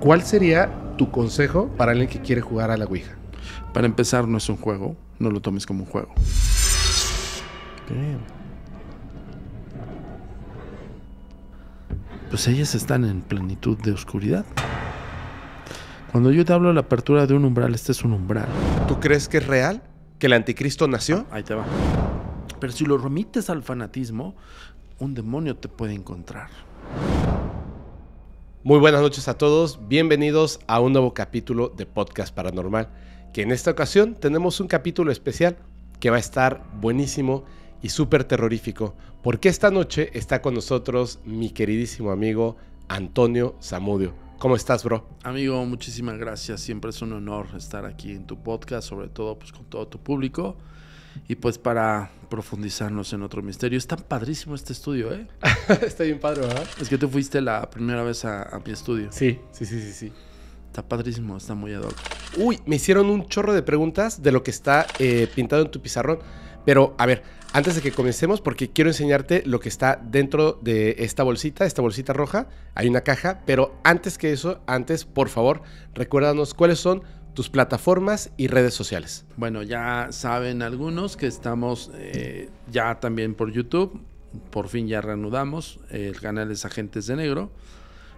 ¿Cuál sería tu consejo para alguien que quiere jugar a la Ouija? Para empezar, no es un juego, no lo tomes como un juego. Pues ellas están en plenitud de oscuridad. Cuando yo te hablo de la apertura de un umbral, este es un umbral. ¿Tú crees que es real? ¿Que el anticristo nació? Ahí te va pero si lo remites al fanatismo, un demonio te puede encontrar. Muy buenas noches a todos, bienvenidos a un nuevo capítulo de Podcast Paranormal, que en esta ocasión tenemos un capítulo especial que va a estar buenísimo y súper terrorífico, porque esta noche está con nosotros mi queridísimo amigo Antonio Zamudio. ¿Cómo estás, bro? Amigo, muchísimas gracias. Siempre es un honor estar aquí en tu podcast, sobre todo pues, con todo tu público. Y pues para profundizarnos en otro misterio. Está padrísimo este estudio, ¿eh? Está bien padre, ¿verdad? Es que tú fuiste la primera vez a, a mi estudio. Sí, sí, sí, sí, sí. Está padrísimo, está muy adulto. Uy, me hicieron un chorro de preguntas de lo que está eh, pintado en tu pizarrón. Pero, a ver, antes de que comencemos, porque quiero enseñarte lo que está dentro de esta bolsita, esta bolsita roja, hay una caja, pero antes que eso, antes, por favor, recuérdanos cuáles son tus plataformas y redes sociales. Bueno, ya saben algunos que estamos eh, ya también por YouTube. Por fin ya reanudamos. Eh, el canal es Agentes de Negro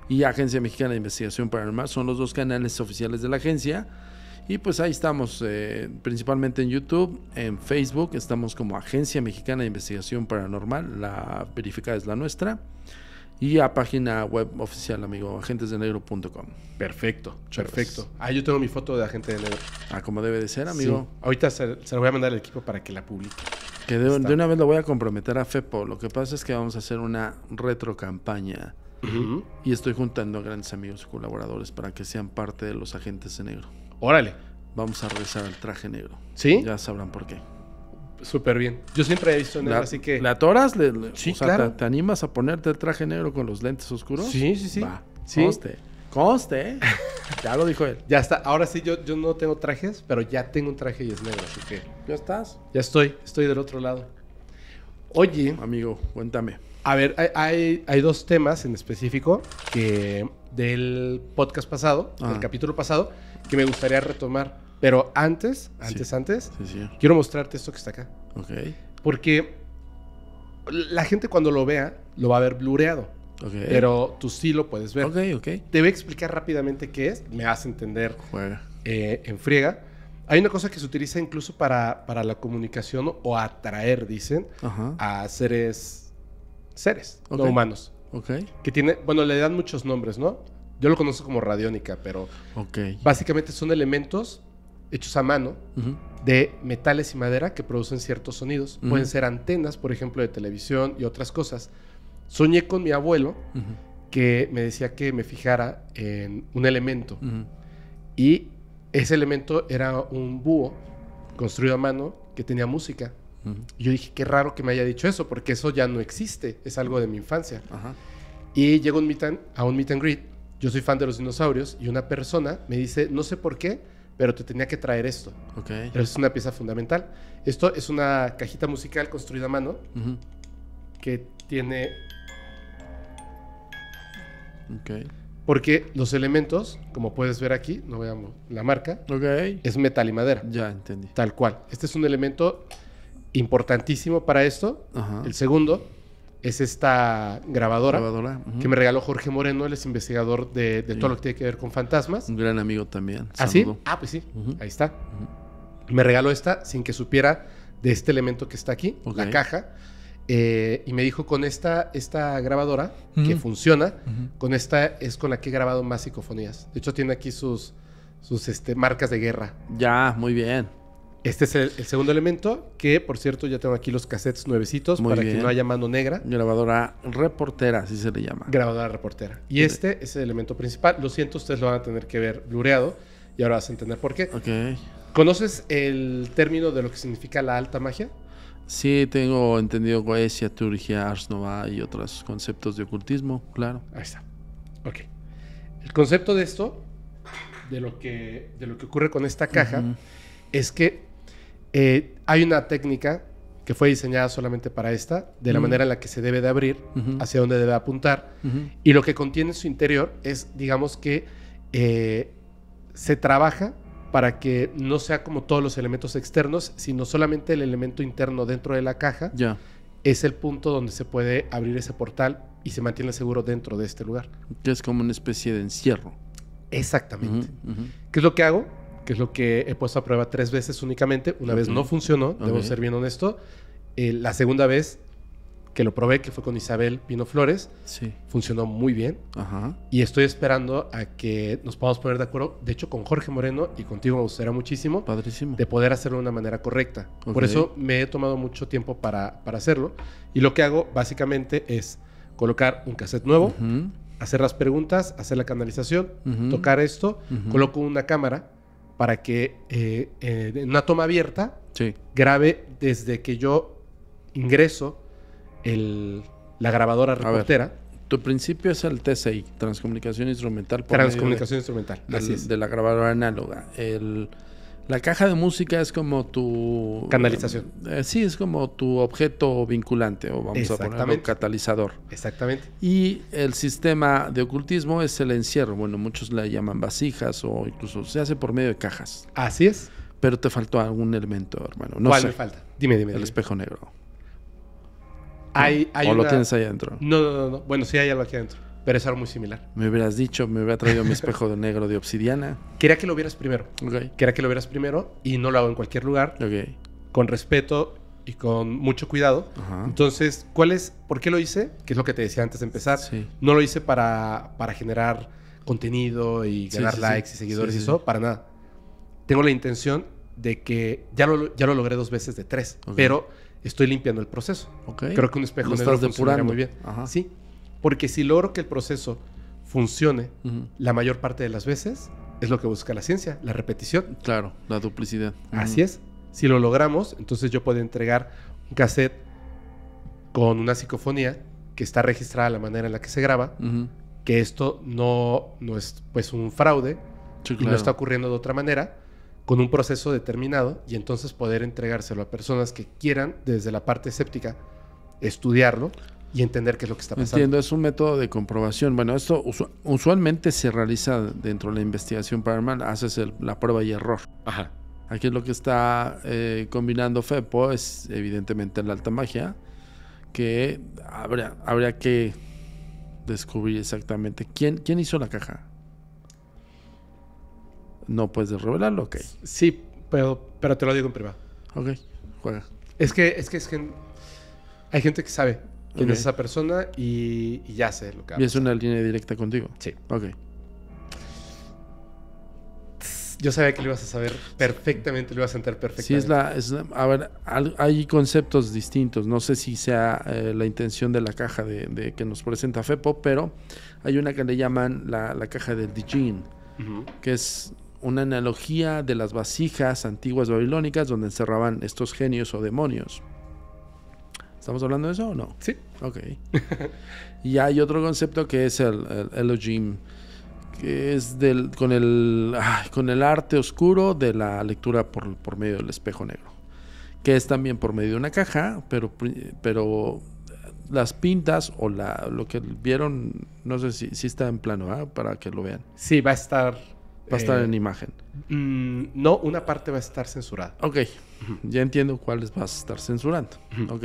y Agencia Mexicana de Investigación Paranormal. Son los dos canales oficiales de la agencia. Y pues ahí estamos, eh, principalmente en YouTube, en Facebook, estamos como Agencia Mexicana de Investigación Paranormal, la verificada es la nuestra y a página web oficial, amigo, agentesdenegro.com. Perfecto, perfecto. Ah, yo tengo mi foto de agente de negro. Ah, como debe de ser, amigo. Ahorita se, voy a mandar al equipo para que la publique. Que de, una vez lo voy a comprometer a Fepo. Lo que pasa es que vamos a hacer una retrocampaña. campaña Y estoy juntando a grandes amigos y colaboradores para que sean parte de los agentes de negro. Órale. Vamos a regresar al traje negro. ¿Sí? Ya sabrán por qué súper bien. Yo siempre he visto negro, así que. ¿La toras sí, claro. Te, animas a ponerte el traje negro con los lentes oscuros? Sí, sí, sí. Va, Conste. Conste, ¿eh? ya lo dijo él. Ya está. Ahora sí, yo, yo no tengo trajes, pero ya tengo un traje y es negro, así que. ¿Ya estás? Ya estoy. Estoy del otro lado. Oye. Amigo, cuéntame. A ver, hay, hay, dos temas en específico que del podcast pasado, del ah. capítulo pasado, que me gustaría retomar. Pero antes, antes, antes, quiero mostrarte esto que está acá. Ok. Porque la gente cuando lo vea, lo va a ver blureado. Okay. Pero tú sí lo puedes ver. Ok, ok. Te voy a explicar rápidamente qué es. Me hace entender eh, en friega. Hay una cosa que se utiliza incluso para, para la comunicación o atraer, dicen, a seres, seres no humanos. Ok. Que tiene, bueno, le dan muchos nombres, ¿no? Yo lo conozco como radiónica, pero okay. básicamente son elementos hechos a mano de metales y madera que producen ciertos sonidos. Pueden ser antenas, por ejemplo, de televisión y otras cosas. Soñé con mi abuelo que me decía que me fijara en un elemento. Y ese elemento era un búho construido a mano que tenía música. yo dije, qué raro que me haya dicho eso, porque eso ya no existe, es algo de mi infancia. Y llego un meet and, a un meet and greet, yo soy fan de los dinosaurios, y una persona me dice, no sé por qué, pero te tenía que traer esto. Okay. Pero es una pieza fundamental. Esto es una cajita musical construida a mano que tiene... Okay. Porque los elementos, como puedes ver aquí, no veamos la marca, okay. es metal y madera. Ya entendí. Tal cual. Este es un elemento importantísimo para esto. Ajá. El segundo es esta grabadora, que me regaló Jorge Moreno, él es investigador de, todo lo que tiene que ver con fantasmas. Un gran amigo también. ¿Ah, sí? Ah, pues sí, ahí está. Me regaló esta sin que supiera de este elemento que está aquí, la caja. Eh, y me dijo con esta, esta grabadora que funciona, con esta es con la que he grabado más psicofonías. De hecho, tiene aquí sus, sus este, marcas de guerra. Ya, muy bien. Este es el, segundo elemento, que por cierto ya tengo aquí los cassettes nuevecitos para que no haya mano negra. Grabadora reportera, así se le llama. Grabadora reportera. Y este es el elemento principal. Lo siento, ustedes lo van a tener que ver blureado y ahora vas a entender por qué. Ok. ¿Conoces el término de lo que significa la alta magia? Sí, tengo entendido Goesia, Turgia, Ars Nova y otros conceptos de ocultismo, claro. Ahí está. Ok. El concepto de esto, de lo que, de lo que ocurre con esta caja, es que eh, hay una técnica que fue diseñada solamente para esta, de la manera en la que se debe de abrir, hacia dónde debe apuntar. Y lo que contiene su interior es, digamos que, eh, se trabaja para que no sea como todos los elementos externos, sino solamente el elemento interno dentro de la caja. Ya. Es el punto donde se puede abrir ese portal y se mantiene seguro dentro de este lugar. es como una especie de encierro. Exactamente. ¿Qué es lo que hago? que es lo que he puesto a prueba tres veces únicamente. Una vez no funcionó, debo ser bien honesto. Eh, la segunda vez que lo probé, que fue con Isabel Pino Flores, funcionó muy bien. Y estoy esperando a que nos podamos poner de acuerdo, de hecho, con Jorge Moreno y contigo me gustaría muchísimo. Padrísimo. De poder hacerlo de una manera correcta. Por eso me he tomado mucho tiempo para, para, hacerlo. Y lo que hago básicamente es colocar un cassette nuevo, hacer las preguntas, hacer la canalización, tocar esto, coloco una cámara para que eh, eh, en una toma abierta grabe desde que yo ingreso el, la grabadora reportera. Tu principio es el TCI, transcomunicación instrumental. Por transcomunicación instrumental, así es. De la grabadora análoga. El, la caja de música es como tu... Canalización. Eh, sí, es como tu objeto vinculante o vamos a ponerlo catalizador. Exactamente. Y el sistema de ocultismo es el encierro. Bueno, muchos la llaman vasijas o incluso se hace por medio de cajas. Así es. Pero te faltó algún elemento, hermano. No ¿Cuál sé. falta? Dime, dime. El espejo negro. ¿O lo tienes ahí adentro? no, no, no. Bueno, sí hay algo aquí adentro. Pero es algo muy similar. Me hubieras dicho, me hubiera traído mi espejo de negro de obsidiana. Quería que lo vieras primero. Okay. Quería que lo vieras primero y no lo hago en cualquier lugar. Okay. Con respeto y con mucho cuidado. Entonces, ¿cuál es? ¿Por qué lo hice? Que es lo que te decía antes de empezar. No lo hice para, para generar contenido y ganar likes y seguidores y eso, para nada. Tengo la intención de que ya lo, ya lo logré dos veces de tres, pero estoy limpiando el proceso. Creo que un espejo negro funciona muy bien. Sí. Porque si logro que el proceso funcione la mayor parte de las veces, es lo que busca la ciencia, la repetición. Claro, la duplicidad. Así es. Si lo logramos, entonces yo puedo entregar un cassette con una psicofonía que está registrada la manera en la que se graba, que esto no, no es pues un fraude y no está ocurriendo de otra manera, con un proceso determinado y entonces poder entregárselo a personas que quieran desde la parte escéptica estudiarlo y entender qué es lo que está pasando. Entiendo, es un método de comprobación. Bueno, esto usualmente se realiza dentro de la investigación paranormal, haces la prueba y error. Ajá. Aquí lo que está eh, combinando FEPO es evidentemente la alta magia, que habría, habría que descubrir exactamente quién, quién hizo la caja. No puedes revelarlo, ok. Sí, pero, pero te lo digo en privado. Ok, juega. Es que, es que, es que hay gente que sabe quién es esa persona y, ya sé lo que Y es una línea directa contigo. Sí. Ok. Yo sabía que lo ibas a saber perfectamente, lo ibas a entender perfectamente. Sí, es la, A ver, hay conceptos distintos. No sé si sea eh, la intención de la caja de, que nos presenta FEPO, pero hay una que le llaman la, caja del Dijin, que es una analogía de las vasijas antiguas babilónicas donde encerraban estos genios o demonios. ¿Estamos hablando de eso o no? Sí. Ok. y hay otro concepto que es el, el Elohim, que es del, con, el, con el arte oscuro de la lectura por, medio del espejo negro, que es también por medio de una caja, pero, pero las pintas o la, lo que vieron, no sé si, si está en plano, ¿ah? para que lo vean. Sí, va a estar Va a estar eh, en imagen. Mm, no, una parte va a estar censurada. Ok, ya entiendo cuáles vas a estar censurando. Ok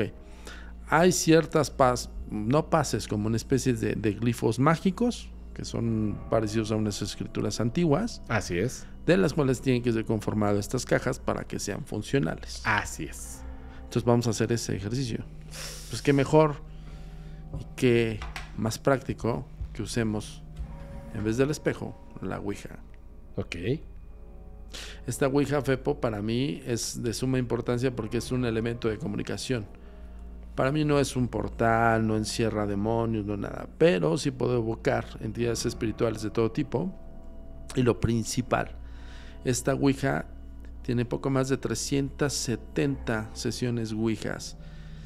hay ciertas pas, no pases, como una especie de, glifos mágicos, que son parecidos a unas escrituras antiguas. Así es. De las cuales tienen que ser conformadas estas cajas para que sean funcionales. Así es. Entonces vamos a hacer ese ejercicio. Pues qué mejor y qué más práctico que usemos, en vez del espejo, la Ouija. Ok. Esta Ouija Fepo para mí es de suma importancia porque es un elemento de comunicación para mí no es un portal, no encierra demonios, no nada, pero sí puedo evocar entidades espirituales de todo tipo. Y lo principal, esta Ouija tiene poco más de 370 sesiones Ouijas,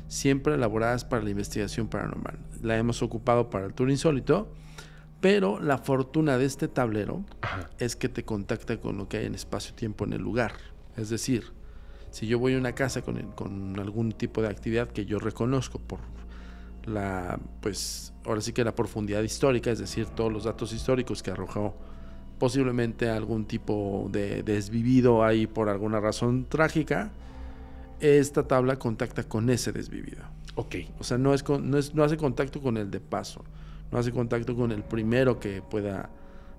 siempre elaboradas para la investigación paranormal. La hemos ocupado para el tour insólito, pero la fortuna de este tablero es que te contacta con lo que hay en espacio-tiempo en el lugar. Es decir, si yo voy a una casa con, algún tipo de actividad que yo reconozco por la, pues ahora sí que la profundidad histórica, es decir, todos los datos históricos que arrojó posiblemente algún tipo de desvivido ahí por alguna razón trágica, esta tabla contacta con ese desvivido. Ok. O sea, no, no, no hace contacto con el de paso, no hace contacto con el primero que pueda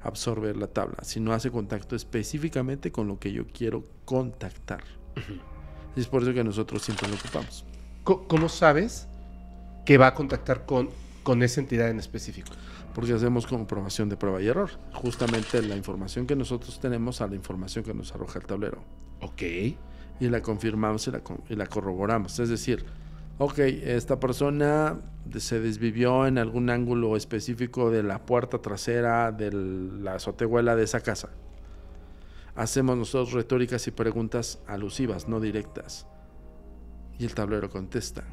absorber la tabla, sino hace contacto específicamente con lo que yo quiero contactar. Y es por eso que nosotros siempre lo ocupamos. ¿Cómo sabes que va a contactar con, con esa entidad en específico? Porque hacemos comprobación de prueba y error. Justamente la información que nosotros tenemos a la información que nos arroja el tablero. Ok. Y la confirmamos y la, y la corroboramos. Es decir, ok, esta persona se desvivió en algún ángulo específico de la puerta trasera de la azotehuela de esa casa hacemos nosotros retóricas y preguntas alusivas, no directas. Y el tablero contesta.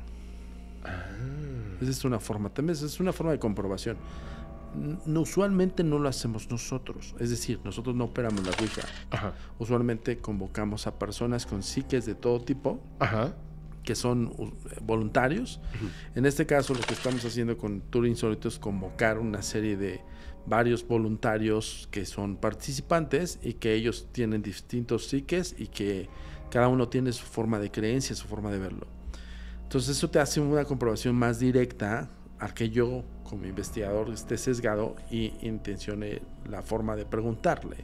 Ah. Esa es una forma, también es una forma de comprobación. No, usualmente no lo hacemos nosotros, es decir, nosotros no operamos la Ouija. Usualmente convocamos a personas con psiques de todo tipo, que son voluntarios. En este caso, lo que estamos haciendo con Tour Insólito es convocar una serie de varios voluntarios que son participantes y que ellos tienen distintos psiques y que cada uno tiene su forma de creencia, su forma de verlo. Entonces eso te hace una comprobación más directa a que yo como investigador esté sesgado y intencione la forma de preguntarle.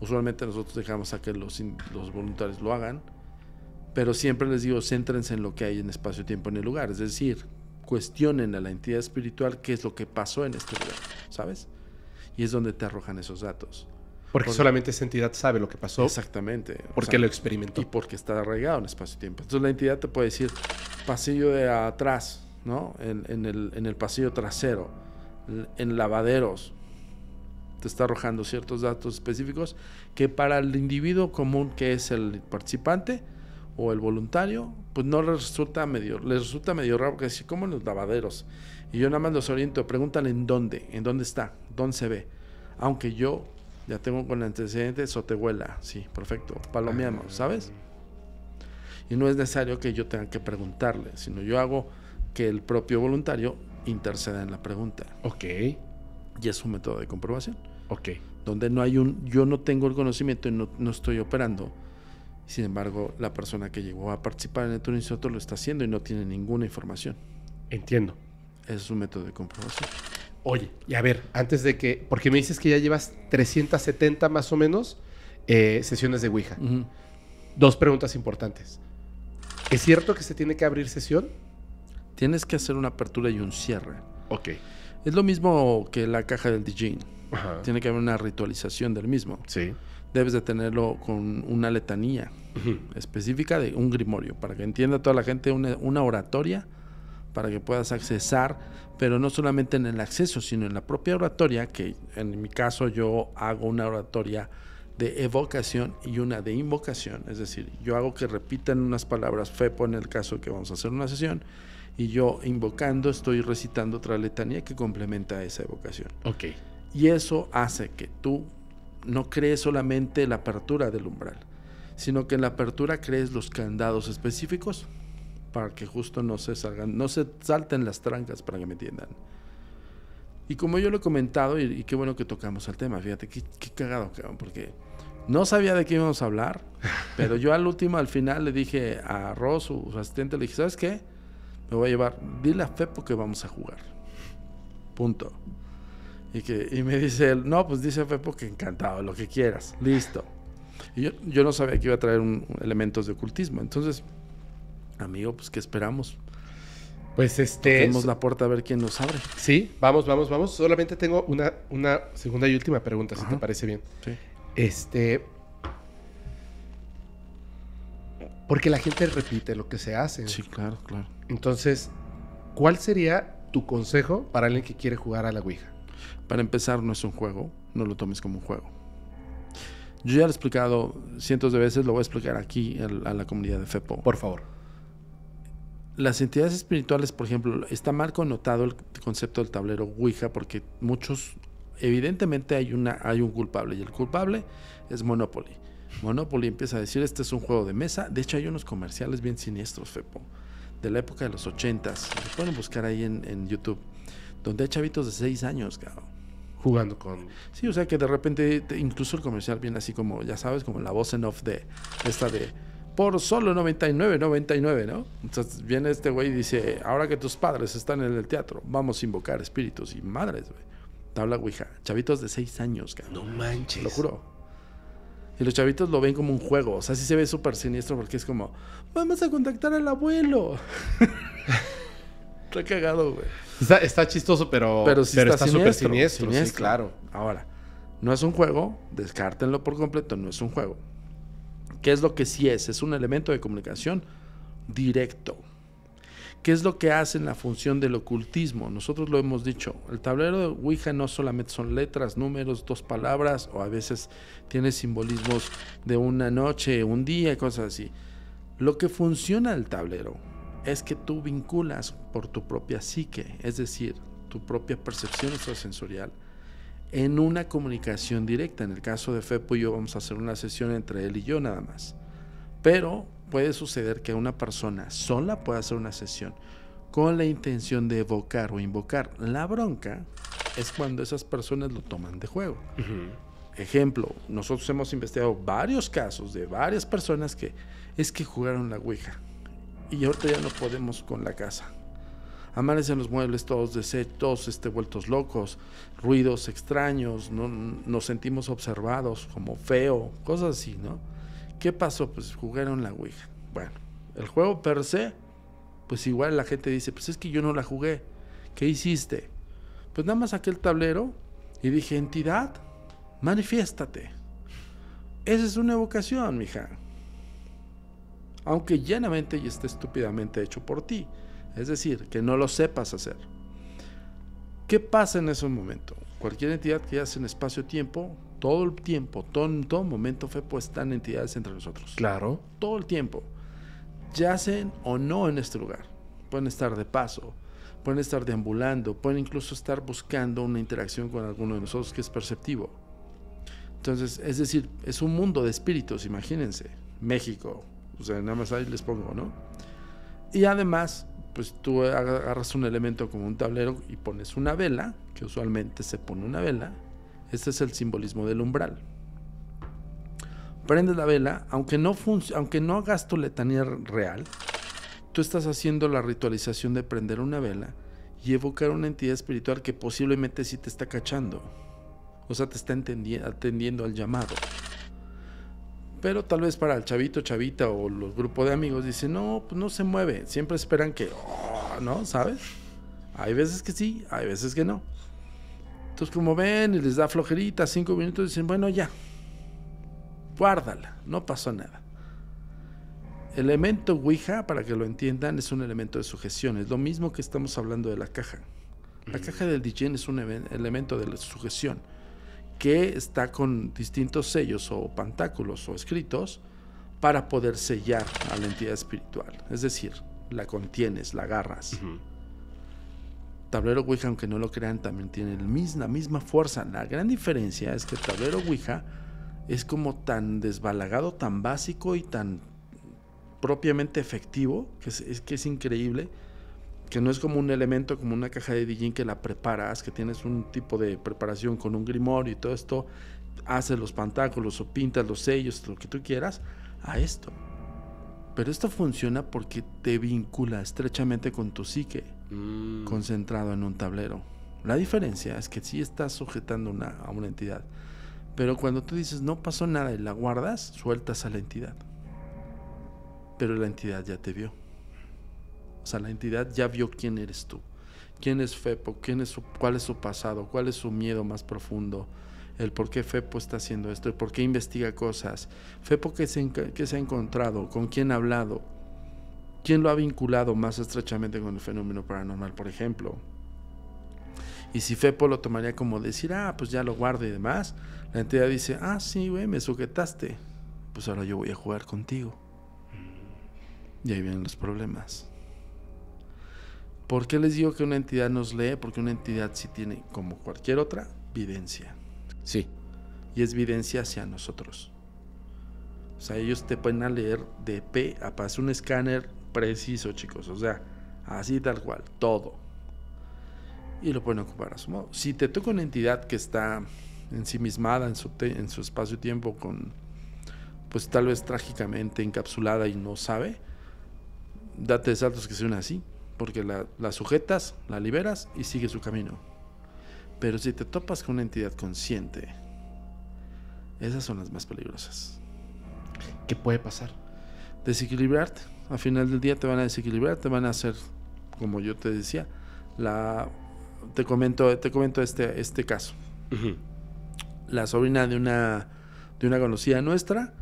Usualmente nosotros dejamos a que los, los voluntarios lo hagan, pero siempre les digo, céntrense en lo que hay en espacio-tiempo en el lugar, es decir, cuestionen a la entidad espiritual qué es lo que pasó en este lugar, ¿sabes? Y es donde te arrojan esos datos. Porque, solamente esa entidad sabe lo que pasó. Exactamente. Porque lo experimentó. Y porque está arraigado en espacio-tiempo. Entonces la entidad te puede decir, pasillo de atrás, ¿no? En, el, en el pasillo trasero, en lavaderos. Te está arrojando ciertos datos específicos que para el individuo común que es el participante, o el voluntario, pues no les resulta medio, les resulta medio raro porque así como en los lavaderos. Y yo nada más los oriento, preguntan en dónde, en dónde está, dónde se ve. Aunque yo ya tengo con el antecedente Sotehuela, sí, perfecto, palomeamos, ah. ¿sabes? Y no es necesario que yo tenga que preguntarle, sino yo hago que el propio voluntario interceda en la pregunta. Ok. Y es un método de comprobación. Ok. Donde no hay un, yo no tengo el conocimiento y no estoy operando sin embargo, la persona que llegó a participar en el y nosotros lo está haciendo y no tiene ninguna información. Entiendo. Es un método de comprobación. Oye, y a ver, antes de que, porque me dices que ya llevas 370 más o menos eh, sesiones de Ouija. Dos preguntas importantes. ¿Es cierto que se tiene que abrir sesión? Tienes que hacer una apertura y un cierre. Ok. Es lo mismo que la caja del Dijin. Tiene que haber una ritualización del mismo. Sí debes de tenerlo con una letanía específica de un grimorio, para que entienda toda la gente una, oratoria, para que puedas accesar, pero no solamente en el acceso, sino en la propia oratoria, que en mi caso yo hago una oratoria de evocación y una de invocación, es decir, yo hago que repitan unas palabras FEPO en el caso que vamos a hacer una sesión, y yo invocando estoy recitando otra letanía que complementa esa evocación. Y eso hace que tú no crees solamente la apertura del umbral, sino que en la apertura crees los candados específicos para que justo no se salgan, no se salten las trancas, para que me entiendan. Y como yo lo he comentado, y, qué bueno que tocamos el tema, fíjate, qué, cagado, cabrón, porque no sabía de qué íbamos a hablar, pero yo al último, al final, le dije a Ross, su asistente, le dije, ¿sabes qué? Me voy a llevar, dile a fe que vamos a jugar. Punto. Y, que, me dice él, no, pues dice Fepo que encantado, lo que quieras, listo. Y yo, no sabía que iba a traer un, elementos de ocultismo. Entonces, amigo, pues ¿qué esperamos? Pues este... la puerta a ver quién nos abre. Sí, vamos, vamos, vamos. Solamente tengo una, una segunda y última pregunta, si te parece bien. Sí. Este... Porque la gente repite lo que se hace. Sí, claro, claro. Entonces, ¿cuál sería tu consejo para alguien que quiere jugar a la Ouija? Para empezar, no es un juego, no lo tomes como un juego. Yo ya lo he explicado cientos de veces, lo voy a explicar aquí a la comunidad de FEPO. Por favor. Las entidades espirituales, por ejemplo, está mal connotado el concepto del tablero Ouija porque muchos, evidentemente hay, una, hay un culpable y el culpable es Monopoly. Monopoly empieza a decir, este es un juego de mesa. De hecho, hay unos comerciales bien siniestros, Fepo, de la época de los 80s. pueden buscar ahí en YouTube donde hay chavitos de 6 años, cabrón. Jugando con. Sí, o sea que de repente, incluso el comercial viene así como, ya sabes, como la voz en off de esta de por solo 99, 99, ¿no? Entonces viene este güey y dice, ahora que tus padres están en el teatro, vamos a invocar espíritus y madres, güey. Tabla Ouija, chavitos de 6 años, cabrón. No manches. Lo juro. Y los chavitos lo ven como un juego, o sea, sí se ve súper siniestro porque es como, vamos a contactar al abuelo. está cagado, Está, chistoso, pero, pero, está súper siniestro. claro. Ahora, no es un juego, descártenlo por completo, no es un juego. ¿Qué es lo que sí es? Es un elemento de comunicación directo. ¿Qué es lo que hace en la función del ocultismo? Nosotros lo hemos dicho, el tablero de Ouija no solamente son letras, números, dos palabras, o a veces tiene simbolismos de una noche, un día, cosas así. Lo que funciona el tablero es que tú vinculas por tu propia psique, es decir, tu propia percepción extrasensorial, en una comunicación directa. En el caso de Fepo y yo vamos a hacer una sesión entre él y yo nada más. Pero puede suceder que una persona sola pueda hacer una sesión con la intención de evocar o invocar. La bronca es cuando esas personas lo toman de juego. Ejemplo, nosotros hemos investigado varios casos de varias personas que es que jugaron la Ouija y ahorita ya no podemos con la casa. Amanecen los muebles todos deshechos, este, vueltos locos, ruidos extraños, no, nos sentimos observados como feo, cosas así, ¿no? ¿Qué pasó? Pues jugaron la Ouija. Bueno, el juego per se, pues igual la gente dice, pues es que yo no la jugué. ¿Qué hiciste? Pues nada más aquel el tablero y dije, entidad, manifiéstate. Esa es una evocación, mija aunque llanamente y esté estúpidamente hecho por ti. Es decir, que no lo sepas hacer. ¿Qué pasa en ese momento? Cualquier entidad que hace en espacio-tiempo, todo el tiempo, todo, todo momento, fue pues están entidades entre nosotros. Claro. Todo el tiempo. Yacen o no en este lugar. Pueden estar de paso, pueden estar deambulando, pueden incluso estar buscando una interacción con alguno de nosotros que es perceptivo. Entonces, es decir, es un mundo de espíritus, imagínense. México, o sea, nada más ahí les pongo, ¿no? Y además, pues tú agarras un elemento como un tablero y pones una vela, que usualmente se pone una vela. Este es el simbolismo del umbral. Prende la vela, aunque no, aunque no hagas tu letanía real, tú estás haciendo la ritualización de prender una vela y evocar una entidad espiritual que posiblemente sí te está cachando. O sea, te está atendiendo al llamado. Pero tal vez para el chavito, chavita o los grupos de amigos dicen, no, pues no se mueve. Siempre esperan que, oh, ¿no? ¿Sabes? Hay veces que sí, hay veces que no. Entonces, como ven, y les da flojerita, cinco minutos, dicen, bueno, ya, guárdala, no pasó nada. Elemento Ouija, para que lo entiendan, es un elemento de sujeción. Es lo mismo que estamos hablando de la caja. La caja del DJ es un elemento de la sujeción que está con distintos sellos o pantáculos o escritos para poder sellar a la entidad espiritual. Es decir, la contienes, la agarras. Tablero Ouija, aunque no lo crean, también tiene la misma fuerza. La gran diferencia es que tablero Ouija es como tan desbalagado, tan básico y tan propiamente efectivo, que es que es increíble que no es como un elemento, como una caja de Dijin que la preparas, que tienes un tipo de preparación con un grimorio y todo esto, haces los pantáculos o pintas los sellos, lo que tú quieras, a esto. Pero esto funciona porque te vincula estrechamente con tu psique, mm. concentrado en un tablero. La diferencia es que sí estás sujetando una, a una entidad, pero cuando tú dices no pasó nada y la guardas, sueltas a la entidad. Pero la entidad ya te vio. O sea, la entidad ya vio quién eres tú, quién es Fepo, quién cuál es su pasado, cuál es su miedo más profundo, el por qué Fepo está haciendo esto, el por qué investiga cosas, Fepo qué se, se ha encontrado, con quién ha hablado, quién lo ha vinculado más estrechamente con el fenómeno paranormal, por ejemplo. Y si Fepo lo tomaría como decir, ah, pues ya lo guardo y demás, la entidad dice, ah, sí, güey, me sujetaste. Pues ahora yo voy a jugar contigo. Y ahí vienen los problemas. ¿Por qué les digo que una entidad nos lee? Porque una entidad sí tiene, como cualquier otra, videncia. Sí. Y es videncia hacia nosotros. O sea, ellos te pueden leer de P a P. un escáner preciso, chicos. O sea, así tal cual, todo. Y lo pueden ocupar a su modo. Si te toca una entidad que está ensimismada en su, en su espacio-tiempo con, pues tal vez trágicamente encapsulada y no sabe, date saltos que sean así porque la, sujetas, la liberas y sigue su camino. Pero si te topas con una entidad consciente, esas son las más peligrosas. ¿Qué puede pasar? Desequilibrarte. Al final del día te van a desequilibrar, te van a hacer, como yo te decía, te comento, te comento este, este caso. La sobrina de una, de una conocida nuestra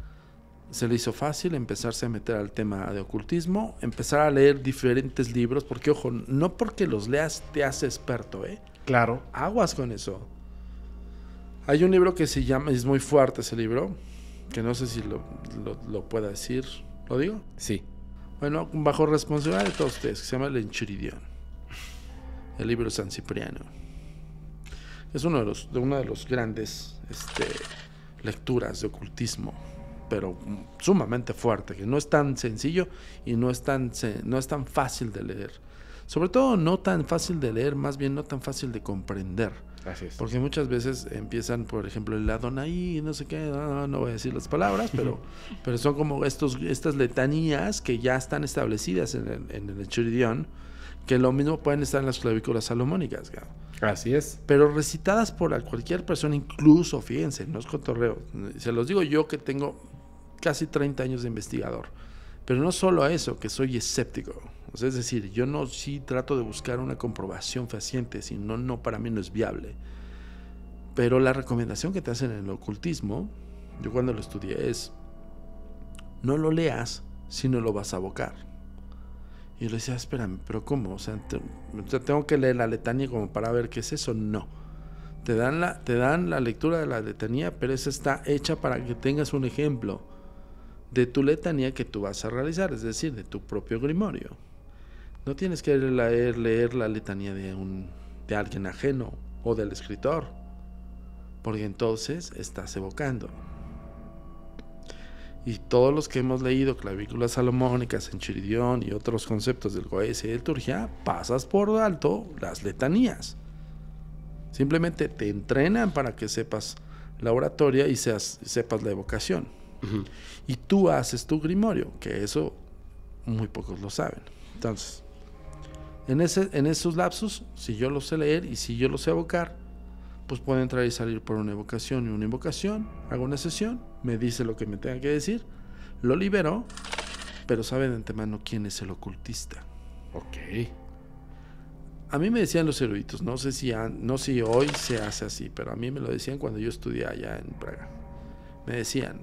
se le hizo fácil empezarse a meter al tema de ocultismo, empezar a leer diferentes libros, porque ojo, no porque los leas te hace experto, ¿eh? Claro. Aguas con eso. Hay un libro que se llama, es muy fuerte ese libro, que no sé si lo, pueda decir, ¿lo digo? Sí. Bueno, bajo responsabilidad de todos ustedes, que se llama El Enchiridión. El libro San Cipriano. Es uno de los, de uno de los grandes este, lecturas de ocultismo pero sumamente fuerte, que no es tan sencillo y no es tan, no es tan fácil de leer. Sobre todo no tan fácil de leer, más bien no tan fácil de comprender. Porque muchas veces empiezan, por ejemplo, el Adonai, no sé qué, no, voy a decir las palabras, pero, pero son como estos, estas letanías que ya están establecidas en el, en Chiridión, que lo mismo pueden estar en las clavículas salomónicas. Así es. Pero recitadas por cualquier persona, incluso, fíjense, no es cotorreo. Se los digo yo que tengo casi 30 años de investigador. Pero no solo a eso, que soy escéptico. es decir, yo no sí trato de buscar una comprobación fehaciente, sino no, para mí no es viable. Pero la recomendación que te hacen en el ocultismo, yo cuando lo estudié es, no lo leas si no lo vas a abocar. Y yo le decía, espérame, pero ¿cómo? O sea, tengo que leer la letanía como para ver qué es eso. No. Te dan, la, te dan la lectura de la letanía, pero esa está hecha para que tengas un ejemplo de tu letanía que tú vas a realizar, es decir, de tu propio grimorio. No tienes que leer, leer la letanía de, alguien ajeno o del escritor, porque entonces estás evocando. Y todos los que hemos leído clavículas salomónicas, en Chiridión y otros conceptos del Goese y de Turgia, pasas por alto las letanías. Simplemente te entrenan para que sepas la oratoria y sepas la evocación. Y tú haces tu grimorio, que eso muy pocos lo saben. Entonces, en, ese, en esos lapsos, si yo lo sé leer y si yo lo sé evocar, pues puedo entrar y salir por una evocación y una invocación, hago una sesión, me dice lo que me tenga que decir, lo libero, pero saben de antemano quién es el ocultista. Ok. A mí me decían los eruditos, no sé si, no sé si hoy se hace así, pero a mí me lo decían cuando yo estudié allá en Praga. Me decían,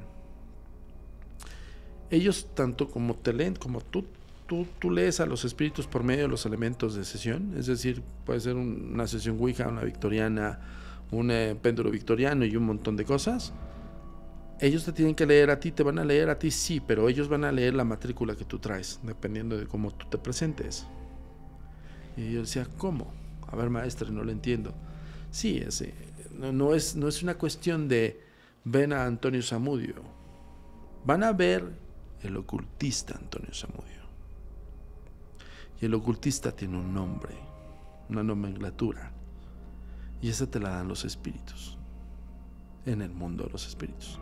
ellos tanto como te como tú, tú, tú lees a los espíritus por medio de los elementos de sesión, es decir, puede ser una sesión Ouija, una victoriana, un eh, péndulo victoriano y un montón de cosas. Ellos te tienen que leer a ti, te van a leer a ti, sí, pero ellos van a leer la matrícula que tú traes, dependiendo de cómo tú te presentes. Y yo decía, ¿cómo? A ver, maestro, no lo entiendo. Sí, eh, no, es, no es una cuestión de ven a Antonio Zamudio. Van a ver el ocultista Antonio Samudio. Y el ocultista tiene un nombre, una nomenclatura, y esa te la dan los espíritus, en el mundo de los espíritus.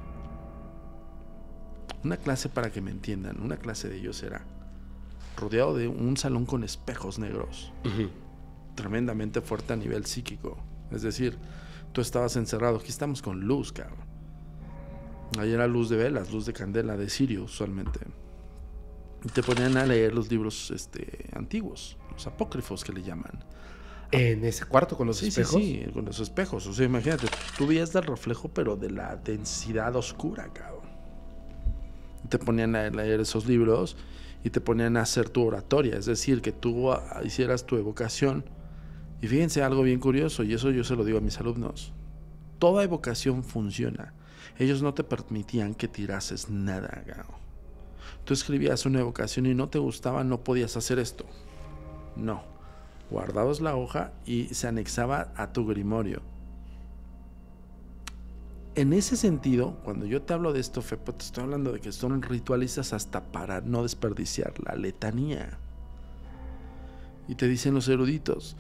Una clase para que me entiendan, una clase de ellos será rodeado de un salón con espejos negros, tremendamente fuerte a nivel psíquico. Es decir, tú estabas encerrado, aquí estamos con luz, cabrón. Ahí era luz de velas, luz de candela, de sirio usualmente. Y te ponían a leer los libros este, antiguos, los apócrifos que le llaman. ¿En ese cuarto con los espejos? Sí, con los espejos. O sea, imagínate, tú veías del reflejo, pero de la densidad oscura, cabrón. Te ponían a leer esos libros y te ponían a hacer tu oratoria, es decir, que tú ah, hicieras tu evocación. Y fíjense algo bien curioso, y eso yo se lo digo a mis alumnos. Toda evocación funciona ellos no te permitían que tirases nada, Gao. Tú escribías una evocación y no te gustaba, no podías hacer esto. No. Guardabas la hoja y se anexaba a tu grimorio. En ese sentido, cuando yo te hablo de esto, Fepo, te estoy hablando de que son ritualistas hasta para no desperdiciar la letanía. Y te dicen los eruditos,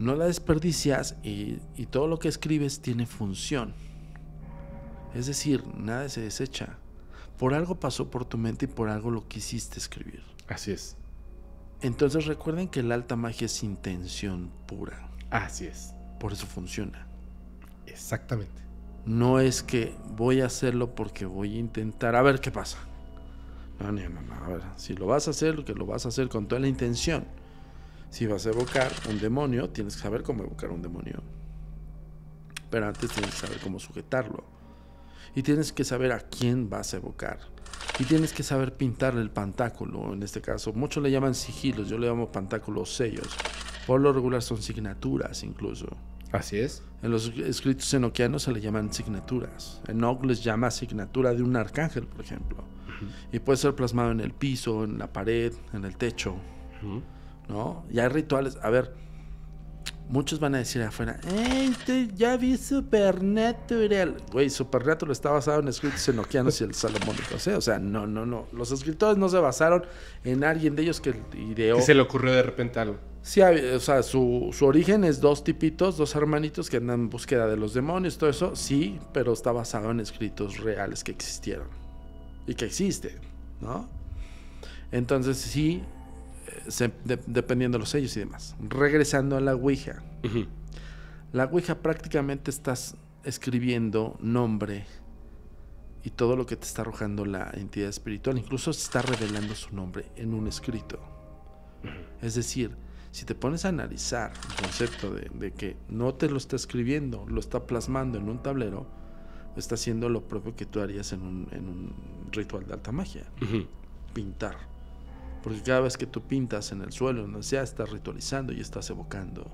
no la desperdicias y, y todo lo que escribes tiene función. Es decir, nada se desecha. Por algo pasó por tu mente y por algo lo quisiste escribir. Así es. Entonces recuerden que la alta magia es intención pura. Así es. Por eso funciona. Exactamente. No es que voy a hacerlo porque voy a intentar a ver qué pasa. No, no, no, no. A ver, si lo vas a hacer, lo que lo vas a hacer con toda la intención. Si vas a evocar un demonio, tienes que saber cómo evocar un demonio. Pero antes tienes que saber cómo sujetarlo y tienes que saber a quién vas a evocar. Y tienes que saber pintar el pantáculo, en este caso. Muchos le llaman sigilos, yo le llamo pantáculos sellos. Por lo regular son signaturas incluso. Así es. En los escritos enoquianos se le llaman signaturas. Enoch les llama signatura de un arcángel, por ejemplo. Y puede ser plasmado en el piso, en la pared, en el techo. ¿No? Y hay rituales. A ver, Muchos van a decir afuera, hey, ya vi Supernatural. Güey, Supernatural está basado en escritos enoquianos y el salomónico O sea, no, no, no. Los escritores no se basaron en alguien de ellos que ideó. se le ocurrió de repente algo. Sí, o sea, su, su, origen es dos tipitos, dos hermanitos que andan en búsqueda de los demonios, todo eso, sí, pero está basado en escritos reales que existieron y que existe, ¿no? Entonces sí, dependiendo de los sellos y demás. Regresando a la Ouija. La Ouija prácticamente estás escribiendo nombre y todo lo que te está arrojando la entidad espiritual. Incluso está revelando su nombre en un escrito. Es decir, si te pones a analizar el concepto de, que no te lo está escribiendo, lo está plasmando en un tablero, está haciendo lo propio que tú harías en un, ritual de alta magia. Pintar porque cada vez que tú pintas en el suelo, en sea, estás ritualizando y estás evocando.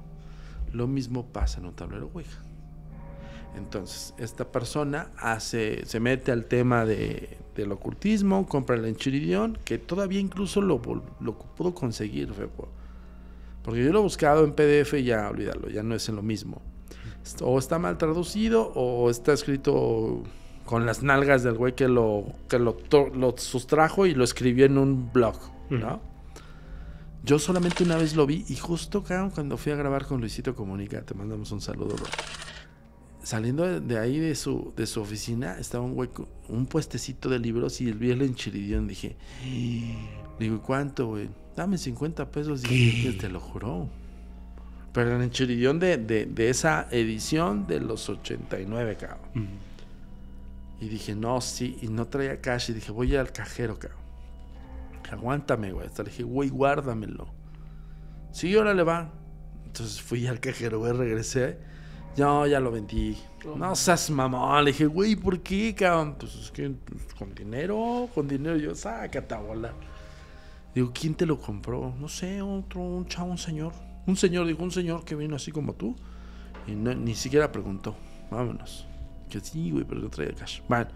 Lo mismo pasa en un tablero Ouija. Entonces, esta persona hace, se mete al tema del ocultismo, compra el enchiridión, que todavía incluso lo, pudo conseguir, Porque yo lo he buscado en PDF y ya, olvídalo, ya no es en lo mismo. O está mal traducido o está escrito con las nalgas del güey que lo, que lo sustrajo y lo escribió en un blog. ¿no? Yo solamente una vez lo vi y justo cuando fui a grabar con Luisito Comunica, te mandamos un saludo, Saliendo de ahí de su, de su oficina, estaba un hueco, un puestecito de libros y el vi el enchiridión. Dije, ah, digo, ¿cuánto, Dame 50 pesos. y te lo juro. Pero el enchiridión de, esa edición de los 89, cabrón. Y dije, no, sí, y no traía cash. Y dije, voy al cajero, cabrón aguántame, güey. Hasta le dije, güey, guárdamelo. Sí, ahora le va. Entonces fui al cajero, güey, regresé. No, ya lo vendí. No seas mamón. Le dije, güey, ¿por qué, cabrón? Pues es que pues, con dinero, con dinero. Yo, sácate, bola. Digo, ¿quién te lo compró? No sé, otro, un chavo, un señor. Un señor, dijo, un señor que vino así como tú. Y ni siquiera preguntó. Vámonos. Que sí, güey, pero yo traía cash. Bueno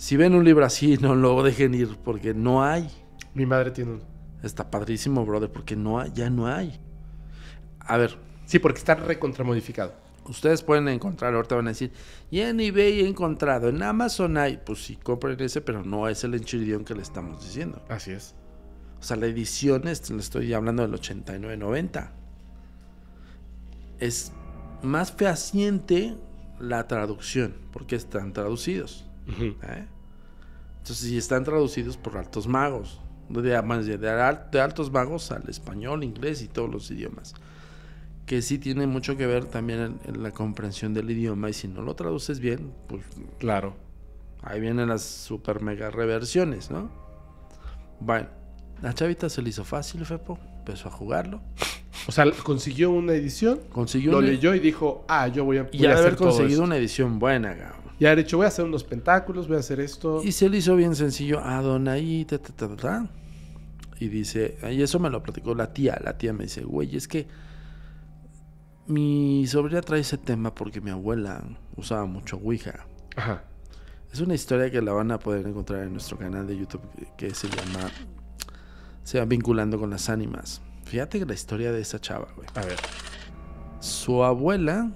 si ven un libro así, no lo dejen ir porque no hay. Mi madre tiene uno. Está padrísimo, brother, porque no hay, ya no hay. A ver. Sí, porque está recontramodificado. Ustedes pueden encontrar, ahorita van a decir, y en eBay he encontrado, en Amazon hay. Pues sí, compren ese, pero no es el enchiridión que le estamos diciendo. Así es. O sea, la edición, es, le estoy hablando del 89-90. Es más fehaciente la traducción, porque están traducidos. ¿Eh? Entonces, si están traducidos por altos magos, de, de, altos magos al español, inglés y todos los idiomas. Que sí tiene mucho que ver también en, la comprensión del idioma y si no lo traduces bien, pues... Claro. Ahí vienen las super mega reversiones, ¿no? Bueno, la chavita se le hizo fácil, Fepo. Empezó a jugarlo. O sea, consiguió una edición, consiguió lo leyó y dijo, ah, yo voy a... y haber conseguido una edición buena, Y haber dicho, voy a hacer unos pentáculos, voy a hacer esto. Y se le hizo bien sencillo a Donaí, ta, Y dice, y eso me lo platicó la tía. La tía me dice, güey, es que mi sobrina trae ese tema porque mi abuela usaba mucho Ouija. Ajá. Es una historia que la van a poder encontrar en nuestro canal de YouTube que se llama... Se va vinculando con las ánimas. Fíjate la historia de esa chava, güey. A ver. Su abuela,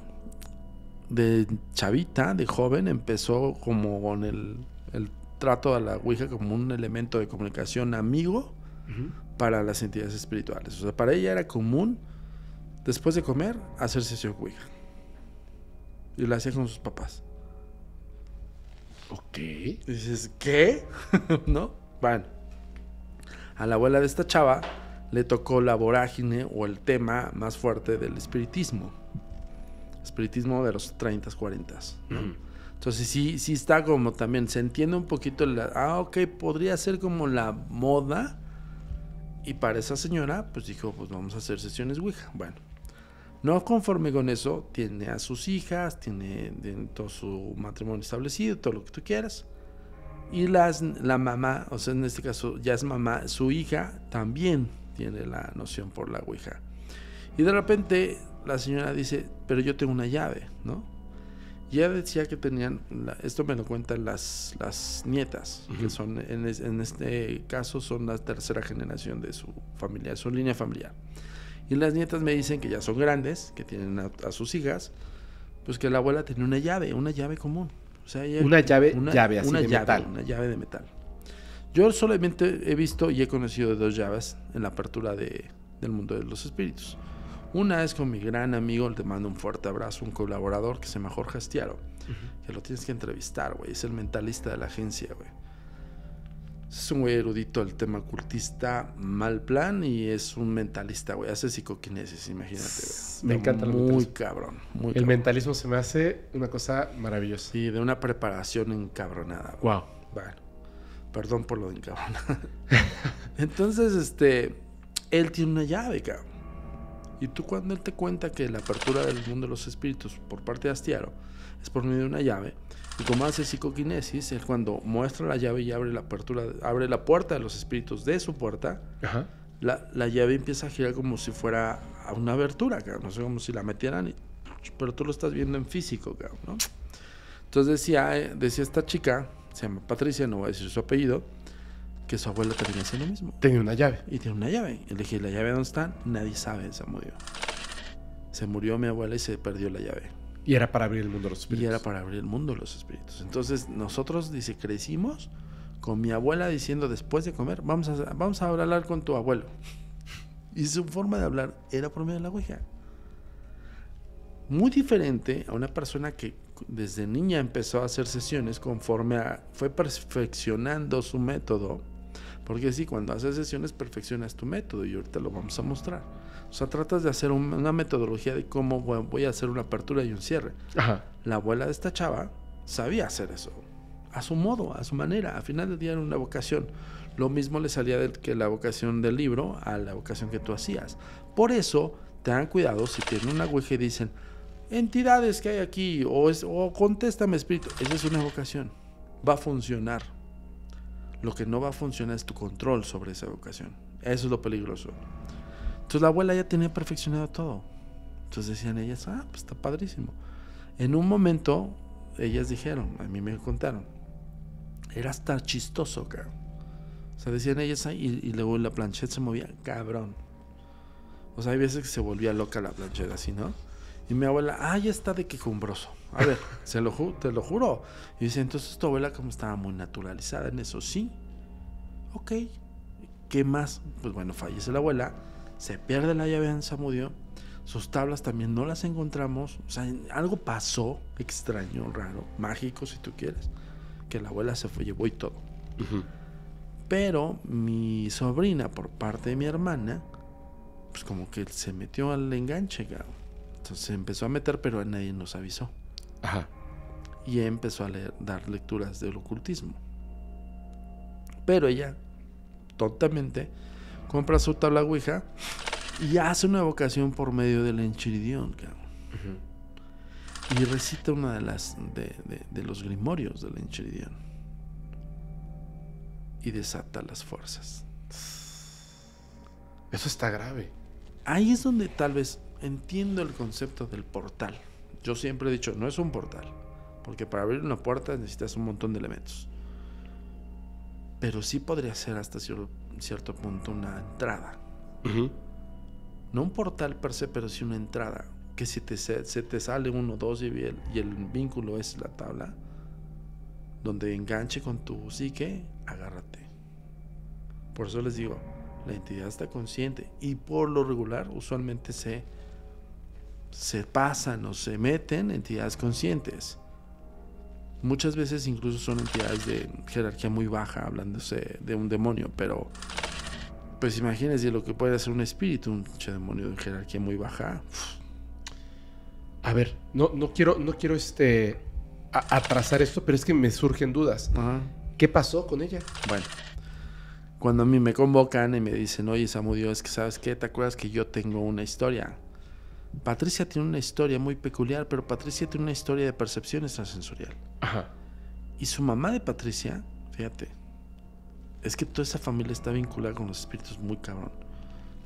de chavita, de joven, empezó como con el, el trato a la Ouija como un elemento de comunicación amigo para las entidades espirituales. O sea, para ella era común, después de comer, hacerse sesión Ouija. Y lo hacía con sus papás. Ok. qué? dices, ¿qué? ¿No? Bueno. A la abuela de esta chava le tocó la vorágine o el tema más fuerte del espiritismo. Espiritismo de los 30, 40. s Entonces sí, sí está como también, se entiende un poquito la... Ah, ok, podría ser como la moda. Y para esa señora, pues dijo, pues vamos a hacer sesiones Ouija. Bueno, no conforme con eso, tiene a sus hijas, tiene todo su matrimonio establecido, todo lo que tú quieras. Y las, la mamá, o sea, en este caso ya es mamá, su hija también tiene la noción por la Ouija. Y de repente la señora dice, pero yo tengo una llave, ¿no? Ya decía que tenían, esto me lo cuentan las, las nietas, que son, en, este caso, son la tercera generación de su familia, su línea familiar. Y las nietas me dicen que ya son grandes, que tienen a, sus hijas, pues que la abuela tenía una llave, una llave común. O sea, una llave, una llave de metal. Una llave de metal. Yo solamente he visto y he conocido de dos llaves en la apertura de, del mundo de los espíritus. Una es con mi gran amigo, te mando un fuerte abrazo, un colaborador que se mejor Jorge que lo tienes que entrevistar, güey. Es el mentalista de la agencia, güey. Es un güey erudito del tema cultista, mal plan, y es un mentalista, güey. Hace psicoquinesis, imagínate, Me encanta muy cabrón, El mentalismo se me hace una cosa maravillosa. Y de una preparación encabronada. Wow. Bueno. Perdón por lo de cabrón. Entonces, este, él tiene una llave, cabrón. Y tú cuando él te cuenta que la apertura del mundo de los espíritus por parte de Astiaro es por medio de una llave, y como hace psicoquinesis, él cuando muestra la llave y abre la apertura, abre la puerta de los espíritus de su puerta, La, llave empieza a girar como si fuera a una abertura, cabrón. No sé, como si la metieran, pero tú lo estás viendo en físico, cabrón, ¿no? Entonces decía, eh, decía esta chica se llama Patricia, no voy a decir su apellido, que su abuela también hacía lo mismo. Tenía una llave. Y tiene una llave. le dije, ¿la llave dónde está? Nadie sabe, se murió. Se murió mi abuela y se perdió la llave. Y era para abrir el mundo de los espíritus. Y era para abrir el mundo de los espíritus. Entonces nosotros, dice, crecimos con mi abuela diciendo después de comer, vamos a, vamos a hablar con tu abuelo. Y su forma de hablar era por medio de la huella. Muy diferente a una persona que desde niña empezó a hacer sesiones conforme a, fue perfeccionando su método. Porque sí, cuando haces sesiones perfeccionas tu método y ahorita lo vamos a mostrar. O sea, tratas de hacer una metodología de cómo voy a hacer una apertura y un cierre. La abuela de esta chava sabía hacer eso. A su modo, a su manera. Al final del día era una vocación. Lo mismo le salía de que la vocación del libro a la vocación que tú hacías. Por eso, tengan cuidado si tienen una Ouija y dicen, entidades que hay aquí o, o contéstame espíritu. Esa es una vocación Va a funcionar. Lo que no va a funcionar es tu control sobre esa vocación Eso es lo peligroso. Entonces la abuela ya tenía perfeccionado todo. Entonces decían ellas, ah, pues está padrísimo. En un momento, ellas dijeron, a mí me contaron, era hasta chistoso, cabrón. O sea, decían ellas ahí y, luego la plancheta se movía, cabrón. O sea, hay veces que se volvía loca la plancheta así, ¿no? Y mi abuela, ah, ya está de quejumbroso. A ver, se lo te lo juro. Y dice, entonces tu abuela como estaba muy naturalizada en eso, sí. Ok, ¿qué más? Pues bueno, fallece la abuela, se pierde la llave en Samudio, sus tablas también no las encontramos, o sea, algo pasó extraño, raro, mágico si tú quieres, que la abuela se fue, llevó y todo. Pero mi sobrina, por parte de mi hermana, pues como que se metió al enganche, cabrón. Entonces se empezó a meter, pero nadie nos avisó. Ajá. Y empezó a dar lecturas del ocultismo. Pero ella, tontamente, compra su tabla Ouija y hace una vocación por medio del enchiridión, cabrón. Y recita una de las de, los grimorios del enchiridión. Y desata las fuerzas. Eso está grave. Ahí es donde tal vez entiendo el concepto del portal. Yo siempre he dicho, no es un portal, porque para abrir una puerta necesitas un montón de elementos. Pero sí podría ser hasta cierto punto una entrada. No un portal per se, pero sí una entrada. Que si te, se, te sale uno, dos y el, y el vínculo es la tabla, donde enganche con tu psique, agárrate. Por eso les digo, la entidad está consciente y por lo regular usualmente se se pasan o se meten entidades conscientes. Muchas veces incluso son entidades de jerarquía muy baja, hablándose de un demonio, pero pues imagínense lo que puede hacer un espíritu, un demonio de jerarquía muy baja. A ver, no, no quiero, no quiero este atrasar esto, pero es que me surgen dudas. ¿Qué pasó con ella? Bueno, cuando a mí me convocan y me dicen, oye Samudio, es que sabes qué, ¿te acuerdas que yo tengo una historia? Patricia tiene una historia muy peculiar, pero Patricia tiene una historia de percepción extrasensorial. Ajá. Y su mamá de Patricia, fíjate, es que toda esa familia está vinculada con los espíritus muy cabrón.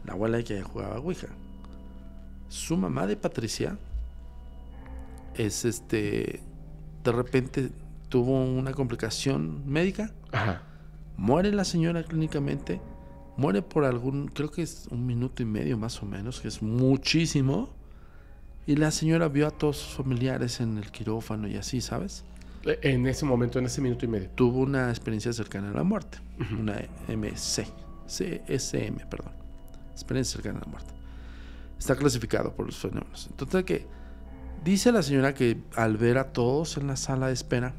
La abuela que jugaba Ouija. Su mamá de Patricia es este. De repente tuvo una complicación médica. Ajá. Muere la señora clínicamente. Muere por algún, creo que es un minuto y medio más o menos, que es muchísimo. Y la señora vio a todos sus familiares en el quirófano y así, ¿sabes? E, en ese momento, en ese minuto y medio. Tuvo una experiencia cercana a la muerte, una MC, CSM, perdón. Experiencia cercana a la muerte. Está clasificado por los fenómenos. Entonces, que dice la señora que al ver a todos en la sala de espera,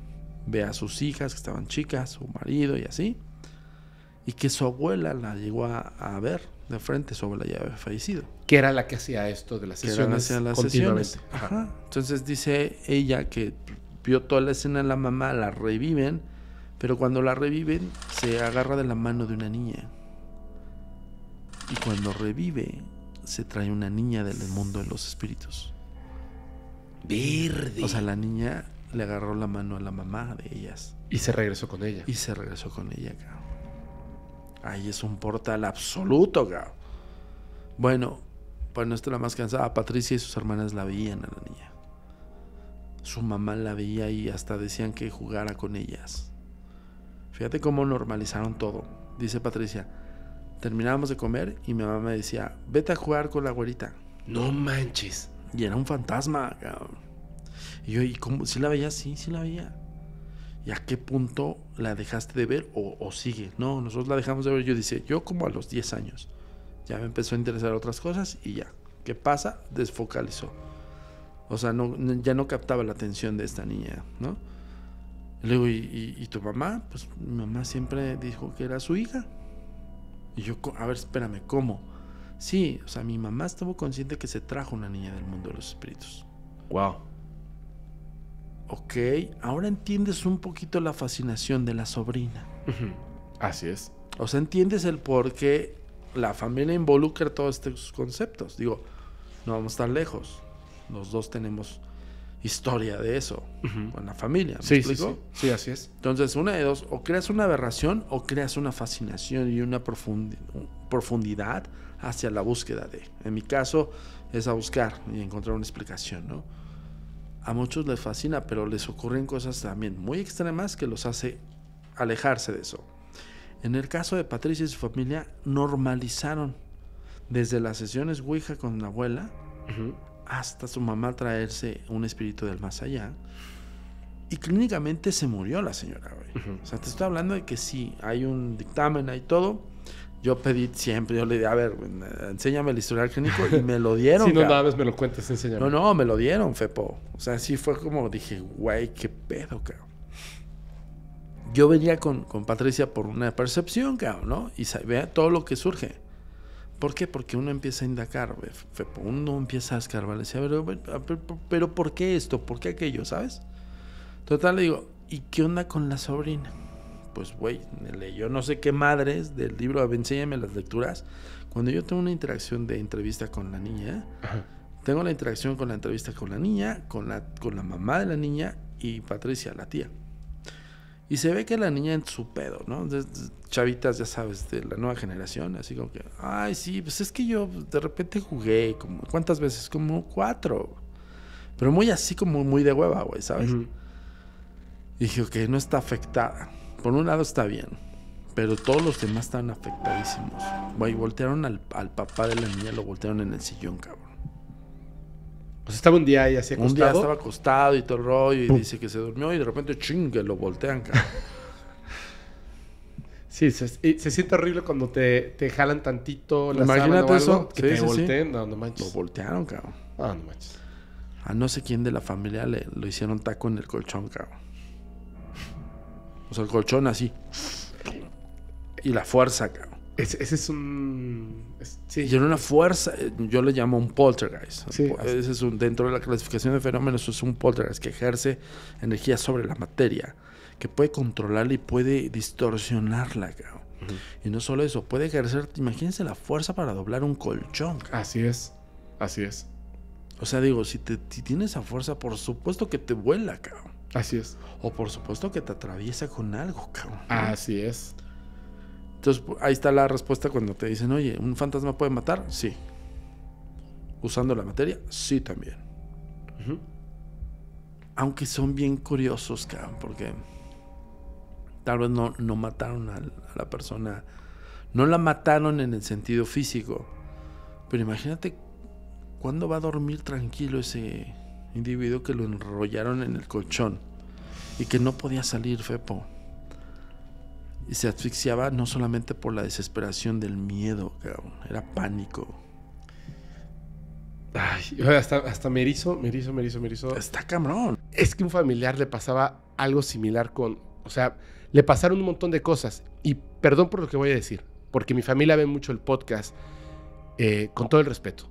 ve a sus hijas que estaban chicas, su marido y así, y que su abuela la llegó a, a ver de frente, su abuela ya había fallecido que era la que hacía esto de las sesiones las Sesiones. Entonces dice ella que vio toda la escena de la mamá, la reviven, pero cuando la reviven se agarra de la mano de una niña. Y cuando revive, se trae una niña del mundo de los espíritus. Verde. O sea, la niña le agarró la mano a la mamá de ellas. Y se regresó con ella. Y se regresó con ella, cabrón. Ahí es un portal absoluto, cabrón. Bueno, bueno, esta la más cansada. Patricia y sus hermanas la veían a la niña. Su mamá la veía y hasta decían que jugara con ellas. Fíjate cómo normalizaron todo. Dice Patricia, terminábamos de comer y mi mamá me decía, vete a jugar con la güerita. No manches. Y era un fantasma, Y yo, ¿y cómo? ¿Sí la veía? Sí, sí la veía. ¿Y a qué punto la dejaste de ver o, sigue? No, nosotros la dejamos de ver. Yo dice, yo como a los 10 años ya me empezó a interesar otras cosas y ya. ¿Qué pasa? Desfocalizó. O sea, ya no captaba la atención de esta niña, ¿no? Le digo, ¿y, tu mamá? Pues mi mamá siempre dijo que era su hija. Y yo, a ver, espérame, ¿cómo? Sí, o sea, mi mamá estuvo consciente que se trajo una niña del mundo de los espíritus. Wow. Ok, ahora entiendes un poquito la fascinación de la sobrina. Así es. O sea, entiendes el por qué la familia involucra todos estos conceptos. Digo, no vamos tan lejos. Los dos tenemos historia de eso con la familia. sí, Sí, así es. Entonces, una de dos, o creas una aberración o creas una fascinación y una profundidad hacia la búsqueda de. En mi caso, es a buscar y encontrar una explicación, ¿no? A muchos les fascina, pero les ocurren cosas también muy extremas que los hace alejarse de eso. En el caso de Patricia y su familia, normalizaron desde las sesiones Ouija con la abuela hasta su mamá traerse un espíritu del más allá. Y clínicamente se murió la señora, güey. O sea, te estoy hablando de que sí, hay un dictamen, hay todo. Yo pedí siempre, yo le dije, a ver, enséñame el historial clínico y me lo dieron. si no, nada me lo cuentas, enséñame. No, no, me lo dieron, Fepo. O sea, sí fue como dije, güey, qué pedo, cabrón yo venía con, Patricia por una percepción, ¿no? Y vea todo lo que surge. ¿Por qué? Porque uno empieza a indagar, uno empieza a escarbar, decía, pero, ¿por qué esto? ¿Por qué aquello? ¿Sabes? Total, le digo, ¿y qué onda con la sobrina? Pues, güey, yo no sé qué madres del libro, enséñame las lecturas. Cuando yo tengo una interacción de entrevista con la niña, tengo la interacción con la entrevista con la niña, con la, con la mamá de la niña y Patricia, la tía. Y se ve que la niña en su pedo, ¿no? Chavitas, ya sabes, de la nueva generación, así como que, ay, sí, pues es que yo de repente jugué, como, ¿cuántas veces? Como cuatro. Pero muy así, como muy de hueva, güey, ¿sabes? Y dije, ok, no está afectada. Por un lado está bien, pero todos los demás están afectadísimos. Güey, voltearon al, al papá de la niña, lo voltearon en el sillón, cabrón. Pues estaba un día ahí así acostado. Un día estaba acostado y todo el rollo y dice que se durmió y de repente chingue, lo voltean, cabrón. Sí, se, siente horrible cuando te, te jalan tantito la Imagínate eso. Que te volteen. No, manches. Lo voltearon, cabrón. Ah, no manches. A no sé quién de la familia le lo hicieron taco en el colchón, cabrón. O sea, el colchón así. Y la fuerza, cabrón. Ese, es un. Es, una fuerza, eh, yo le llamo un poltergeist. ese es un, dentro de la clasificación de fenómenos, es un poltergeist que ejerce energía sobre la materia, que puede controlarla y puede distorsionarla, cabrón. Y no solo eso, puede ejercer, imagínense la fuerza para doblar un colchón. Así es, así es. O sea, digo, si, te, tienes esa fuerza, por supuesto que te vuela, cabrón. Así es. O por supuesto que te atraviesa con algo, cabrón. Así es. Entonces pues, ahí está la respuesta cuando te dicen, oye, ¿un fantasma puede matar? Sí. ¿Usando la materia? Sí también. Aunque son bien curiosos, porque tal vez no, no mataron a, a la persona, no la mataron en el sentido físico, pero imagínate cuándo va a dormir tranquilo ese individuo que lo enrollaron en el colchón y que no podía salir, Fepo y se asfixiaba no solamente por la desesperación del miedo, era pánico. Ay, hasta, hasta me erizo, me erizo, me erizo, me Está cabrón. Es que un familiar le pasaba algo similar con, o sea, le pasaron un montón de cosas y perdón por lo que voy a decir, porque mi familia ve mucho el podcast eh, con todo el respeto.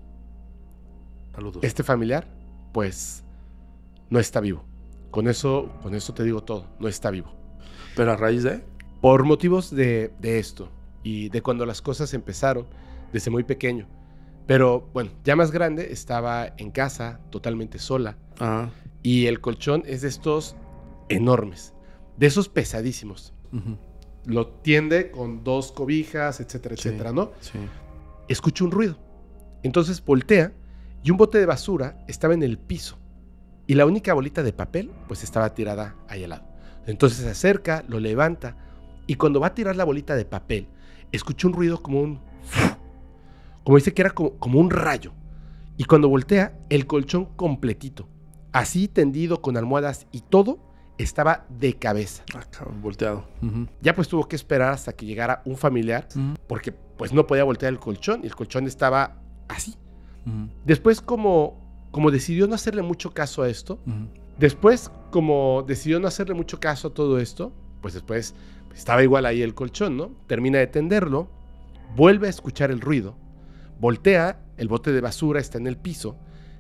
Saludos. Este familiar, pues, no está vivo. Con eso, con eso te digo todo, no está vivo. Pero a raíz de por motivos de, esto y de cuando las cosas empezaron desde muy pequeño. Pero bueno, ya más grande estaba en casa, totalmente sola. Ah. Y el colchón es de estos enormes, de esos pesadísimos. Lo tiende con dos cobijas, etcétera, etcétera, ¿no? Sí. Escucha un ruido. Entonces voltea y un bote de basura estaba en el piso. Y la única bolita de papel, pues estaba tirada ahí al lado. Entonces se acerca, lo levanta y cuando va a tirar la bolita de papel, escucha un ruido como un... Como dice que era como, un rayo. Y cuando voltea, el colchón completito, así tendido con almohadas y todo, estaba de cabeza. Ah, volteado. Ya pues tuvo que esperar hasta que llegara un familiar, porque pues no podía voltear el colchón y el colchón estaba así. Después como, como decidió no hacerle mucho caso a esto, después como decidió no hacerle mucho caso a todo esto, pues después estaba igual ahí el colchón, ¿no? Termina de tenderlo, vuelve a escuchar el ruido, voltea, el bote de basura está en el piso,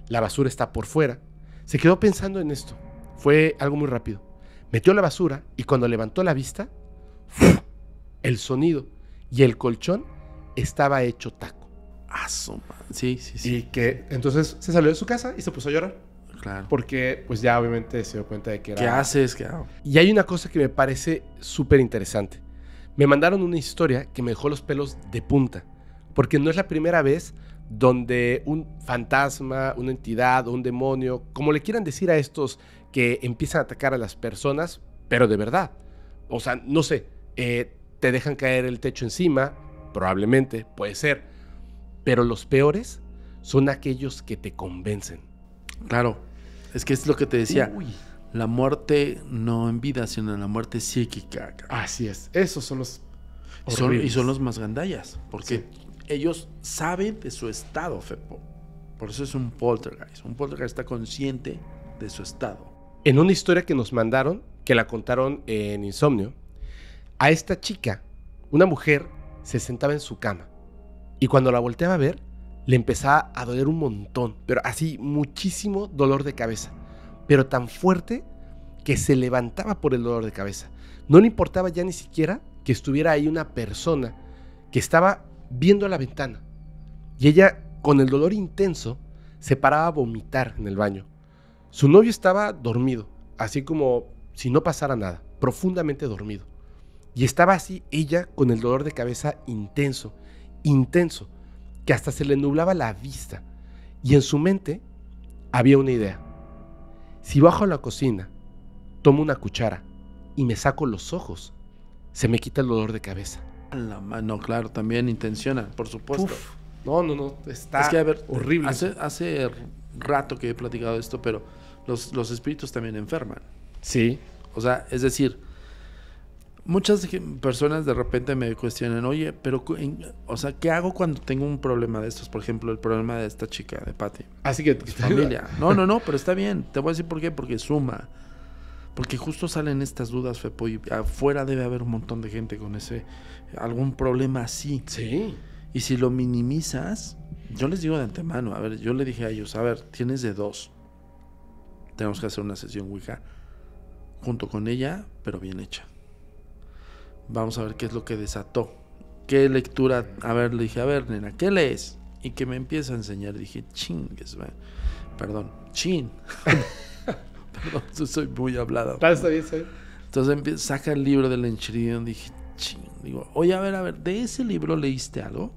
la basura está por fuera. Se quedó pensando en esto. Fue algo muy rápido. Metió la basura y cuando levantó la vista, el sonido y el colchón estaba hecho taco. Ah, sí, sí, sí. Y que entonces se salió de su casa y se puso a llorar. Porque pues ya obviamente se dio cuenta de que era... ¿Qué haces? Y hay una cosa que me parece súper interesante. Me mandaron una historia que me dejó los pelos de punta. Porque no es la primera vez donde un fantasma, una entidad, un demonio, como le quieran decir a estos que empiezan a atacar a las personas, pero de verdad. O sea, no sé, eh, te dejan caer el techo encima, probablemente, puede ser. Pero los peores son aquellos que te convencen. Claro. Es que es lo que te decía. La muerte no en vida, sino en la muerte psíquica. Así es. Esos son los. y son los más gandallas. Porque ellos saben de su estado, Fepo. Por eso es un poltergeist. Un poltergeist está consciente de su estado. En una historia que nos mandaron, que la contaron en Insomnio, a esta chica, una mujer, se sentaba en su cama. Y cuando la volteaba a ver, le empezaba a doler un montón, pero así muchísimo dolor de cabeza, pero tan fuerte que se levantaba por el dolor de cabeza. No le importaba ya ni siquiera que estuviera ahí una persona que estaba viendo a la ventana. Y ella, con el dolor intenso, se paraba a vomitar en el baño. Su novio estaba dormido, así como si no pasara nada, profundamente dormido. Y estaba así ella con el dolor de cabeza intenso, intenso que hasta se le nublaba la vista. Y en su mente había una idea. Si bajo a la cocina, tomo una cuchara y me saco los ojos, se me quita el dolor de cabeza. La mano, claro, también intenciona, por supuesto. no, no, no, está horrible. Hace, rato que he platicado esto, pero los, los espíritus también enferman. Sí. O sea, es decir, muchas personas de repente me cuestionan, oye, pero, o sea, ¿qué hago cuando tengo un problema de estos? Por ejemplo, el problema de esta chica, de Patty. Así ah, que... Pues, familia. No, no, no, pero está bien. Te voy a decir por qué. Porque suma. Porque justo salen estas dudas, Fepo, y afuera debe haber un montón de gente con ese... algún problema así. Sí. Y si lo minimizas, yo les digo de antemano, a ver, yo le dije a ellos, a ver, tienes de dos. Tenemos que hacer una sesión Ouija junto con ella, pero bien hecha. Vamos a ver qué es lo que desató. ¿Qué lectura? A ver, le dije, a ver, nena, ¿qué lees? Y que me empieza a enseñar. Dije, chingues, Perdón, chin. Perdón, soy muy hablado. Ah, está bien, Entonces saca el libro del enchiridión. Dije, ching Digo, oye, a ver, a ver, ¿de ese libro leíste algo?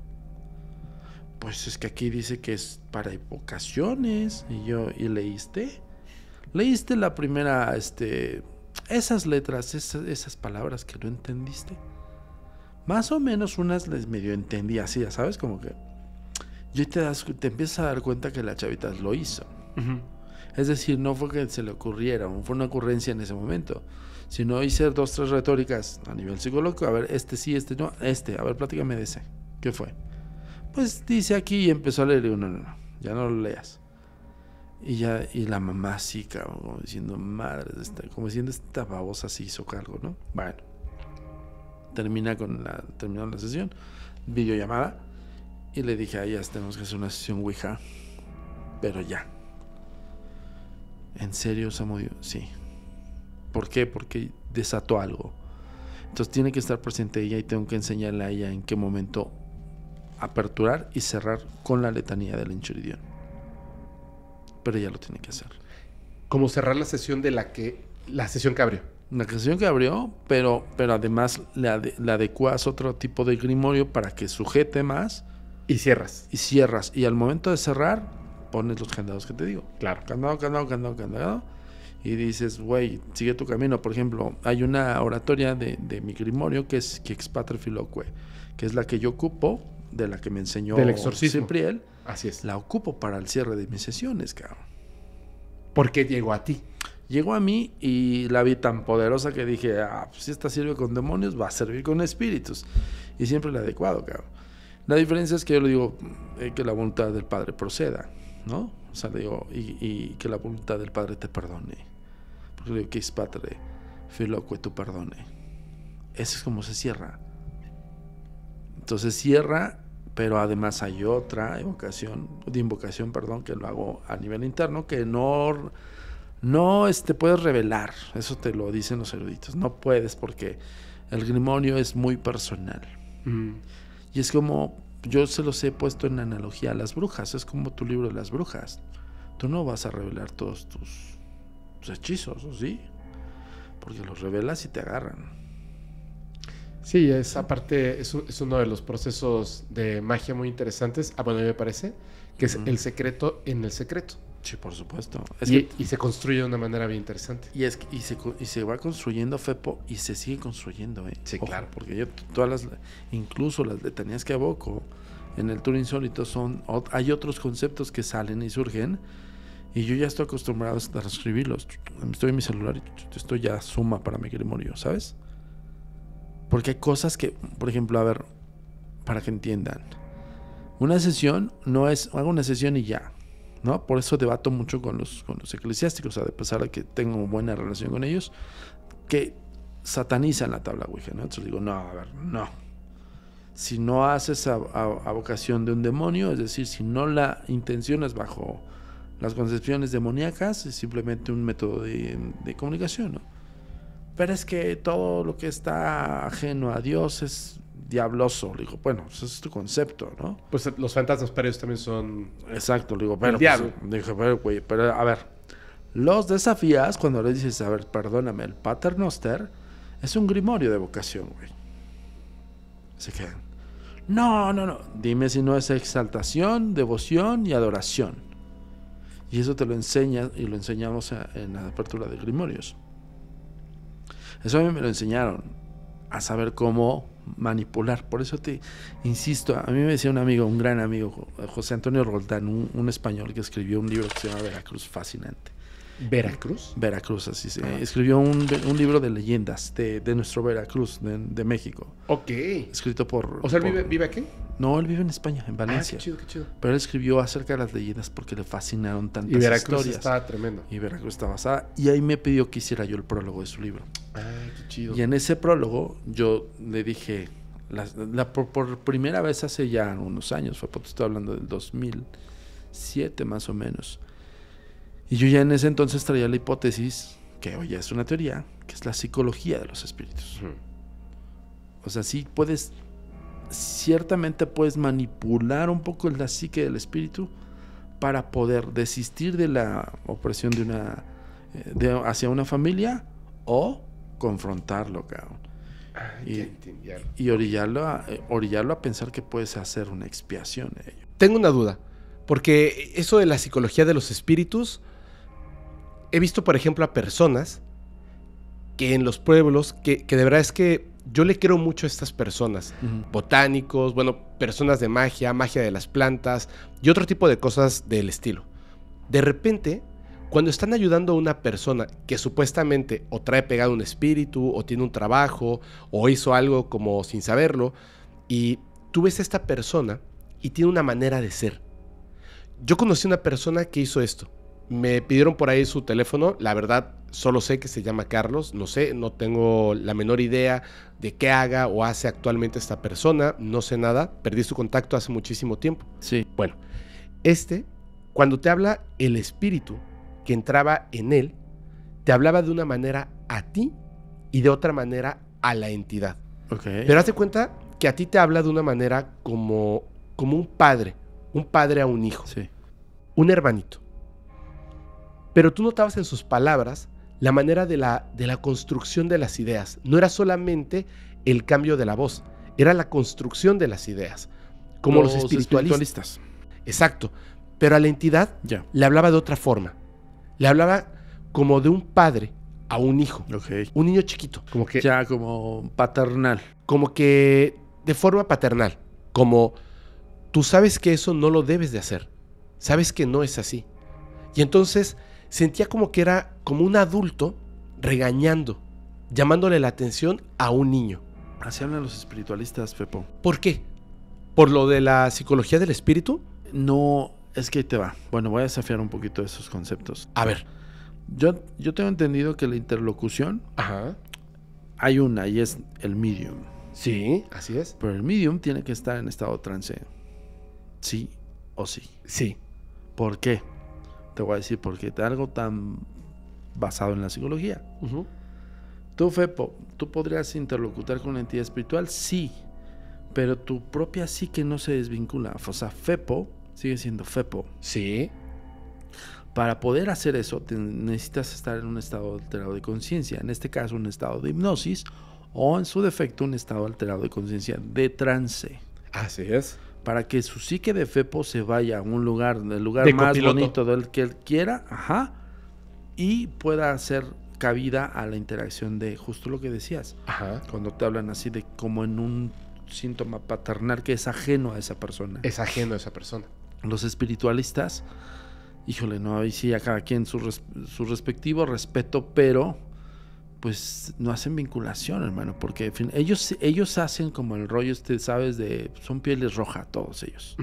Pues es que aquí dice que es para evocaciones Y yo, ¿y leíste? ¿Leíste la primera, este, esas letras, esas, esas palabras que no entendiste, más o menos unas les medio entendí así, ya sabes, como que yo te, das, te empiezas a dar cuenta que la chavita lo hizo. Es decir, no fue que se le ocurriera, no fue una ocurrencia en ese momento, sino hice dos, tres retóricas a nivel psicológico, a ver, este sí, este no, este, a ver, platícame de ese, ¿qué fue? Pues dice aquí y empezó a leer, y no, no, no, ya no lo leas. Y ya, y la mamá sí, cabrón, como diciendo, madre, esta, como diciendo, esta babosa se hizo cargo, ¿no? Bueno, termina con la, termina la sesión, videollamada, y le dije, a ya tenemos que hacer una sesión Ouija, pero ya. ¿En serio, Samudio? Sí. ¿Por qué? Porque desató algo. Entonces tiene que estar presente ella y tengo que enseñarle a ella en qué momento aperturar y cerrar con la letanía del enchuridión pero ya lo tiene que hacer. Como cerrar la sesión de la que, la sesión que abrió. La sesión que abrió, pero, pero además le, adecuas otro tipo de grimorio para que sujete más. Y cierras. Y cierras. Y al momento de cerrar, pones los candados que te digo. Claro. Candado, candado, candado, candado. Y dices, güey, sigue tu camino. Por ejemplo, hay una oratoria de, de mi grimorio que es que Filoque, que es la que yo ocupo, de la que me enseñó Del exorcismo. Cipriel. Así es. La ocupo para el cierre de mis sesiones, cabrón. ¿Por qué llegó a ti? Llegó a mí y la vi tan poderosa que dije, ah, pues si esta sirve con demonios, va a servir con espíritus. Y siempre el adecuado, cabrón. La diferencia es que yo le digo eh, que la voluntad del Padre proceda, ¿no? O sea, le digo, y, que la voluntad del Padre te perdone. Porque le digo, que es Padre, filoque tu perdone. Eso es como se cierra. Entonces cierra pero además hay otra evocación, de invocación, perdón, que lo hago a nivel interno, que no, no este, puedes revelar, eso te lo dicen los eruditos, no puedes porque el grimonio es muy personal. Mm. Y es como, yo se los he puesto en analogía a las brujas, es como tu libro de las brujas, tú no vas a revelar todos tus, tus hechizos, ¿o sí? Porque los revelas y te agarran. Sí, es aparte es, uno de los procesos de magia muy interesantes, ah, bueno, me parece, que es el secreto en el secreto. Sí, por supuesto. y, se construye de una manera bien interesante. Y es y se, va construyendo FEPO y se sigue construyendo. ¿eh? Sí, claro. Porque yo todas las, incluso las tenías que aboco en el Tour Insólito son, hay otros conceptos que salen y surgen y yo ya estoy acostumbrado a transcribirlos. Estoy en mi celular y estoy ya suma para mi ¿sabes? Porque hay cosas que, por ejemplo, a ver, para que entiendan. Una sesión no es, hago una sesión y ya, ¿no? Por eso debato mucho con los, con los eclesiásticos, a pesar de que tengo buena relación con ellos, que satanizan la tabla Ouija, ¿no? Entonces digo, no, a ver, no. Si no haces a, vocación de un demonio, es decir, si no la intencionas bajo las concepciones demoníacas, es simplemente un método de comunicación, ¿no? pero es que todo lo que está ajeno a Dios es diabloso. Le digo, bueno, pues, ese es tu concepto, ¿no? Pues los fantasmas para ellos también son... Exacto, le digo, pero... Pues, dije, pero, güey, pero a ver, los desafías cuando le dices, a ver, perdóname, el paternoster es un grimorio de vocación, güey. Se quedan. No, no, no. Dime si no es exaltación, devoción y adoración. Y eso te lo enseña y lo enseñamos en la apertura de Grimorios. Eso a mí me lo enseñaron, a saber cómo manipular. Por eso te insisto, a mí me decía un amigo, un gran amigo, José Antonio Roldán, un, español que escribió un libro que se llama Veracruz Fascinante. Veracruz. Veracruz, así se. Escribió un, libro de leyendas de, de nuestro Veracruz, de, México. Ok. Escrito por. ¿O sea, él vive, aquí? No, él vive en España, en ah, Valencia. qué chido, qué chido. Pero él escribió acerca de las leyendas porque le fascinaron tantas y Veracruz Estaba tremendo. Y Veracruz está basada. Y ahí me pidió que hiciera yo el prólogo de su libro. Ah, qué chido. Y en ese prólogo yo le dije. La, por, primera vez hace ya unos años, fue, porque estaba hablando del 2007 más o menos y yo ya en ese entonces traía la hipótesis, que hoy ya es una teoría, que es la psicología de los espíritus. O sea, sí puedes, ciertamente puedes manipular un poco la psique del espíritu para poder desistir de la opresión de una, eh, hacia una familia o confrontarlo, cabrón. y, orillarlo, a, eh, orillarlo a pensar que puedes hacer una expiación. Eh. Tengo una duda, porque eso de la psicología de los espíritus, he visto, por ejemplo, a personas que en los pueblos, que, de verdad es que yo le quiero mucho a estas personas, botánicos, bueno, personas de magia, magia de las plantas y otro tipo de cosas del estilo. De repente, cuando están ayudando a una persona que supuestamente o trae pegado un espíritu, o tiene un trabajo, o hizo algo como sin saberlo, y tú ves a esta persona y tiene una manera de ser. Yo conocí una persona que hizo esto. Me pidieron por ahí su teléfono, la verdad solo sé que se llama Carlos, no sé, no tengo la menor idea de qué haga o hace actualmente esta persona, no sé nada, perdí su contacto hace muchísimo tiempo. Sí. Bueno, este, cuando te habla el espíritu que entraba en él, te hablaba de una manera a ti y de otra manera a la entidad. Ok. Pero hazte cuenta que a ti te habla de una manera como, como un padre, un padre a un hijo, sí. un hermanito. Pero tú notabas en sus palabras la manera de la, de la construcción de las ideas. No era solamente el cambio de la voz, era la construcción de las ideas. Como los, espiritualistas. Exacto. Pero a la entidad le hablaba de otra forma. Le hablaba como de un padre a un hijo. Un niño chiquito. Como que. Ya, como paternal. Como que de forma paternal. Como tú sabes que eso no lo debes de hacer. Sabes que no es así. Y entonces sentía como que era como un adulto regañando, llamándole la atención a un niño. Así hablan los espiritualistas, Pepo. ¿Por qué? ¿Por lo de la psicología del espíritu? No, es que te va. Bueno, voy a desafiar un poquito esos conceptos. A ver. Yo, yo tengo entendido que la interlocución hay una y es el medium. Sí, así es. Pero el medium tiene que estar en estado trance. Sí o sí. Sí. ¿Por qué? Te voy a decir porque algo tan basado en la psicología. Tú, Fepo, ¿tú podrías interlocutar con una entidad espiritual? Sí, pero tu propia sí que no se desvincula. O sea, Fepo sigue siendo Fepo. Sí. Para poder hacer eso, necesitas estar en un estado alterado de conciencia. En este caso, un estado de hipnosis o, en su defecto, un estado alterado de conciencia de trance. Así es para que su psique de Fepo se vaya a un lugar, del lugar más bonito del que él quiera, ajá, y pueda hacer cabida a la interacción de justo lo que decías. Ajá. Cuando te hablan así de como en un síntoma paternal que es ajeno a esa persona. Es ajeno a esa persona. Los espiritualistas, híjole, no, ahí sí a cada quien su, su respectivo respeto, pero pues no hacen vinculación, hermano, porque ellos, ellos hacen como el rollo, usted sabes, de son pieles rojas todos ellos.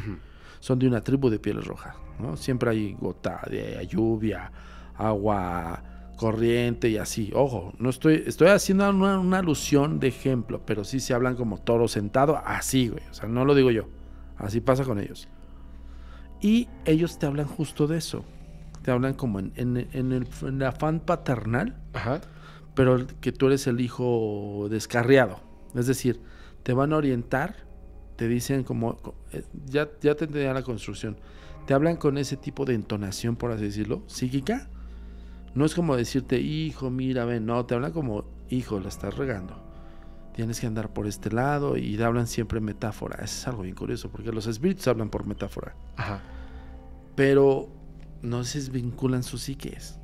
Son de una tribu de pieles rojas, ¿no? Siempre hay gota, de lluvia, agua corriente y así. Ojo, no estoy, estoy haciendo una, alusión de ejemplo, pero sí se hablan como toro sentado, así, güey. O sea, no lo digo yo. Así pasa con ellos. Y ellos te hablan justo de eso. Te hablan como en, en, el, afán paternal. Ajá pero que tú eres el hijo descarriado. Es decir, te van a orientar, te dicen como, eh, ya, ya te entendía la construcción, te hablan con ese tipo de entonación, por así decirlo, psíquica. No es como decirte, hijo, mira, ven, no, te hablan como, hijo, la estás regando. Tienes que andar por este lado y hablan siempre metáfora. Eso es algo bien curioso, porque los espíritus hablan por metáfora. Ajá. Pero no se vinculan sus psiques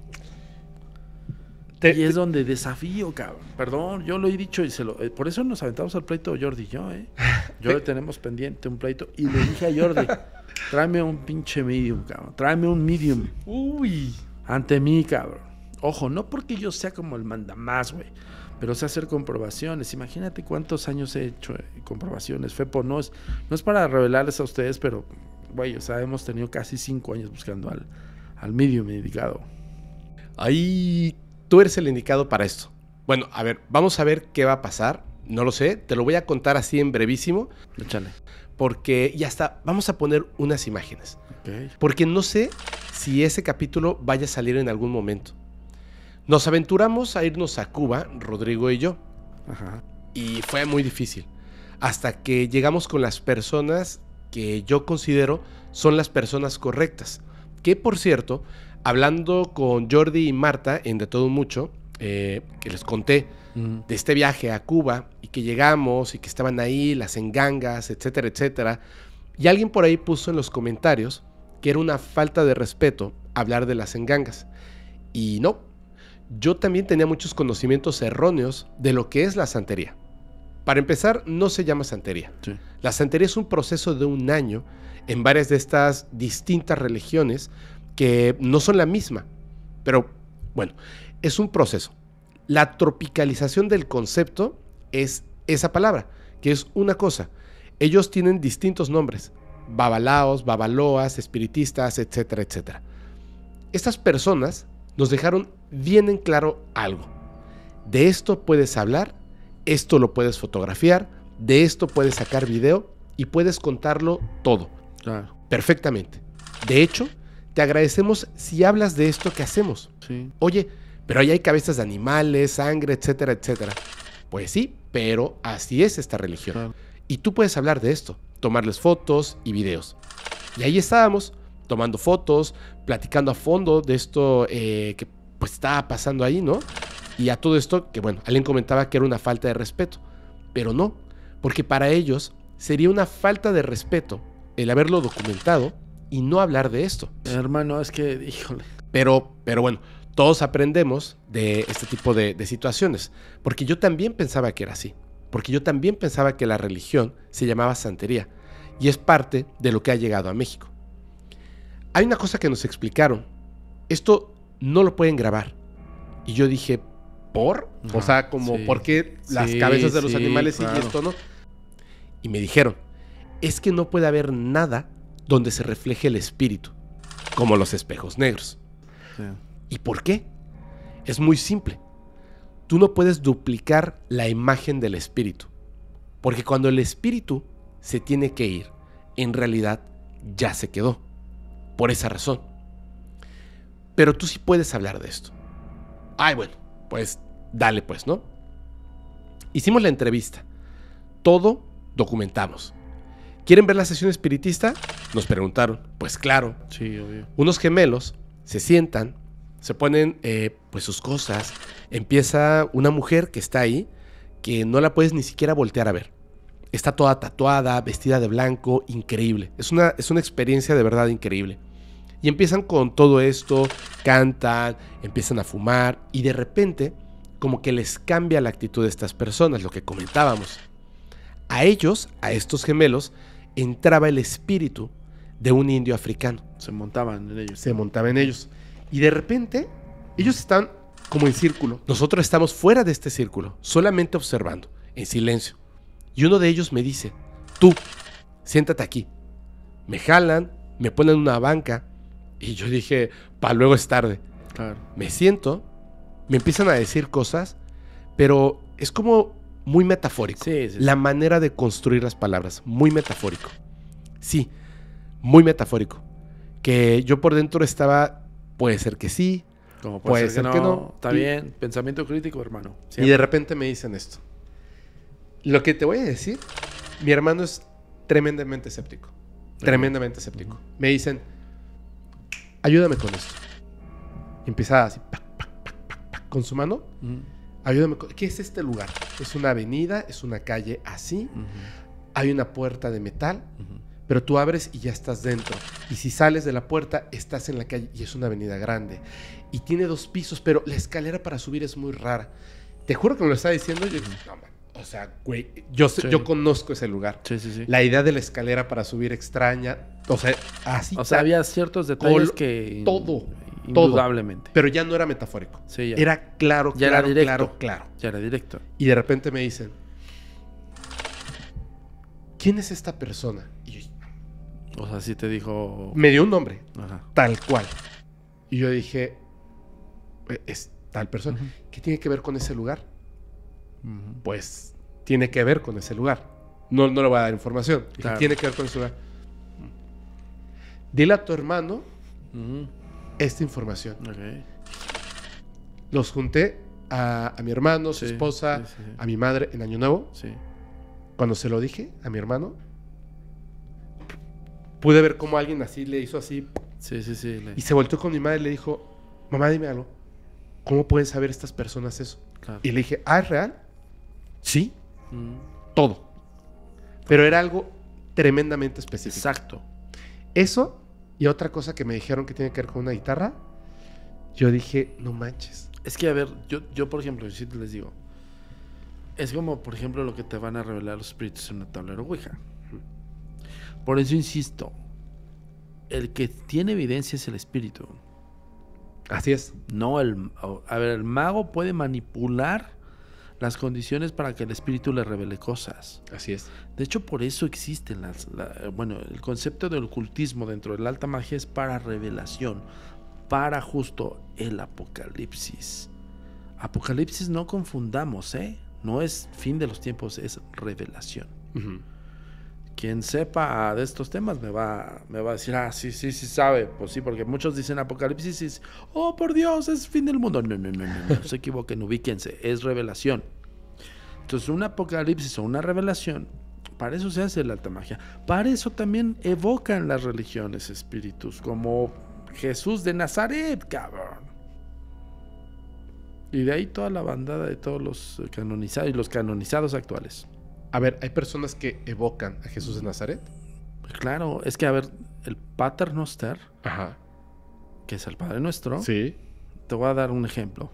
y es donde desafío, cabrón. Perdón, yo lo he dicho y se lo. Eh, por eso nos aventamos al pleito Jordi y yo, ¿eh? Yo le tenemos pendiente un pleito y le dije a Jordi: tráeme un pinche medium, cabrón. Tráeme un medium. Uy. Ante mí, cabrón. Ojo, no porque yo sea como el mandamás, güey. Pero sé hacer comprobaciones. Imagínate cuántos años he hecho eh, comprobaciones. Fepo, no es, no es para revelarles a ustedes, pero, güey, o sea, hemos tenido casi cinco años buscando al, al medium indicado. Ahí tú eres el indicado para esto. Bueno, a ver, vamos a ver qué va a pasar. No lo sé, te lo voy a contar así en brevísimo. Échale. Porque ya está, vamos a poner unas imágenes. Porque no sé si ese capítulo vaya a salir en algún momento. Nos aventuramos a irnos a Cuba, Rodrigo y yo. Ajá. Y fue muy difícil. Hasta que llegamos con las personas que yo considero son las personas correctas. Que por cierto, hablando con Jordi y Marta en De Todo Mucho, eh, que les conté de este viaje a Cuba y que llegamos y que estaban ahí las engangas, etcétera, etcétera. Y alguien por ahí puso en los comentarios que era una falta de respeto hablar de las engangas. Y no, yo también tenía muchos conocimientos erróneos de lo que es la santería. Para empezar, no se llama santería. La santería es un proceso de un año en varias de estas distintas religiones que no son la misma. Pero bueno, es un proceso. La tropicalización del concepto es esa palabra, que es una cosa. Ellos tienen distintos nombres, babalaos, babaloas, espiritistas, etcétera, etcétera. Estas personas nos dejaron bien en claro algo. De esto puedes hablar, esto lo puedes fotografiar, de esto puedes sacar video y puedes contarlo todo. Perfectamente. De hecho, te agradecemos si hablas de esto que hacemos. Oye, pero ahí hay cabezas de animales, sangre, etcétera, etcétera. Pues sí, pero así es esta religión. Y tú puedes hablar de esto, tomarles fotos y videos. Y ahí estábamos, tomando fotos, platicando a fondo de esto eh, que pues estaba pasando ahí, ¿no? Y a todo esto, que bueno, alguien comentaba que era una falta de respeto, pero no, porque para ellos sería una falta de respeto el haberlo documentado y no hablar de esto. Hermano, es que, híjole. Pero, pero bueno, todos aprendemos de este tipo de, situaciones, porque yo también pensaba que era así, porque yo también pensaba que la religión se llamaba santería, y es parte de lo que ha llegado a México. Hay una cosa que nos explicaron, esto no lo pueden grabar, y yo dije, ¿por? o sea, como, ¿por qué las cabezas de los animales y esto no? Y me dijeron, es que no puede haber nada donde se refleje el espíritu, como los espejos negros. ¿Y por qué? Es muy simple. Tú no puedes duplicar la imagen del espíritu, porque cuando el espíritu se tiene que ir, en realidad ya se quedó, por esa razón. Pero tú sí puedes hablar de esto. Ay, bueno, pues dale pues, ¿no? Hicimos la entrevista. Todo documentamos. ¿Quieren ver la sesión espiritista? Nos preguntaron. Pues claro. Sí, obvio. Unos gemelos se sientan, se ponen eh, pues sus cosas. Empieza una mujer que está ahí, que no la puedes ni siquiera voltear a ver. Está toda tatuada, vestida de blanco, increíble. Es una, es una experiencia de verdad increíble. Y empiezan con todo esto, cantan, empiezan a fumar y de repente como que les cambia la actitud de estas personas, lo que comentábamos. A ellos, a estos gemelos, entraba el espíritu de un indio africano. Se montaban en ellos. Se montaban en ellos. Y de repente, ellos están como en círculo. Nosotros estamos fuera de este círculo, solamente observando, en silencio. Y uno de ellos me dice, tú, siéntate aquí. Me jalan, me ponen una banca. Y yo dije, pa' luego es tarde. Me siento, me empiezan a decir cosas, pero es como muy metafórico. La manera de construir las palabras, muy metafórico. Sí, muy metafórico. Que yo por dentro estaba, puede ser que sí, Como puede, ser, que, no, Está bien, pensamiento crítico, hermano. Y de repente me dicen esto. Lo que te voy a decir, mi hermano es tremendamente escéptico. Tremendamente escéptico. Me dicen, ayúdame con esto. Y empieza así, con su mano. Ayúdame. ¿Qué es este lugar? Es una avenida, es una calle así. Hay una puerta de metal, pero tú abres y ya estás dentro. Y si sales de la puerta, estás en la calle y es una avenida grande. Y tiene dos pisos, pero la escalera para subir es muy rara. Te juro que me lo estaba diciendo. Yo, no, O sea, güey, yo, yo conozco ese lugar. Sí, sí, sí. La idea de la escalera para subir extraña. O sea, así. O sea, había ciertos detalles que. Todo. Indudablemente. Pero ya no era metafórico. Sí, ya. Era claro, ya claro, era claro, claro. Ya era directo. Y de repente me dicen, ¿quién es esta persona? Y yo, o sea, sí te dijo... Me dio un nombre, tal cual. Y yo dije, eh, es tal persona. ¿Qué tiene que ver con ese lugar? Pues tiene que ver con ese lugar. No, no le voy a dar información. Tiene que ver con ese lugar. Dile a tu hermano esta información. Okay. Los junté a, mi hermano, su esposa, a mi madre en Año Nuevo. Sí. Cuando se lo dije a mi hermano, pude ver cómo alguien así le hizo así. Sí, sí, sí. Y se volteó con mi madre y le dijo, mamá, dime algo. ¿Cómo pueden saber estas personas eso? Claro. Y le dije, ¿ah, es real? Sí. Mm. Todo. Pero era algo tremendamente específico. Exacto. Eso y otra cosa que me dijeron que tiene que ver con una guitarra, yo dije, no manches. Es que, a ver, yo, yo por ejemplo, si les digo, es como, por ejemplo, lo que te van a revelar los espíritus en una tablero Ouija. Por eso insisto, el que tiene evidencia es el espíritu. Así es. No, el, a ver, el mago puede manipular las condiciones para que el espíritu le revele cosas. Así es. De hecho, por eso existen las... bueno, el concepto del ocultismo dentro del alta magia es para revelación, para justo el apocalipsis. Apocalipsis no confundamos, ¿eh? No es fin de los tiempos, es revelación quien sepa de estos temas me va, me va a decir, ah, sí, sí, sí sabe. Pues sí, porque muchos dicen Apocalipsis, oh, por Dios, es fin del mundo. No, no, no, no, no, se equivoquen, ubíquense, es revelación. Entonces, un apocalipsis o una revelación, para eso se hace la alta magia. Para eso también evocan las religiones espíritus, como Jesús de Nazaret, cabrón. Y de ahí toda la bandada de todos los canonizados y los canonizados actuales a ver, hay personas que evocan a Jesús de Nazaret. Claro, es que a ver, el Pater Noster, que es el Padre Nuestro, sí. te voy a dar un ejemplo.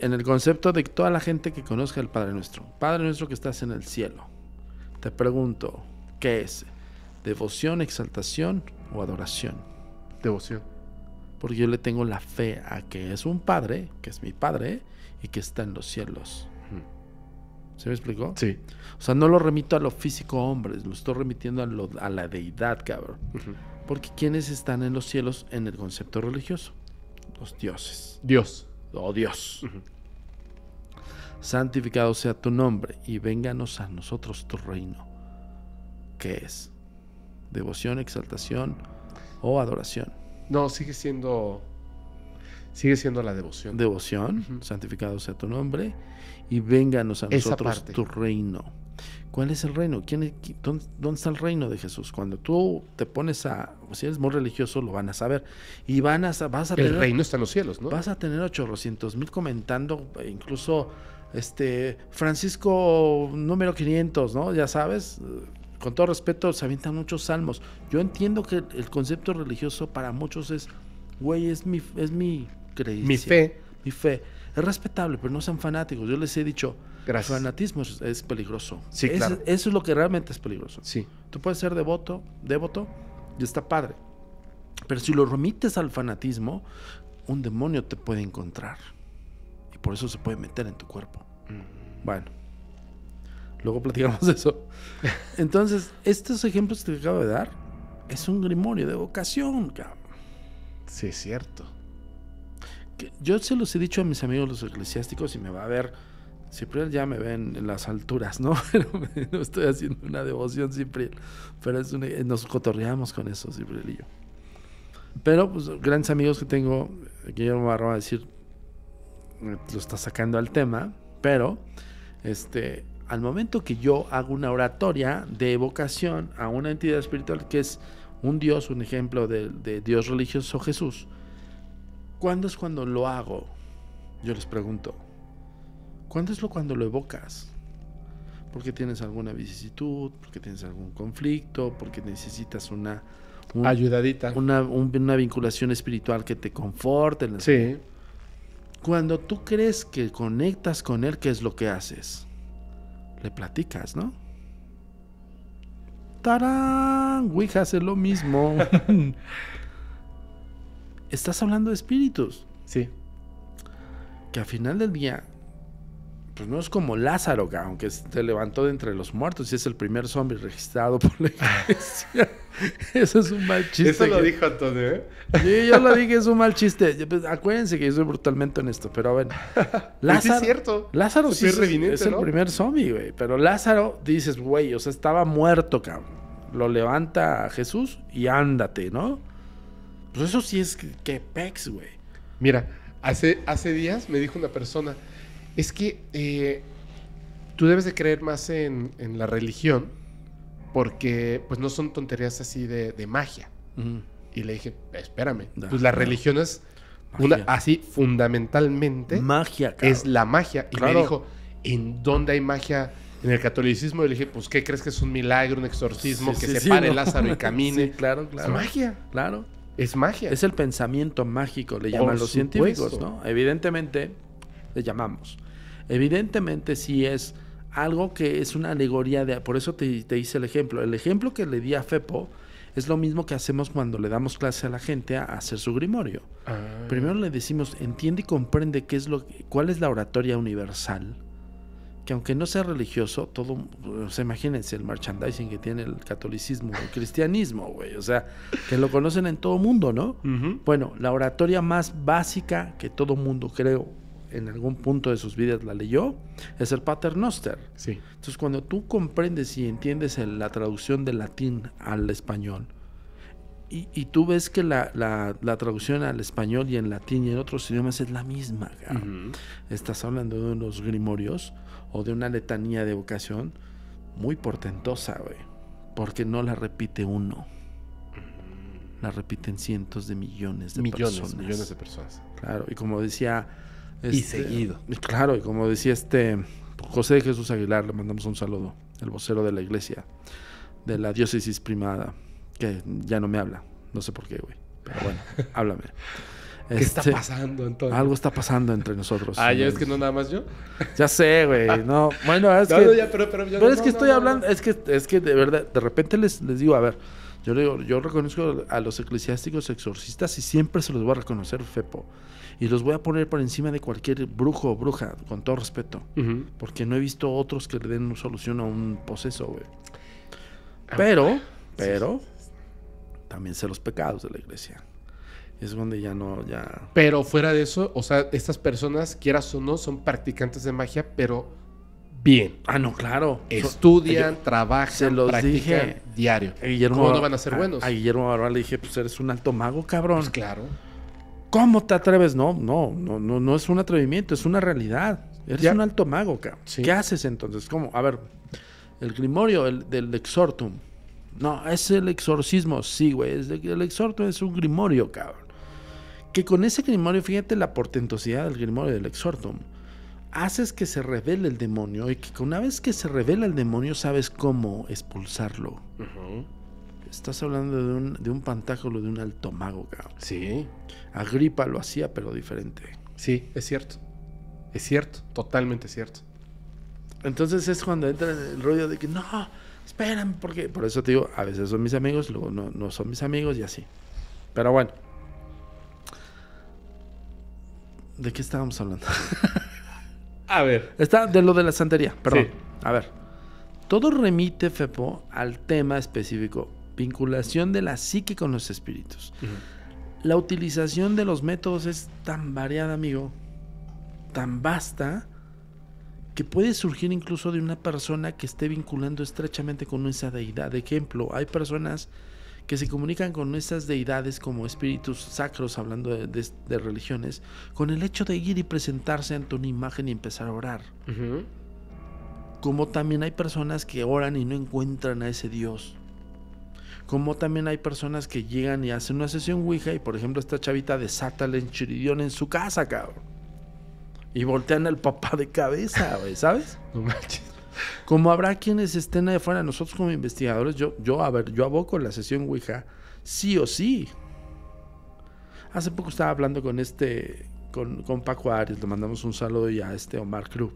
En el concepto de toda la gente que conozca el Padre Nuestro, Padre Nuestro que estás en el cielo, te pregunto, ¿qué es? ¿Devoción, exaltación o adoración? Devoción. Porque yo le tengo la fe a que es un Padre, que es mi Padre, y que está en los cielos. ¿Se me explicó? Sí. O sea, no lo remito a lo físico hombres, lo estoy remitiendo a, la deidad, cabrón. Porque quienes están en los cielos en el concepto religioso? Los dioses. Dios. Oh Dios. Santificado sea tu nombre y vénganos a nosotros tu reino. ¿Qué es? ¿Devoción, exaltación o adoración? No, sigue siendo. Sigue siendo la devoción. Devoción, santificado sea tu nombre y vénganos a nosotros tu reino. ¿Cuál es el reino? ¿Quién dónde, está el reino de Jesús? Cuando tú te pones a, si eres muy religioso, lo van a saber. Y van a, vas el reino está en los cielos, ¿no? Vas a tener 800 mil comentando, eh, incluso este Francisco número 500, ¿no? Ya sabes, eh, con todo respeto, se avientan muchos salmos. Yo entiendo que el concepto religioso para muchos es, güey, es mi, es mi creencia. Mi fe. Mi fe es respetable, pero no sean fanáticos. Yo les he dicho, Gracias. fanatismo es, peligroso. Sí, claro. Eso es lo que realmente es peligroso. Sí. Tú puedes ser devoto, devoto, y está padre. Pero si lo remites al fanatismo, un demonio te puede encontrar. Y por eso se puede meter en tu cuerpo. Mm. Bueno. Luego platicamos eso. Entonces, estos ejemplos que te acabo de dar es un grimorio de vocación, Sí, es cierto yo se los he dicho a mis amigos los eclesiásticos y me va a ver. Cipriel ya me ven en las alturas, ¿no? Pero no estoy haciendo una devoción, Cipriel. Pero es nos cotorreamos con eso, Cipriel y yo. Pero, pues, grandes amigos que tengo, ...que Guillermo me va a decir, lo está sacando al tema, pero, este, al momento que yo hago una oratoria de evocación a una entidad espiritual que es un Dios, un ejemplo de Dios religioso Jesús, ¿Cuándo es cuando lo hago? Yo les pregunto. ¿Cuándo es lo cuando lo evocas? Porque tienes alguna vicisitud, porque tienes algún conflicto, porque necesitas una ayudadita, una, vinculación espiritual que te conforte. sí. Cuando tú crees que conectas con él, ¿qué es lo que haces? Le platicas, ¿no? ¡Tarán! Ouija hace lo mismo. estás hablando de espíritus. Sí. Que al final del día, pues no es como Lázaro, que aunque se levantó de entre los muertos y es el primer zombie registrado por la iglesia. Eso es un mal chiste. Eso lo que... dijo Antonio, ¿eh? Sí, yo lo dije, es un mal chiste. Pues, acuérdense que yo soy brutalmente honesto, pero bueno. Pues Lázaro, es cierto. Lázaro sí es, el primer zombie, güey. Pero Lázaro, dices, güey, o sea, estaba muerto, cabrón. Lo levanta Jesús y ándate, ¿no? Pues eso sí es que, pex, güey. Mira, hace, hace días me dijo una persona, es que eh, tú debes de creer más en, la religión porque pues no son tonterías así de, magia. Y le dije, espérame, pues la religión es una, así fundamentalmente. Magia, Es la magia. Y me dijo, ¿en dónde hay magia? En el catolicismo y le dije, pues, ¿qué crees que es un milagro, un exorcismo que se pare Lázaro y camine? claro, claro. Es magia. Claro. Es magia. Es el pensamiento mágico, le llaman los científicos, ¿no? Evidentemente, le llamamos. Evidentemente si es algo que es una alegoría de... Por eso te, te hice el ejemplo. El ejemplo que le di a Fepo es lo mismo que hacemos cuando le damos clase a la gente a hacer su grimorio. Ah. Primero le decimos, entiende y comprende qué es lo, cuál es la oratoria universal que aunque no sea religioso, todo, imagínense el merchandising que tiene el catolicismo, el cristianismo, güey, o sea, que lo conocen en todo mundo, ¿no? Bueno, la oratoria más básica que todo mundo, creo, en algún punto de sus vidas la leyó, es el Paternoster. Sí. Entonces, cuando tú comprendes y entiendes la traducción del latín al español, y, tú ves que la, traducción al español y en latín y en otros idiomas es la misma. Estás hablando de unos grimorios o de una letanía de vocación muy portentosa, güey. Porque no la repite uno. La repiten cientos de millones de personas. Millones de personas. Claro, y como decía. y este, seguido. Claro, y como decía este José Jesús Aguilar, le mandamos un saludo, el vocero de la iglesia, de la diócesis primada, que ya no me habla, no sé por qué, güey. Pero bueno, háblame. ¿Qué está este, pasando, entonces? Algo está pasando entre nosotros. Ah, ya es que no nada más yo. Ya sé, güey. No, bueno, es que. No, pero, es que estoy hablando, es que, es que de verdad, de repente les, digo, a ver, yo digo, yo reconozco a los eclesiásticos exorcistas y siempre se los voy a reconocer, Fepo. Y los voy a poner por encima de cualquier brujo o bruja, con todo respeto. Porque no he visto otros que le den solución a un poseso, güey. Ah, pero, pero, también sé los pecados de la iglesia es donde ya no, ya... Pero fuera de eso, o sea, estas personas, quieras o no, son practicantes de magia, pero bien. Ah, no, claro. Estudian, trabajan, se los dije, diario. ¿Cómo van a ser buenos? A Guillermo Barba le dije, pues eres un alto mago, cabrón. Pues claro. ¿Cómo te atreves? No, no, no, no, es un atrevimiento, es una realidad. Eres un alto mago, cabrón. ¿Qué haces entonces? ¿Cómo? A ver, el grimorio el, del exortum. No, es el exorcismo, sí, güey. El exhortum es un grimorio, cabrón que con ese grimorio, fíjate la portentosidad del grimorio del exhortum, haces que se revele el demonio y que una vez que se revela el demonio sabes cómo expulsarlo. Estás hablando de un, de pantáculo de un alto mago, Sí. Agripa lo hacía, pero diferente. Sí, es cierto. Es cierto, totalmente cierto. Entonces es cuando entra el rollo de que no, espérame, porque por eso te digo, a veces son mis amigos, luego no, no son mis amigos y así. Pero bueno. ¿De qué estábamos hablando? a ver. Está de lo de la santería, perdón. A ver. Todo remite, Fepo, al tema específico. Vinculación de la psique con los espíritus. La utilización de los métodos es tan variada, amigo, tan vasta, que puede surgir incluso de una persona que esté vinculando estrechamente con esa deidad. De ejemplo, hay personas que se comunican con nuestras deidades como espíritus sacros, hablando de, religiones, con el hecho de ir y presentarse ante una imagen y empezar a orar. Como también hay personas que oran y no encuentran a ese Dios. Como también hay personas que llegan y hacen una sesión Ouija y, por ejemplo, esta chavita desata el enchiridión en su casa, cabrón. Y voltean al papá de cabeza, ¿sabes? Como habrá quienes estén ahí afuera, nosotros como investigadores, yo, yo, a ver, yo aboco la sesión Ouija, sí o sí. Hace poco estaba hablando con este, con, con Paco Arias, le mandamos un saludo ya a este Omar Cruz.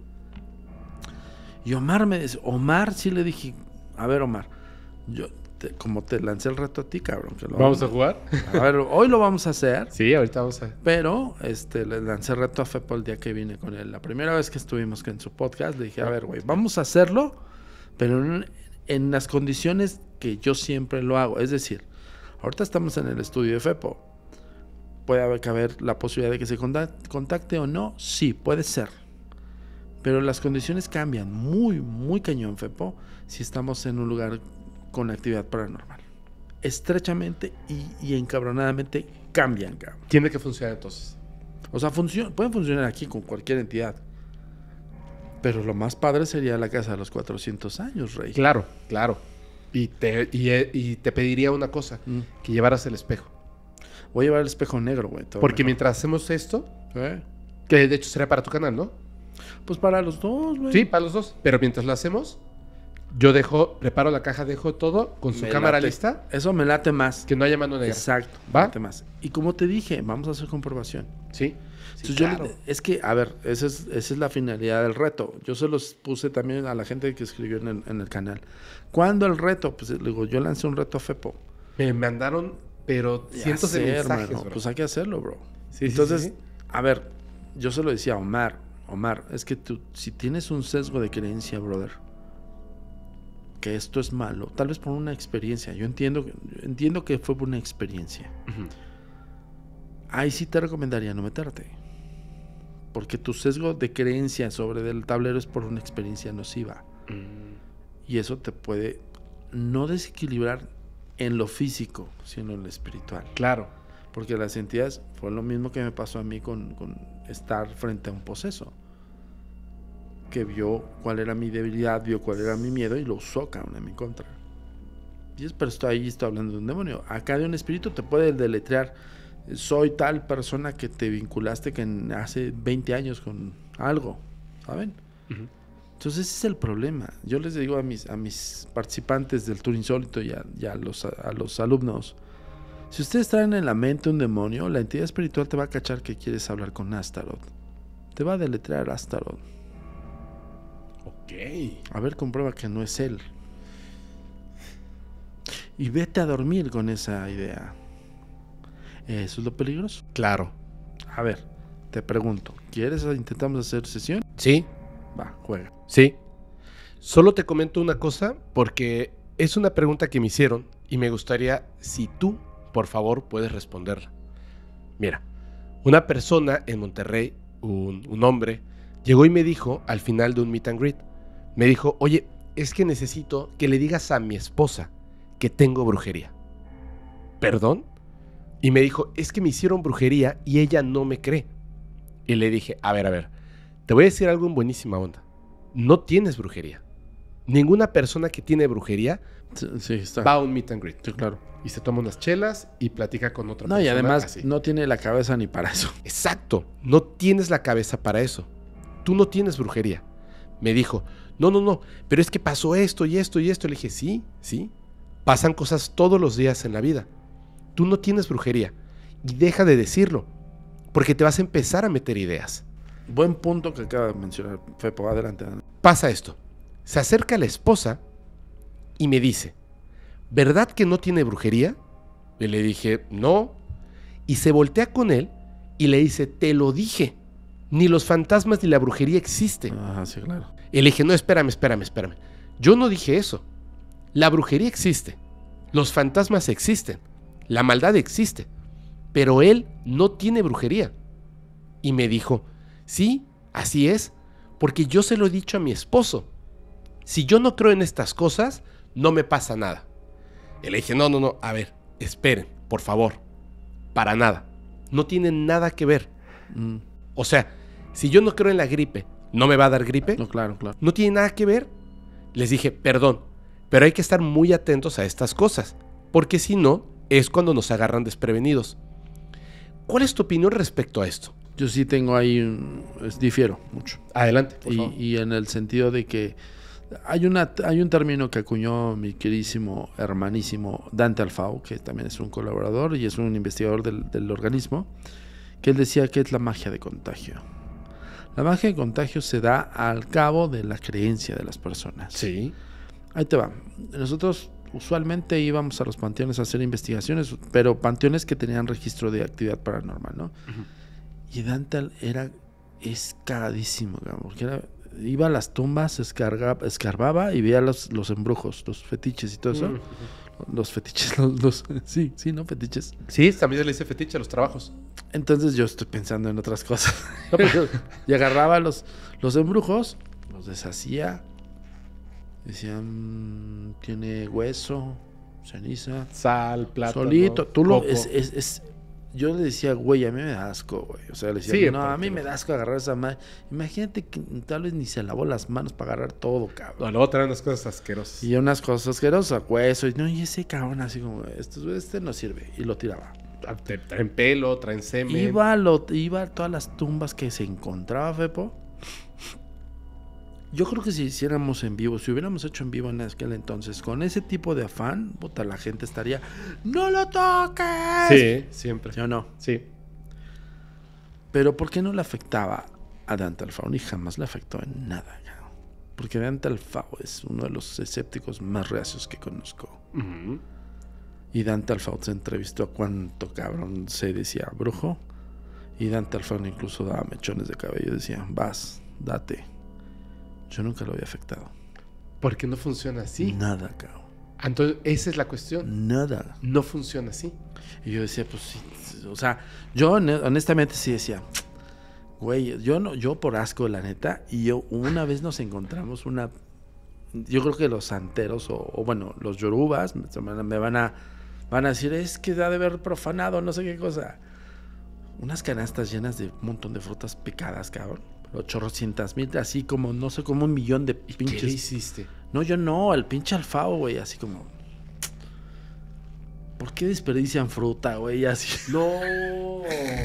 Y Omar me dice, Omar, sí le dije, a ver Omar, yo, como te lancé el reto a ti, cabrón. Que lo ¿Vamos, a jugar? A ver, hoy lo vamos a hacer. Sí, ahorita vamos a. Pero este, le lancé el reto a Fepo el día que vine con él. La primera vez que estuvimos en su podcast, le dije, a ver, güey, vamos a hacerlo, pero en, las condiciones que yo siempre lo hago. Es decir, ahorita estamos en el estudio de Fepo. ¿Puede haber, haber la posibilidad de que se contacte, contacte o no? Sí, puede ser. Pero las condiciones cambian muy, muy cañón, Fepo, si estamos en un lugar con la actividad paranormal. Estrechamente y, encabronadamente cambian, Tiene que funcionar entonces. O sea, pueden funcionar aquí con cualquier entidad. Pero lo más padre sería la casa de los 400 años, Rey. Claro, claro. Y te, y, e, te pediría una cosa, mm. que llevaras el espejo. Voy a llevar el espejo negro, güey. Porque mientras hacemos esto, ¿Eh? que de hecho será para tu canal, ¿no? Pues para los dos, güey. Sí, para los dos. Pero mientras lo hacemos, yo dejo, preparo la caja, dejo todo con su cámara lista. Eso me late más. Que no haya mano Exacto. ¿Va? late más. Y como te dije, vamos a hacer comprobación. Sí. Entonces yo, es que, a ver, esa es, la finalidad del reto. Yo se los puse también a la gente que escribió en el, canal. ¿Cuándo el reto? Pues digo, yo lancé un reto a FEPO. Me mandaron, pero cientos de mensajes. Pues hay que hacerlo, bro. Sí, Entonces, a ver, yo se lo decía a Omar. Omar, es que tú, si tienes un sesgo de creencia, brother, que esto es malo, tal vez por una experiencia. Yo entiendo, entiendo que fue por una experiencia. Ahí sí te recomendaría no meterte. Porque tu sesgo de creencia sobre el tablero es por una experiencia nociva. Mm. Y eso te puede no desequilibrar en lo físico, sino en lo espiritual. Claro. Porque las entidades fue lo mismo que me pasó a mí con, estar frente a un proceso que vio cuál era mi debilidad, vio cuál era mi miedo y lo usó, en mi contra. Y pero estoy ahí, está hablando de un demonio. Acá de un espíritu te puede deletrear. Soy tal persona que te vinculaste que hace 20 años con algo, ¿saben? Entonces ese es el problema. Yo les digo a mis, a mis participantes del Tour Insólito y, a, los, a, los, alumnos, si ustedes traen en la mente un demonio, la entidad espiritual te va a cachar que quieres hablar con Astaroth. Te va a deletrear Astaroth a ver, comprueba que no es él. Y vete a dormir con esa idea. ¿Eso es lo peligroso? Claro. A ver, te pregunto, ¿quieres intentamos hacer sesión? Sí. Va, juega. Sí. Solo te comento una cosa porque es una pregunta que me hicieron y me gustaría si tú, por favor, puedes responderla. Mira, una persona en Monterrey, un, un hombre, llegó y me dijo al final de un meet and greet, me dijo, oye, es que necesito que le digas a mi esposa que tengo brujería. ¿Perdón? Y me dijo, es que me hicieron brujería y ella no me cree. Y le dije, a ver, a ver, te voy a decir algo en buenísima onda. No tienes brujería. Ninguna persona que tiene brujería está. va a un meet and greet. Sí, claro. Y se toma unas chelas y platica con otra no, persona. No, y además no tiene la cabeza ni para eso. Exacto, no tienes la cabeza para eso. Tú no tienes brujería. Me dijo, no, no, no, pero es que pasó esto y esto y esto. Le dije, sí, sí. Pasan cosas todos los días en la vida. Tú no tienes brujería. Y deja de decirlo, porque te vas a empezar a meter ideas. Buen punto que acaba de mencionar Fepo. Adelante. Pasa esto. Se acerca la esposa y me dice, ¿verdad que no tiene brujería? Y le dije, no. Y se voltea con él y le dice, te lo dije ni los fantasmas ni la brujería existen. Ah, sí, claro. le dije, no, espérame, espérame, espérame. Yo no dije eso. La brujería existe. Los fantasmas existen. La maldad existe. Pero él no tiene brujería. Y me dijo, sí, así es. Porque yo se lo he dicho a mi esposo. Si yo no creo en estas cosas, no me pasa nada. Él le dije, no, no, no, a ver, esperen, por favor. Para nada. No tienen nada que ver. Mm. O sea, si yo no creo en la gripe, ¿no me va a dar gripe? No, claro, claro. No tiene nada que ver. Les dije, perdón, pero hay que estar muy atentos a estas cosas, porque si no, es cuando nos agarran desprevenidos. ¿Cuál es tu opinión respecto a esto? Yo sí tengo ahí, un, difiero mucho. Adelante. y, en el sentido de que hay, una, hay un término que acuñó mi queridísimo hermanísimo Dante Alfao, que también es un colaborador y es un investigador del organismo, que él decía que es la magia de contagio. La magia de contagio se da al cabo de la creencia de las personas. Sí. Ahí te va. Nosotros usualmente íbamos a los panteones a hacer investigaciones, pero panteones que tenían registro de actividad paranormal, ¿no? Y Dantal era escadísimo, porque iba a las tumbas, escarbaba y veía los, embrujos, los fetiches y todo eso los fetiches, los, sí, sí, ¿no? Fetiches. Sí, también se le hice fetiche a los trabajos. Entonces yo estoy pensando en otras cosas. Pues y agarraba los, los embrujos, los deshacía. Decían, tiene hueso, ceniza. Sal, plátano. Solito. Tú lo, es, es, yo le decía, güey, a mí me da asco, güey. O sea, le decía, no, a mí me da asco agarrar esa madre. Imagínate que tal vez ni se lavó las manos para agarrar todo, cabrón. No, luego unas cosas asquerosas. Y unas cosas asquerosas, hueso. Y no, ese cabrón así como, este, este no sirve. Y lo tiraba. Ah, en pelo, traen semen. Iba, lo, iba a todas las tumbas que se encontraba, Fepo. Yo creo que si hiciéramos en vivo, si hubiéramos hecho en vivo en aquel entonces, con ese tipo de afán, puta, la gente estaría, ¡No lo toques! Sí, siempre. Yo o no? Sí. Pero ¿por qué no le afectaba a Dante Alfao? Y jamás le afectó en nada. Porque Dante Alfao es uno de los escépticos más reacios que conozco. Y Dante Alfao se entrevistó a cuánto cabrón se decía brujo. Y Dante Alfao incluso daba mechones de cabello. Decía, vas, date. Yo nunca lo había afectado. Porque no funciona así. Nada, cabrón. Entonces, esa es la cuestión. Nada. No funciona así. Y yo decía, pues sí, o sea, yo honestamente sí decía, güey, yo no, yo por asco, la neta, y yo una vez nos encontramos una, yo creo que los santeros, o, bueno, los yorubas, me van a, van a decir, es que da de haber profanado, no sé qué cosa. Unas canastas llenas de un montón de frutas picadas, cabrón 800 mil, así como, no sé, como un millón de pinches. ¿Qué hiciste? No, yo no, al pinche alfao, güey, así como. ¿Por qué desperdician fruta, güey? Así. No.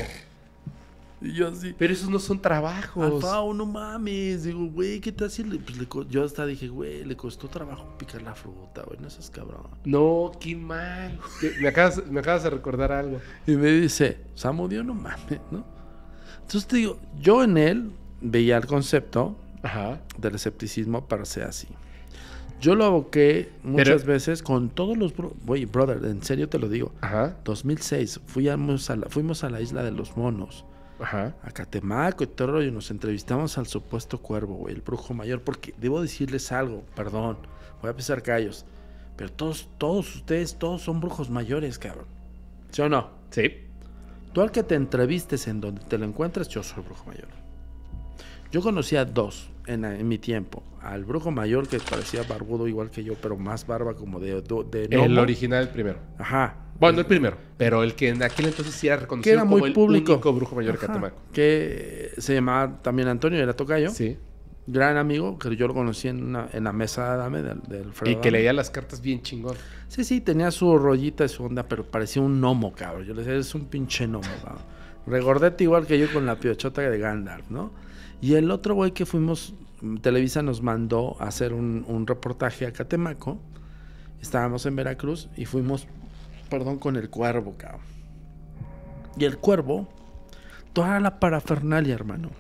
y yo así. Pero esos no son trabajos. Alfao, no mames. Digo, güey, ¿qué te hace? Pues le, yo hasta dije, güey, le costó trabajo picar la fruta, güey. No seas cabrón. No, qué mal. me, acabas, me acabas de recordar algo. Y me dice, Samudio, no mames, ¿no? Entonces te digo, yo en él veía el concepto del escepticismo para ser así. Yo lo aboqué muchas veces con todos los... Oye, brother, en serio te lo digo. Ajá. 2006, fuimos a, la, fuimos a la isla de los monos. Ajá. A Catemaco y todo y Nos entrevistamos al supuesto cuervo, güey, el brujo mayor. Porque debo decirles algo, perdón. Voy a pisar callos. Pero todos, todos ustedes, todos son brujos mayores, cabrón. ¿Sí o no? Sí. Tú al que te entrevistes en donde te lo encuentras, yo soy brujo mayor. Yo conocía dos en, mi tiempo. Al brujo mayor que parecía barbudo igual que yo, pero más barba como de... de, el original, primero. Ajá. Bueno, el primero, pero el que en aquel entonces sí era reconocido como el único brujo mayor de Que eh, se llamaba también Antonio, era tocayo. Sí gran amigo, que yo lo conocí en, una, en la mesa dame, del, del Y que leía las cartas bien chingón. Sí, sí, tenía su rollita y su onda, pero parecía un gnomo, cabrón. Yo le decía, es un pinche gnomo, cabrón. Regordete igual que yo con la piochota de Gandalf, ¿no? Y el otro güey que fuimos, Televisa nos mandó a hacer un, reportaje a Catemaco. Estábamos en Veracruz y fuimos, perdón, con el cuervo, cabrón. Y el cuervo, toda la parafernalia, hermano.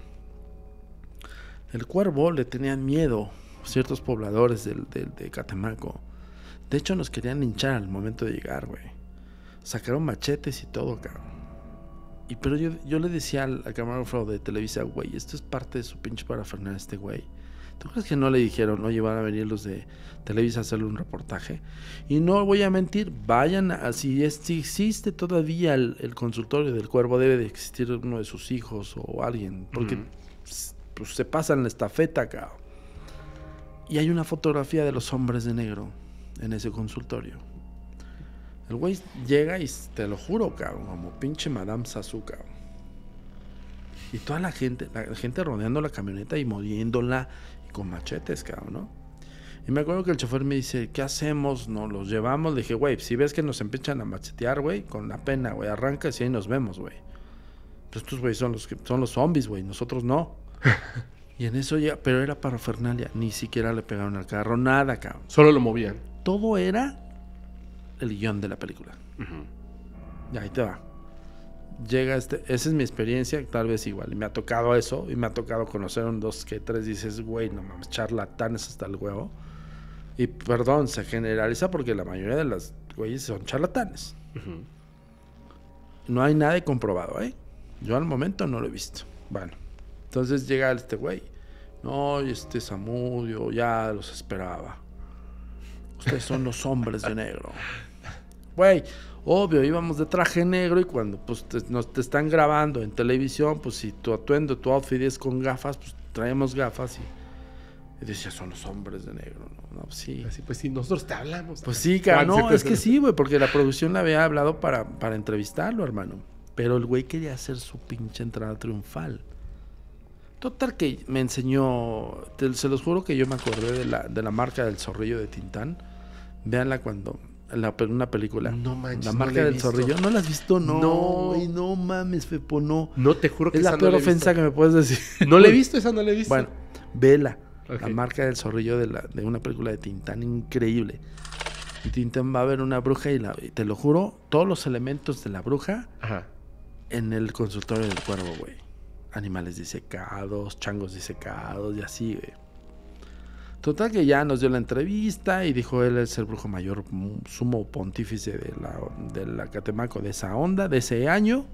El cuervo le tenían miedo ciertos pobladores de Catemaco. De hecho, nos querían hinchar al momento de llegar, güey. Sacaron machetes y todo, cabrón. Y pero yo, le decía al, camarógrafo de Televisa, güey, esto es parte de su pinche a este güey. ¿Tú crees que no le dijeron, no van a venir los de Televisa a hacerle un reportaje? Y no voy a mentir, vayan, a, si, existe todavía el, consultorio del cuervo, debe de existir uno de sus hijos o alguien, porque pues, se pasan la estafeta acá. Y hay una fotografía de los hombres de negro en ese consultorio. El güey llega y te lo juro, cabrón, como pinche Madame Sasu, cabrón. Y toda la gente, la gente rodeando la camioneta y moviéndola con machetes, cabrón, ¿no? Y me acuerdo que el chofer me dice, ¿qué hacemos? ¿No los llevamos? Le dije, güey, si ves que nos empiezan a machetear, güey, con la pena, güey, arranca y ahí nos vemos, güey. Pues estos, güey, son los, que, son los zombies, güey, nosotros no. y en eso ya, pero era parafernalia, ni siquiera le pegaron al carro, nada, cabrón. Solo lo movían. Todo era el guión de la película. Y ahí te va. Llega este, esa es mi experiencia, tal vez igual. Y me ha tocado eso y me ha tocado conocer un dos que tres dices, güey, no mames, charlatanes hasta el huevo. Y perdón, se generaliza porque la mayoría de las güeyes son charlatanes. No hay nada comprobado, ¿eh? Yo al momento no lo he visto. Bueno, entonces llega este güey. No, este Samudio ya los esperaba. Ustedes son los hombres de negro. güey, obvio, íbamos de traje negro y cuando pues nos, te están grabando en televisión, pues si tu atuendo, tu outfit es con gafas, pues traemos gafas y, y decía, son los hombres de negro, ¿no? Pues, sí. Así, pues si nosotros te hablamos. Pues sí, cara. no, es que sí, güey, porque la producción la había hablado para, para entrevistarlo, hermano. Pero el güey quería hacer su pinche entrada triunfal. Total que me enseñó, se los juro que yo me acordé de la, de la marca del zorrillo de Tintán. Véanla cuando la, una película. No La marca del zorrillo. ¿No la has visto? No. No, no mames, Fepo, no. No te juro que es la peor ofensa que me puedes decir. No la he visto, esa no la he visto. Bueno, vela. La marca del zorrillo de, la, de una película de Tintán increíble. Y Tintán va a ver una bruja y, la, te lo juro, todos los elementos de la bruja en el consultorio del cuervo, güey. Animales disecados, changos disecados y así, güey. Total que ya nos dio la entrevista y dijo él es el brujo mayor, mm, sumo pontífice de la, de Catemaco de esa onda, de ese año,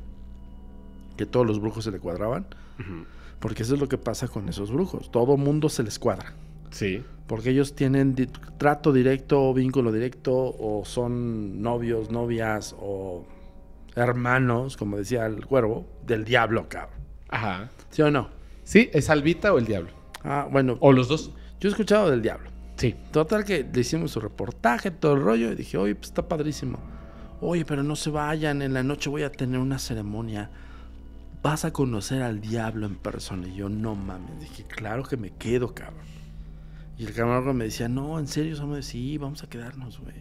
que todos los brujos se le cuadraban, porque eso es lo que pasa con esos brujos, todo mundo se les cuadra. Sí. Porque ellos tienen trato directo o vínculo directo o son novios, novias o hermanos, como decía el cuervo, del diablo, cabrón. Ajá. ¿Sí o no? Sí, es Albita o el diablo. Ah, bueno. O los dos. Yo he escuchado del diablo. Sí. Total que le hicimos su reportaje, todo el rollo, y dije, oye, pues está padrísimo. Oye, pero no se vayan, en la noche voy a tener una ceremonia. Vas a conocer al diablo en persona. Y yo, no mames, dije, claro que me quedo, cabrón. Y el camarógrafo me decía, no, en serio, somos sí, vamos a quedarnos, güey.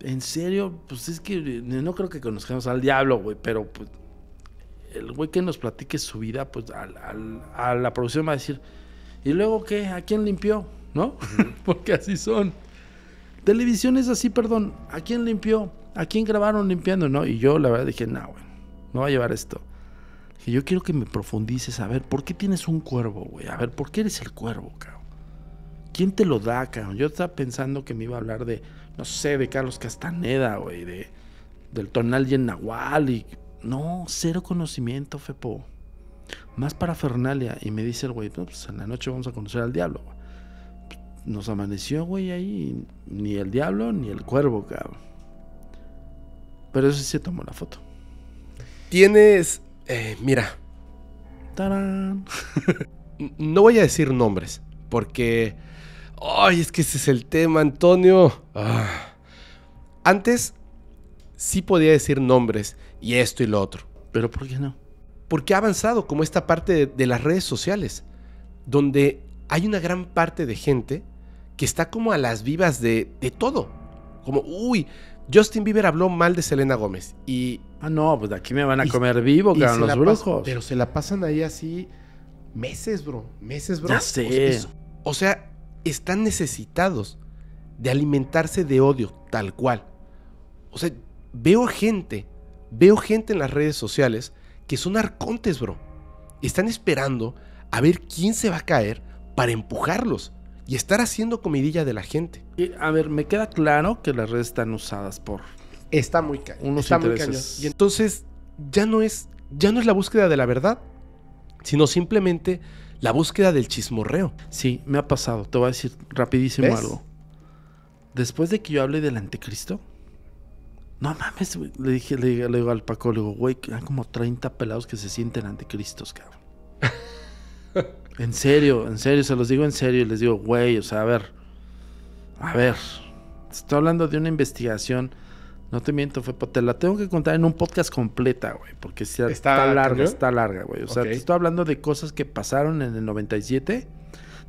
En serio, pues es que eh, no creo que conozcamos al diablo, güey, pero pues el güey que nos platique su vida, pues a la producción va a decir, ¿Y luego qué? ¿A quién limpió? ¿No? Porque así son. Televisión es así, perdón. ¿A quién limpió? ¿A quién grabaron limpiando? ¿No? Y yo la verdad dije, no, güey, no va a llevar esto. Dije, yo quiero que me profundices. A ver, ¿por qué tienes un cuervo, güey? A ver, ¿por qué eres el cuervo, cabrón? ¿Quién te lo da, cabrón? Yo estaba pensando que me iba a hablar de, no sé, de Carlos Castaneda, güey, de, del tonal y el nahual. Y... No, cero conocimiento, Fepo más parafernalia. Y me dice el güey, pues en la noche vamos a conocer al diablo, Nos amaneció, güey, ahí ni el diablo ni el cuervo, cabrón. Pero eso sí se tomó la foto. Tienes, eh, mira. ¡Tarán! no voy a decir nombres, porque... Ay, es que ese es el tema, Antonio. Ah. Antes sí podía decir nombres y esto y lo otro. Pero ¿por qué no? porque ha avanzado como esta parte de, las redes sociales, donde hay una gran parte de gente que está como a las vivas de, todo. Como, uy, Justin Bieber habló mal de Selena Gómez y... Ah, no, pues aquí me van a comer vivo, cabrón, los brujos. pero se la pasan ahí así meses, bro. Meses, bro. Ya sé. O, o sea, están necesitados de alimentarse de odio, tal cual. O sea, veo gente, veo gente en las redes sociales que son arcontes, bro. Están esperando a ver quién se va a caer para empujarlos y estar haciendo comidilla de la gente. a ver, me queda claro que las redes están usadas por está muy unos está Y entonces ya no es ya no es la búsqueda de la verdad, sino simplemente la búsqueda del chismorreo. Sí, me ha pasado. Te voy a decir rapidísimo algo. Después de que yo hable del anticristo, no mames, Le dije, le, digo, al Paco, le digo, güey, hay como 30 pelados que se sienten anticristos, cabrón. en serio, en serio, se los digo en serio. Y les digo, güey, o sea, a ver. A ver. Estoy hablando de una investigación. No te miento, fue Te la tengo que contar en un podcast completa, güey. Porque está, larga, está larga, güey. O sea, estoy hablando de cosas que pasaron en el 97.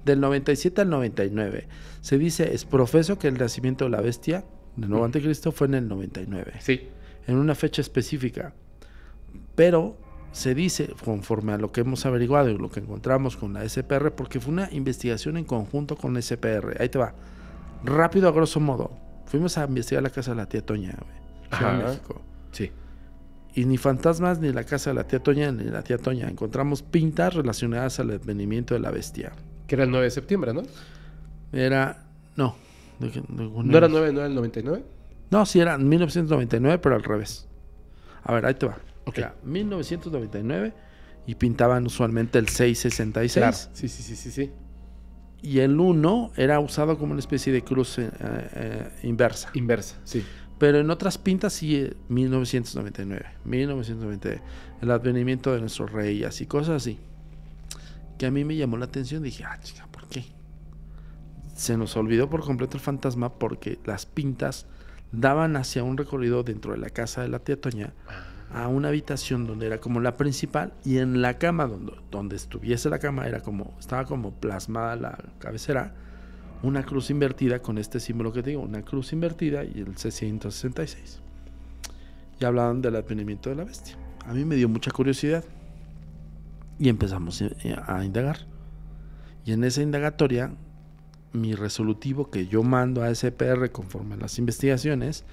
Del 97 al 99. Se dice, es profeso que el nacimiento de la bestia de nuevo anticristo fue en el 99. Sí. En una fecha específica. Pero se dice, conforme a lo que hemos averiguado y lo que encontramos con la SPR, porque fue una investigación en conjunto con la SPR. Ahí te va. Rápido, a grosso modo. Fuimos a investigar la casa de la tía Toña, güey. México. Sí. Y ni fantasmas, ni la casa de la tía Toña, ni la tía Toña. Encontramos pintas relacionadas al advenimiento de la bestia. Que era el 9 de septiembre, ¿no? Era. No, ¿No era no el 99? No, sí era 1999, pero al revés. A ver, ahí te va. 1999 y pintaban usualmente el 666. Claro. Sí, sí, sí, sí, sí. Y el 1 era usado como una especie de cruz eh, eh, inversa. Inversa, sí. Pero en otras pintas sí, 1999, eh, 1999, el advenimiento de nuestros reyes y cosas así. Que a mí me llamó la atención, dije, ah, chica, se nos olvidó por completo el fantasma porque las pintas daban hacia un recorrido dentro de la casa de la tía Toña a una habitación donde era como la principal y en la cama donde, donde estuviese la cama era como estaba como plasmada la cabecera una cruz invertida con este símbolo que te digo, una cruz invertida y el c Y hablaban del advenimiento de la bestia. A mí me dio mucha curiosidad y empezamos eh, a indagar. Y en esa indagatoria mi resolutivo que yo mando a SPR conforme a las investigaciones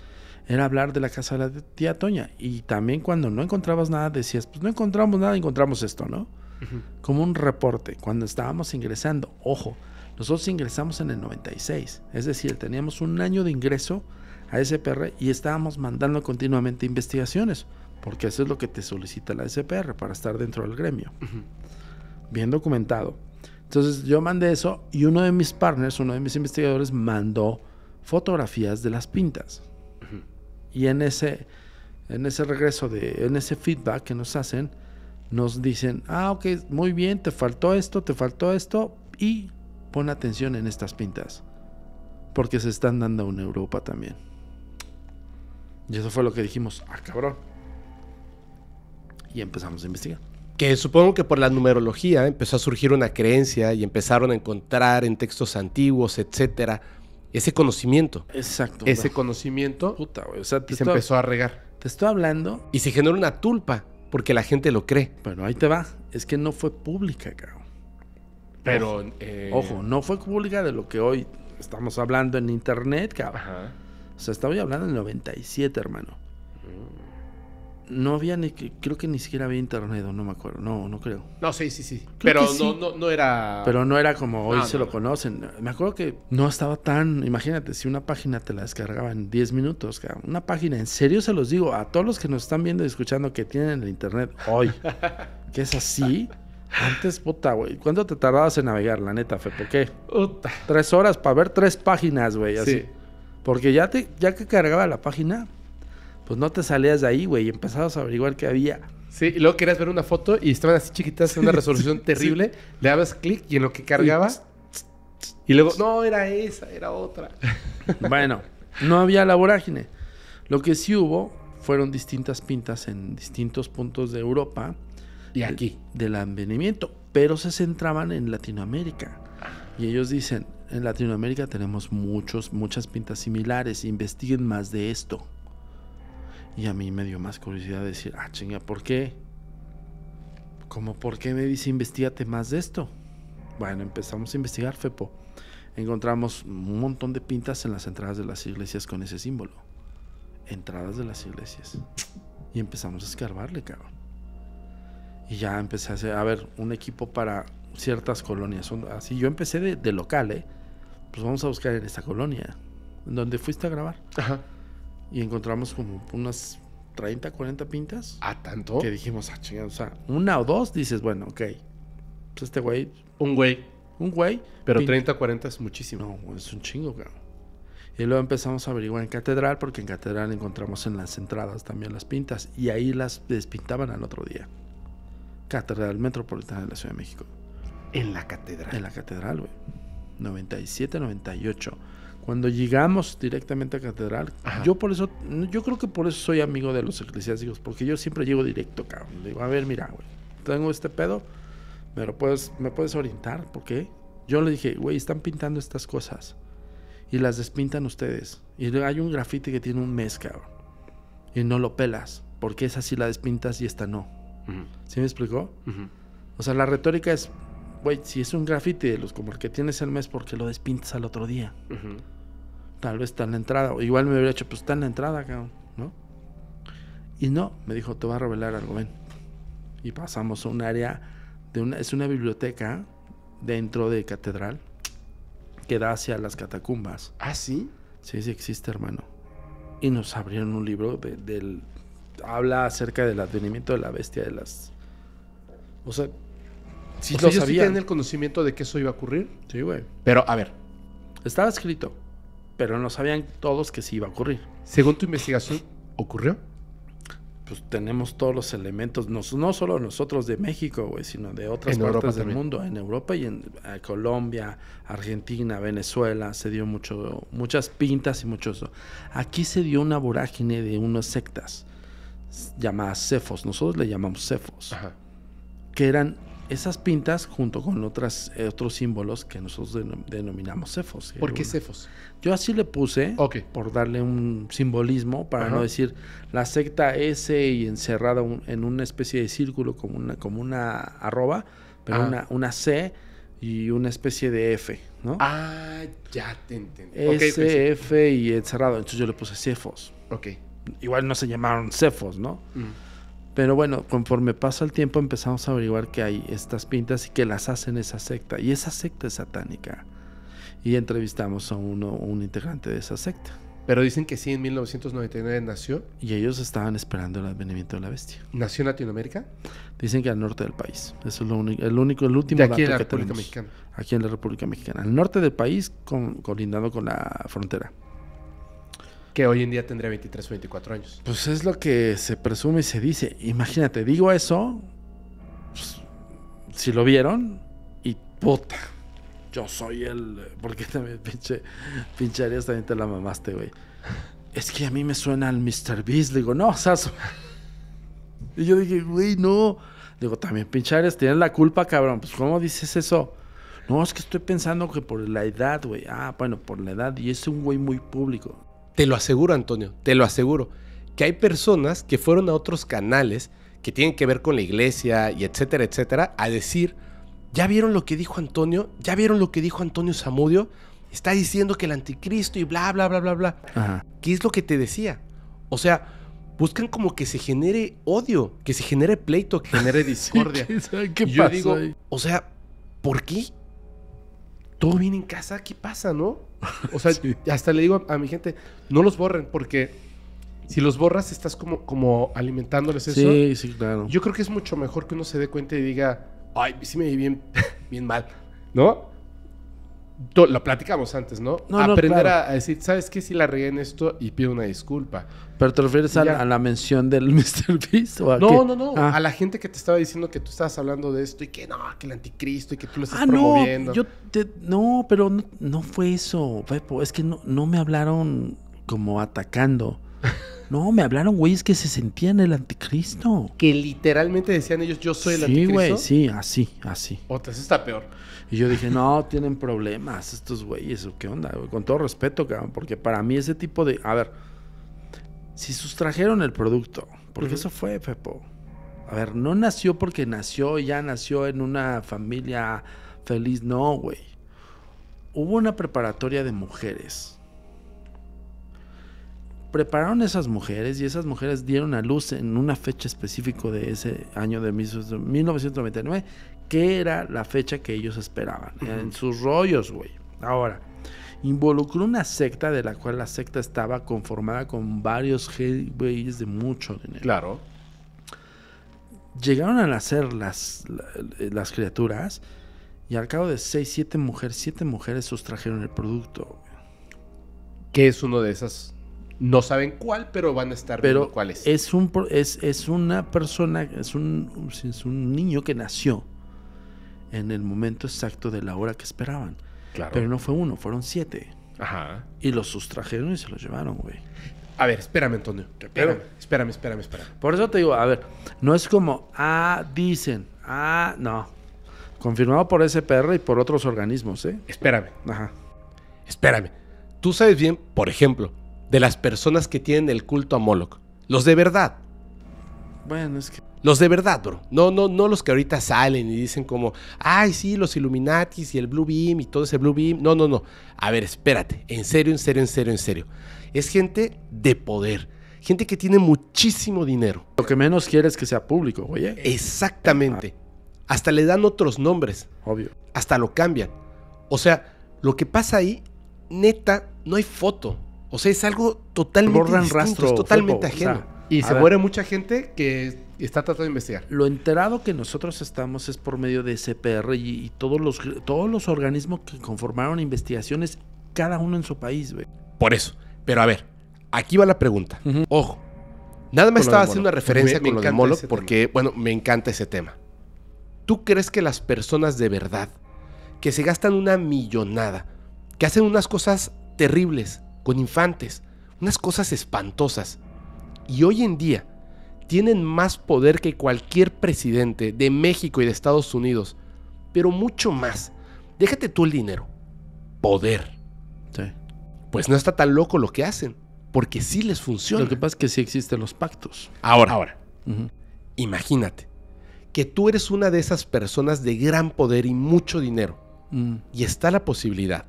era hablar de la casa de la tía Toña. Y también cuando no encontrabas nada decías, pues no encontramos nada, encontramos esto, ¿no? Como un reporte, cuando estábamos ingresando, ojo, nosotros ingresamos en el 96, es decir, teníamos un año de ingreso a SPR y estábamos mandando continuamente investigaciones, porque eso es lo que te solicita la SPR para estar dentro del gremio. Bien documentado. Entonces yo mandé eso y uno de mis partners, uno de mis investigadores, mandó fotografías de las pintas. Y en ese, en ese regreso, de, en ese feedback que nos hacen, nos dicen, ah, ok, muy bien, te faltó esto, te faltó esto, y pon atención en estas pintas, porque se están dando en Europa también. Y eso fue lo que dijimos, ah, cabrón. Y empezamos a investigar que supongo que por la numerología empezó a surgir una creencia y empezaron a encontrar en textos antiguos, etcétera, ese conocimiento. Exacto. Ese conocimiento. se empezó a regar. Te estoy hablando. Y se generó una tulpa porque la gente lo cree. Bueno, ahí te va. Es que no fue pública, cabrón. Pero. Eh, ojo, no fue pública de lo que hoy estamos hablando en internet, cabrón. O sea, estaba hablando en el 97, hermano. No había ni que, creo que ni siquiera había internet, o no me acuerdo, no, no creo. No, sí, sí, sí. Pero no, No, no, era. Pero no era como hoy ah, se lo conocen. Me acuerdo que no estaba tan. Imagínate, si una página te la descargaba en 10 minutos, Una página, en serio se los digo, a todos los que nos están viendo y escuchando que tienen el internet hoy, que es así. Antes, puta, güey. ¿Cuánto te tardabas en navegar, la neta, fe porque Tres horas para ver tres páginas, güey. Así. Porque ya, te, ya que cargaba la página, pues no te salías de ahí, güey, empezabas a averiguar qué había. Sí, y luego querías ver una foto y estaban así chiquitas en una resolución terrible. Le dabas clic y en lo que cargaba. Y luego, no, era esa, era otra. Bueno, no había la vorágine. Lo que sí hubo fueron distintas pintas en distintos puntos de Europa. Y aquí. del advenimiento. Pero se centraban en Latinoamérica. Y ellos dicen, en Latinoamérica tenemos muchos, muchas pintas similares. Investiguen más de esto. Y a mí me dio más curiosidad decir, ah, chinga, ¿por qué? ¿Cómo? ¿por qué me dice investigate más de esto? Bueno, empezamos a investigar, Fepo. Encontramos un montón de pintas en las entradas de las iglesias con ese símbolo. Entradas de las iglesias. Y empezamos a escarbarle, cabrón. Y ya empecé a hacer, a ver, un equipo para ciertas colonias. Así yo empecé de, de local, ¿eh? Pues vamos a buscar en esta colonia, donde fuiste a grabar. Ajá y encontramos como unas 30, 40 pintas. ¿A tanto? Que dijimos, ah, o sea, una o dos dices, bueno, ok. Pues este güey. Un güey. Un güey. Pero 30, 40 es muchísimo. No, es un chingo, cabrón. Y luego empezamos a averiguar en catedral, porque en catedral encontramos en las entradas también las pintas, y ahí las despintaban al otro día. Catedral Metropolitana de la Ciudad de México. ¿En la catedral? En la catedral, güey. 97, 98. Cuando llegamos directamente a catedral, yo por eso, yo creo que por eso soy amigo de los eclesiásticos, porque yo siempre llego directo, cabrón. digo, a ver, mira, güey, tengo este pedo, me puedes, me puedes orientar, ¿por qué? Yo le dije, güey, están pintando estas cosas y las despintan ustedes. Y hay un grafite que tiene un mes, cabrón, y no lo pelas, porque esa sí la despintas y esta no. ¿Sí me explicó? O sea, la retórica es, güey, si es un graffiti de los como el que tienes el mes, porque lo despintas al otro día? Tal vez está en la entrada. O igual me hubiera dicho, pues está en la entrada, cabrón, ¿no? Y no, me dijo, te va a revelar algo, ven. Y pasamos a un área de una, es una biblioteca dentro de catedral que da hacia las catacumbas. ¿Ah, sí? Sí, sí existe, hermano. Y nos abrieron un libro del... Habla acerca del advenimiento de la bestia de las... O sea, Sí, el conocimiento de que eso iba a ocurrir. Sí, güey. Pero, a ver. Estaba escrito, pero no sabían todos que se iba a ocurrir. Según tu investigación, ¿ocurrió? Pues tenemos todos los elementos, no, no solo nosotros de México, güey, sino de otras partes del mundo, en Europa y en eh, Colombia, Argentina, Venezuela, se dio mucho, muchas pintas y mucho eso. Aquí se dio una vorágine de unas sectas llamadas cefos, nosotros le llamamos cefos, Ajá. que eran esas pintas junto con otras, eh, otros símbolos que nosotros denominamos cefos. ¿Por qué cefos? Yo así le puse, por darle un simbolismo, para no decir la secta S y encerrada en una especie de círculo como una, como una arroba, pero ah. una, una, C y una especie de F, ¿no? Ah, ya te entendí. S, F y encerrado. Entonces yo le puse cefos. Ok. Igual no se llamaron cefos, ¿no? Mm. Pero bueno, conforme pasa el tiempo empezamos a averiguar que hay estas pintas y que las hacen esa secta. Y esa secta es satánica. Y entrevistamos a uno, un integrante de esa secta. Pero dicen que sí, en 1999 nació. Y ellos estaban esperando el advenimiento de la bestia. ¿Nació en Latinoamérica? Dicen que al norte del país. Eso es lo único, el único, el último de aquí en la República Mexicana. Aquí en la República Mexicana. Al norte del país, con, colindando con la frontera que hoy en día tendría 23 o 24 años. Pues es lo que se presume y se dice. Imagínate, digo eso, pues, si lo vieron, y puta, yo soy el... Porque también pinche, Arias también te la mamaste, güey. Es que a mí me suena al Mr. Beast. Digo, no, o Y yo dije, güey, no. Digo, también pinche Arias, tienes la culpa, cabrón. Pues, ¿cómo dices eso? No, es que estoy pensando que por la edad, güey. Ah, bueno, por la edad. Y es un güey muy público. Te lo aseguro, Antonio, te lo aseguro, que hay personas que fueron a otros canales que tienen que ver con la iglesia y etcétera, etcétera, a decir, ya vieron lo que dijo Antonio, ya vieron lo que dijo Antonio Zamudio, está diciendo que el anticristo y bla, bla, bla, bla, bla. ¿Qué es lo que te decía? O sea, buscan como que se genere odio, que se genere pleito, que genere discordia. ¿Qué, yo digo, o sea, ¿por qué? Todo viene en casa, ¿qué pasa, no? O sea, hasta le digo a, mi gente, no los borren porque si los borras estás como, como alimentándoles eso. Sí, sí, claro. Yo creo que es mucho mejor que uno se dé cuenta y diga, ay, sí me vi bien, bien mal, ¿no? lo platicamos antes, ¿no? Aprender a, decir, ¿sabes qué? Si la regué en esto y pido una disculpa. ¿Pero te refieres a, la mención del Mr. Beast? ¿o a no, no, no, ah. A la gente que te estaba diciendo que tú estabas hablando de esto y que no, que el anticristo y que tú lo estás ah, No, yo te, no, pero no, fue eso, Es que no, no me hablaron como atacando. No, me hablaron güeyes que se sentían el anticristo. Que literalmente decían ellos, yo soy el anticristo. Sí, güey, sí, así, así. Otras está peor. Y yo dije, no, tienen problemas estos güeyes, ¿qué onda? Con todo respeto, cabrón, porque para mí ese tipo de... A ver, si sustrajeron el producto, porque eso fue, Fepo A ver, no nació porque nació, ya nació en una familia feliz, no, güey. Hubo una preparatoria de mujeres prepararon esas mujeres y esas mujeres dieron a luz en una fecha específica de ese año de 1999, que era la fecha que ellos esperaban, en sus rollos, güey. Ahora, involucró una secta de la cual la secta estaba conformada con varios güeyes de mucho dinero. Claro. Llegaron a nacer las, las criaturas y al cabo de seis, siete mujeres, siete mujeres sustrajeron el producto. ¿Qué es uno de esas no saben cuál, pero van a estar viendo cuál es. Es, un, es, una persona, es un, es un niño que nació en el momento exacto de la hora que esperaban. Claro. Pero no fue uno, fueron siete. Ajá. Y los sustrajeron y se los llevaron, güey. A ver, espérame, Antonio. Espérame, espérame, espérame, espérame. Por eso te digo, a ver, no es como, ah, dicen, ah, no. Confirmado por SPR y por otros organismos, ¿eh? Espérame. Ajá. Espérame. Tú sabes bien, por ejemplo, de las personas que tienen el culto a Moloch. Los de verdad. Bueno, es que. Los de verdad, bro. No, no, no los que ahorita salen y dicen como, ay, sí, los Illuminatis y el Blue Beam y todo ese Blue Beam. No, no, no. A ver, espérate. En serio, en serio, en serio, en serio. Es gente de poder. Gente que tiene muchísimo dinero. Lo que menos quiere es que sea público, oye. ¿eh? Exactamente. Hasta le dan otros nombres. Obvio. Hasta lo cambian. O sea, lo que pasa ahí, neta, no hay foto. O sea, es algo totalmente distinto, totalmente ajeno. y se muere mucha gente que está tratando de investigar. Lo enterado que nosotros estamos es por medio de CPR y, todos, los, todos los organismos que conformaron investigaciones, cada uno en su país, güey. Por eso. Pero a ver, aquí va la pregunta. Ojo. Nada más estaba haciendo una referencia con lo de Molo porque, bueno, me encanta ese tema. ¿Tú crees que las personas de verdad, que se gastan una millonada, que hacen unas cosas terribles, con infantes, unas cosas espantosas. Y hoy en día tienen más poder que cualquier presidente de México y de Estados Unidos, pero mucho más. Déjate tú el dinero, poder. Sí. Pues no está tan loco lo que hacen, porque sí les funciona. Lo que pasa es que sí existen los pactos. Ahora, ahora, imagínate que tú eres una de esas personas de gran poder y mucho dinero, mm. y está la posibilidad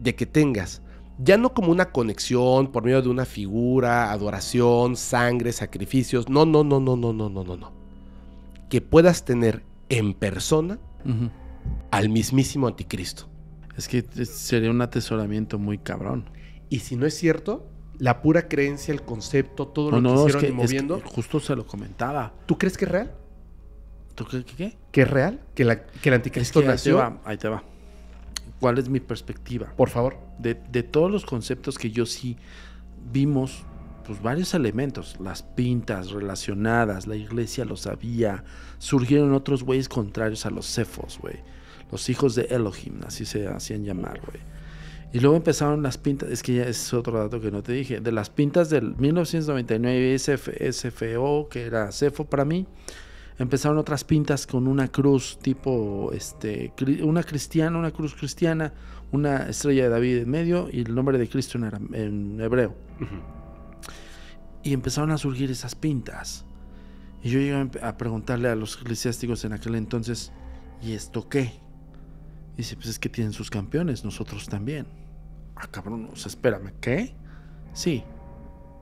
de que tengas ya no como una conexión por medio de una figura, adoración, sangre, sacrificios, no, no, no, no, no, no, no, no, no. Que puedas tener en persona al mismísimo anticristo. Es que sería un atesoramiento muy cabrón. Y si no es cierto, la pura creencia, el concepto, todo lo que hicieron moviendo. justo se lo comentaba. ¿Tú crees que es real? ¿Tú crees que qué? ¿Que es real? ¿Que, que el anticristo nació? Ahí te va cuál es mi perspectiva. Por favor. De, todos los conceptos que yo sí vimos, pues varios elementos, las pintas relacionadas, la iglesia lo sabía, surgieron otros güeyes contrarios a los cefos, güey. Los hijos de Elohim, así se hacían llamar, güey. Y luego empezaron las pintas, es que ya es otro dato que no te dije, de las pintas del 1999 SFO, que era CEFO para mí, Empezaron otras pintas con una cruz tipo, este, una cristiana, una cruz cristiana, una estrella de David en medio y el nombre de Cristo en, en hebreo. Y empezaron a surgir esas pintas. Y yo llegué a preguntarle a los eclesiásticos en aquel entonces, ¿y esto qué? Y dice, pues es que tienen sus campeones, nosotros también. Ah, cabrón, o sea, espérame, ¿qué? Sí.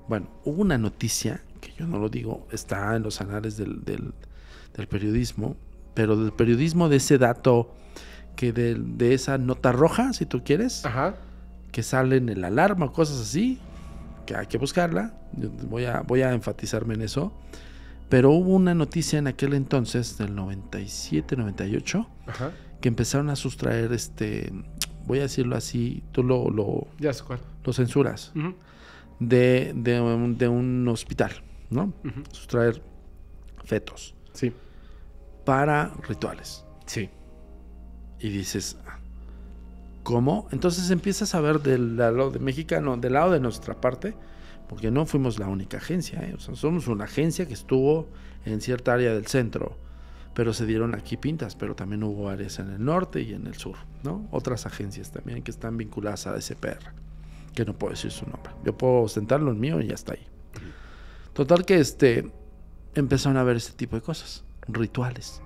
Bueno, hubo una noticia, que yo no lo digo, está en los anales del, del periodismo, pero del periodismo de ese dato, que de, esa nota roja, si tú quieres, Ajá. que sale en el alarma, cosas así, que hay que buscarla, voy, a, voy a enfatizarme en eso, pero hubo una noticia en aquel entonces, del 97, 98, Ajá. que empezaron a sustraer, este, voy a decirlo así, tú lo, lo, censuras, de, un hospital, ¿no? Sustraer fetos. Sí para rituales. Sí. Y dices, ¿cómo? Entonces empiezas a ver del lado de mexicano, del lado de nuestra parte, porque no fuimos la única agencia, ¿eh? somos una agencia que estuvo en cierta área del centro, pero se dieron aquí pintas, pero también hubo áreas en el norte y en el sur, ¿no? Otras agencias también que están vinculadas a SPR, que no puedo decir su nombre, yo puedo sentarlo en mío y ya está ahí. Total que este, empezaron a ver este tipo de cosas rituales.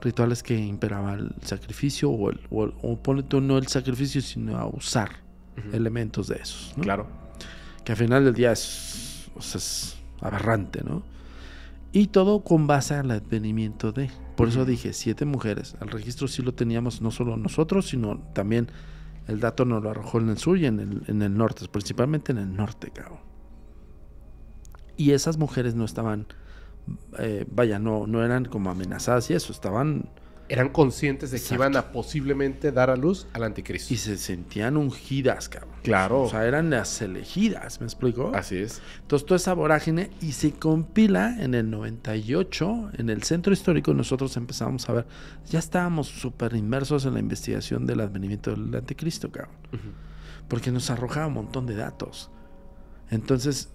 Rituales que imperaba el sacrificio o, el, o, no el sacrificio, sino a usar elementos de esos. Claro. Que al final del día es, aberrante, ¿no? Y todo con base al advenimiento de. Por eso dije, siete mujeres. Al registro sí lo teníamos no solo nosotros, sino también el dato nos lo arrojó en el sur y en el, en el norte, principalmente en el norte, cabrón. Y esas mujeres no estaban eh, vaya, no, no eran como amenazadas y eso, estaban... Eran conscientes de que iban a posiblemente dar a luz al anticristo. Y se sentían ungidas, cabrón. Claro. O sea, eran las elegidas, ¿me explico? Así es. Entonces, toda esa vorágine y se compila en el 98, en el centro histórico, nosotros empezamos a ver, ya estábamos súper inmersos en la investigación del advenimiento del anticristo, cabrón. Porque nos arrojaba un montón de datos. Entonces,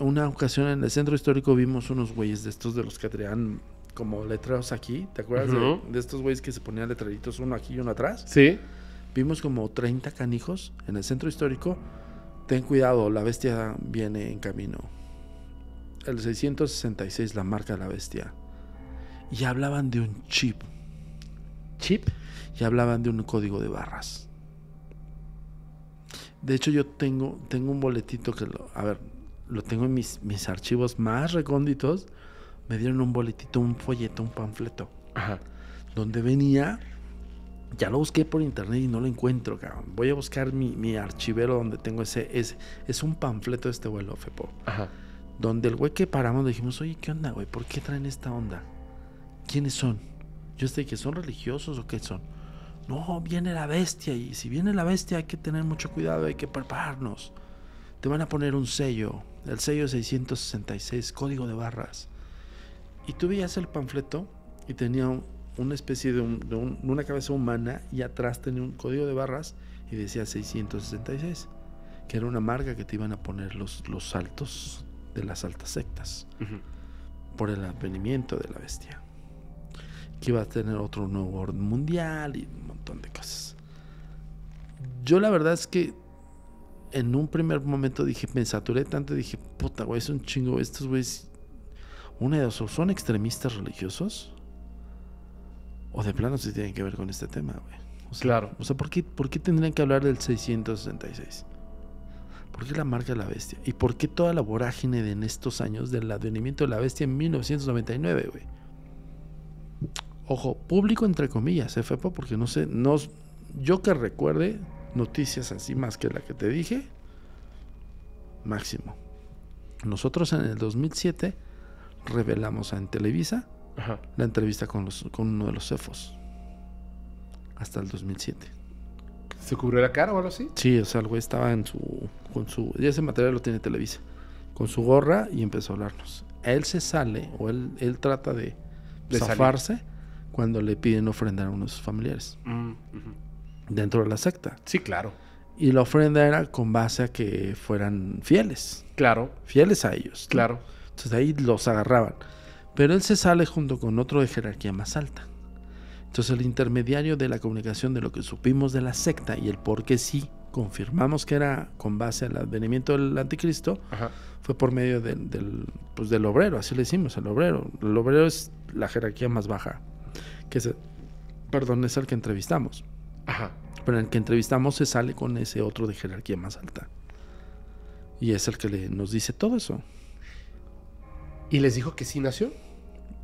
una ocasión en el centro histórico vimos unos güeyes de estos de los que traían como letreros aquí. ¿Te acuerdas de, estos güeyes que se ponían letreritos uno aquí y uno atrás? Sí. Vimos como 30 canijos en el centro histórico. Ten cuidado, la bestia viene en camino. El 666, la marca de la bestia. Y hablaban de un chip. ¿Chip? Y hablaban de un código de barras. De hecho, yo tengo, tengo un boletito que lo. A ver, lo tengo en mis, mis archivos más recónditos, me dieron un boletito, un folleto, un panfleto. Ajá. Donde venía, ya lo busqué por internet y no lo encuentro, cabrón. Voy a buscar mi, archivero donde tengo ese, Es un panfleto de este vuelo, Fepo. Ajá. Donde el güey que paramos dijimos, oye, ¿qué onda, güey? ¿Por qué traen esta onda? ¿Quiénes son? Yo sé que son religiosos o qué son. No, viene la bestia y si viene la bestia hay que tener mucho cuidado, hay que prepararnos. Te van a poner un sello, del sello 666, código de barras. Y tú veías el panfleto y tenía una especie de, una cabeza humana y atrás tenía un código de barras y decía 666, que era una marca que te iban a poner los, los altos de las altas sectas por el advenimiento de la bestia. Que iba a tener otro nuevo orden mundial y un montón de cosas. Yo la verdad es que en un primer momento dije, Pensaturé tanto, dije, puta, güey, es un chingo. Estos güeyes, una de son extremistas religiosos, o de plano se tienen que ver con este tema, güey. claro. O sea, ¿por qué, ¿por qué tendrían que hablar del 666? ¿Por qué la marca de la bestia? ¿Y por qué toda la vorágine de en estos años del advenimiento de la bestia en 1999, güey? Ojo, público entre comillas, ¿eh, FEPA, porque no sé, no, yo que recuerde, noticias así más que la que te dije, máximo. Nosotros en el 2007 revelamos en Televisa la entrevista con, los, con uno de los cefos. Hasta el 2007. ¿Se cubrió la cara o algo así? Sí, o sea, el güey estaba en su, con su... Y ese material lo tiene Televisa. Con su gorra y empezó a hablarnos. Él se sale o él, él trata de, de zafarse cuando le piden ofrendar a uno de sus familiares. Mm, dentro de la secta. Sí, claro. Y la ofrenda era con base a que fueran fieles. Claro. Fieles a ellos. Claro. Entonces ahí los agarraban. Pero él se sale junto con otro de jerarquía más alta. Entonces el intermediario de la comunicación de lo que supimos de la secta y el por qué sí confirmamos que era con base al advenimiento del anticristo, fue por medio del, pues del obrero, así le decimos, el obrero. El obrero es la jerarquía más baja, que perdón, es el que entrevistamos. Ajá. Pero el que entrevistamos se sale con ese otro de jerarquía más alta. Y es el que nos dice todo eso. ¿Y les dijo que sí nació?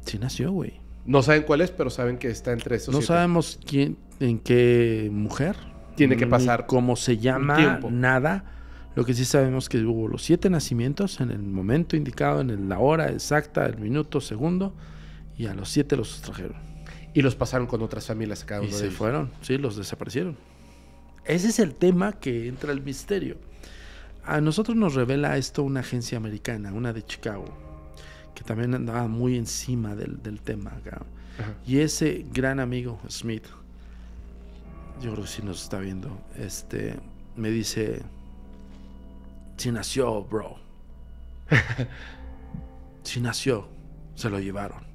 Sí nació, güey. No saben cuál es, pero saben que está entre esos. No sabemos quién, en qué mujer. Tiene que pasar. Cómo se llama, nada. Lo que sí sabemos que hubo los siete nacimientos en el momento indicado, en la hora exacta, el minuto, segundo, y a los siete los trajeron. Y los pasaron con otras familias a cada se fueron, sí, los desaparecieron. Ese es el tema que entra el misterio. A nosotros nos revela esto una agencia americana, una de Chicago, que también andaba muy encima del, del tema. Y ese gran amigo, Smith, yo creo que sí nos está viendo, este, me dice, si nació, bro. si nació, se lo llevaron.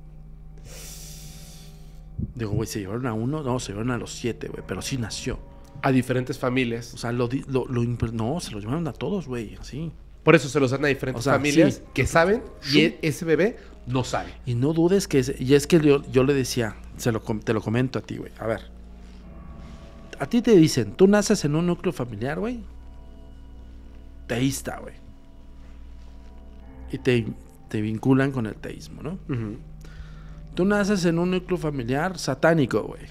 Digo, güey, ¿se llevaron a uno? No, se llevaron a los siete, güey, pero sí nació. A diferentes familias. O sea, lo, no, se lo llevaron a todos, güey, así. Por eso se los dan a diferentes familias que saben y e-, ese bebé no sabe. Y no dudes que... Es, y es que yo, le decía, se te lo comento a ti, güey. A ver. A ti te dicen, tú naces en un núcleo familiar, güey. Teísta, güey. Y te, vinculan con el teísmo, ¿no? Ajá. Tú naces en un núcleo familiar satánico, güey.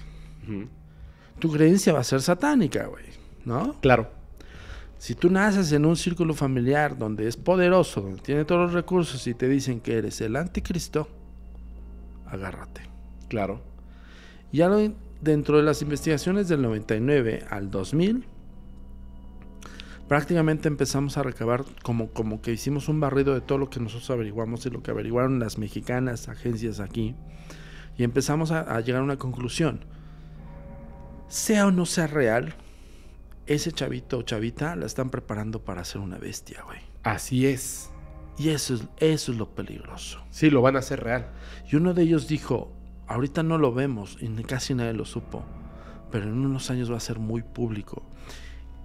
Tu creencia va a ser satánica, güey. ¿No? Claro. Si tú naces en un círculo familiar donde es poderoso, donde tiene todos los recursos y te dicen que eres el anticristo, agárrate. Claro. Ya dentro de las investigaciones del 99 al 2000, prácticamente empezamos a recabar como, como que hicimos un barrido de todo lo que nosotros averiguamos y lo que averiguaron las mexicanas agencias aquí. Y empezamos a, llegar a una conclusión. Sea o no sea real, ese chavito o chavita la están preparando para hacer una bestia, güey. Así es. Y eso es, eso es lo peligroso. Sí, lo van a hacer real. Y uno de ellos dijo, ahorita no lo vemos y casi nadie lo supo, pero en unos años va a ser muy público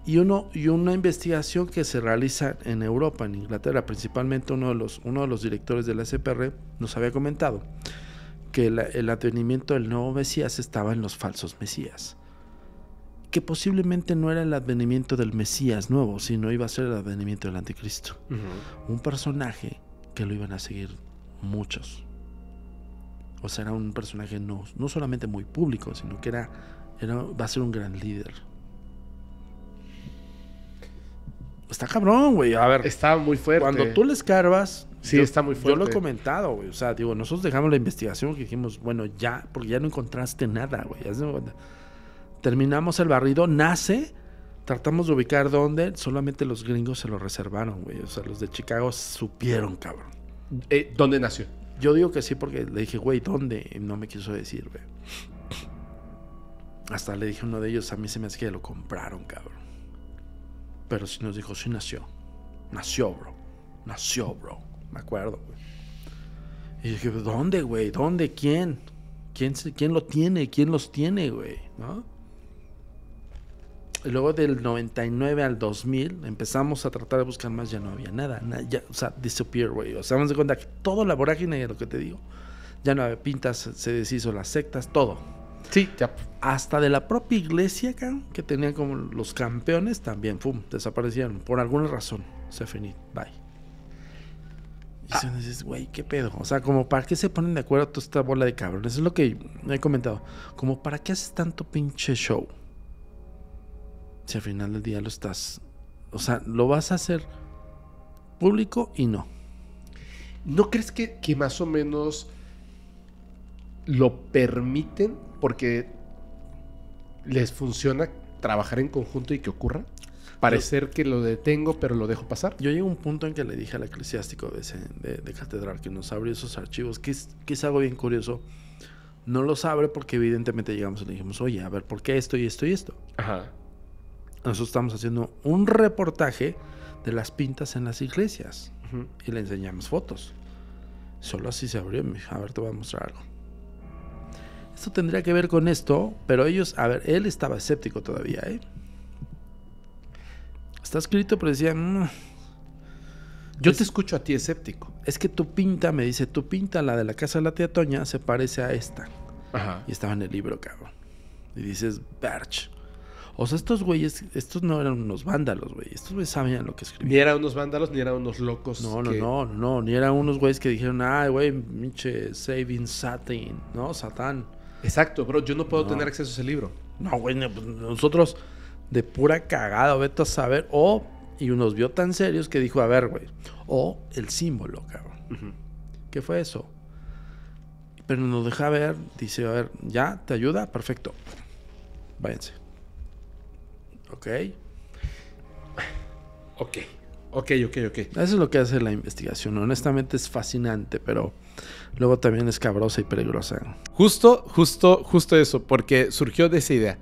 y, uno, y una investigación que se realiza en Europa, en Inglaterra, principalmente uno de los, uno de los directores de la C.P.R. nos había comentado que el advenimiento del nuevo Mesías estaba en los falsos Mesías, que posiblemente no era el advenimiento del Mesías nuevo, sino iba a ser el advenimiento del anticristo, un personaje que lo iban a seguir muchos. O sea, era un personaje no, no solamente muy público, sino que era, era, va a ser un gran líder Está cabrón, güey. A ver. Está muy fuerte. Cuando tú les escarbas. Sí, está muy fuerte. Yo lo he comentado, güey. O sea, digo, nosotros dejamos la investigación que dijimos, bueno, ya, porque ya no encontraste nada, güey. Terminamos el barrido, nace. Tratamos de ubicar dónde. Solamente los gringos se lo reservaron, güey. O sea, los de Chicago supieron, cabrón. Eh, ¿Dónde nació? Yo digo que sí porque le dije, güey, ¿dónde? Y no me quiso decir, güey. Hasta le dije a uno de ellos, a mí se me hace que lo compraron, cabrón. Pero si nos dijo, sí nació. Nació, bro. Nació, bro. Me acuerdo, güey. Y dije, ¿dónde, güey? ¿Dónde? ¿Quién? ¿Quién, se, ¿Quién lo tiene? ¿Quién los tiene, güey? ¿No? Y luego del 99 al 2000 empezamos a tratar de buscar más, ya no había nada. ya, o sea, disappear, güey. O sea, de cuenta que toda la vorágine, lo que te digo. Ya no había pintas, se deshizo las sectas, todo. Sí, Hasta de la propia iglesia, que tenía como los campeones, también, pum, desaparecieron. Por alguna razón, se bye. Y me ah. dices, güey, ¿qué pedo? O sea, como para qué se ponen de acuerdo toda esta bola de cabrones. Es lo que he comentado. Como para qué haces tanto pinche show. Si al final del día lo estás. O sea, lo vas a hacer público y no. ¿No crees que más o menos lo permiten porque les funciona trabajar en conjunto y que ocurra. Parecer que lo detengo, pero lo dejo pasar. Yo llego a un punto en que le dije al eclesiástico de, catedral que nos abrió esos archivos, que es, algo bien curioso. No los abre porque evidentemente llegamos y le dijimos, oye, a ver, ¿por qué esto y esto y esto? Ajá. Nosotros estamos haciendo un reportaje de las pintas en las iglesias y le enseñamos fotos. Solo así se abrió a ver, te voy a mostrar algo esto tendría que ver con esto, pero ellos, a ver, él estaba escéptico todavía, ¿eh? Está escrito, pero decían, mm". yo te escucho a ti escéptico. Es que tu pinta, me dice, tu pinta, la de la casa de la tía Toña, se parece a esta. Ajá. Y estaba en el libro, cabrón. Y dices, Berch. O sea, estos güeyes, estos no eran unos vándalos, güey. Estos güeyes sabían lo que escribían. Ni eran unos vándalos, ni eran unos locos. No, no, no, no, no. Ni eran unos güeyes que dijeron, ay, güey, miche, saving satin, ¿no? Satán. Exacto, bro. Yo no puedo tener acceso a ese libro. No, güey. Pues, nosotros, de pura cagada, vete a saber. O, y nos vio tan serios que dijo, a ver, güey. O el símbolo, cabrón. ¿Qué fue eso? Pero nos deja ver, dice, a ver, ¿ya? ¿Te ayuda? Perfecto. Váyanse. Ok. Ok. Ok, ok, ok. Eso es lo que hace la investigación. Honestamente es fascinante, pero luego también es cabrosa y peligrosa. Justo, justo, justo eso, porque surgió de esa idea.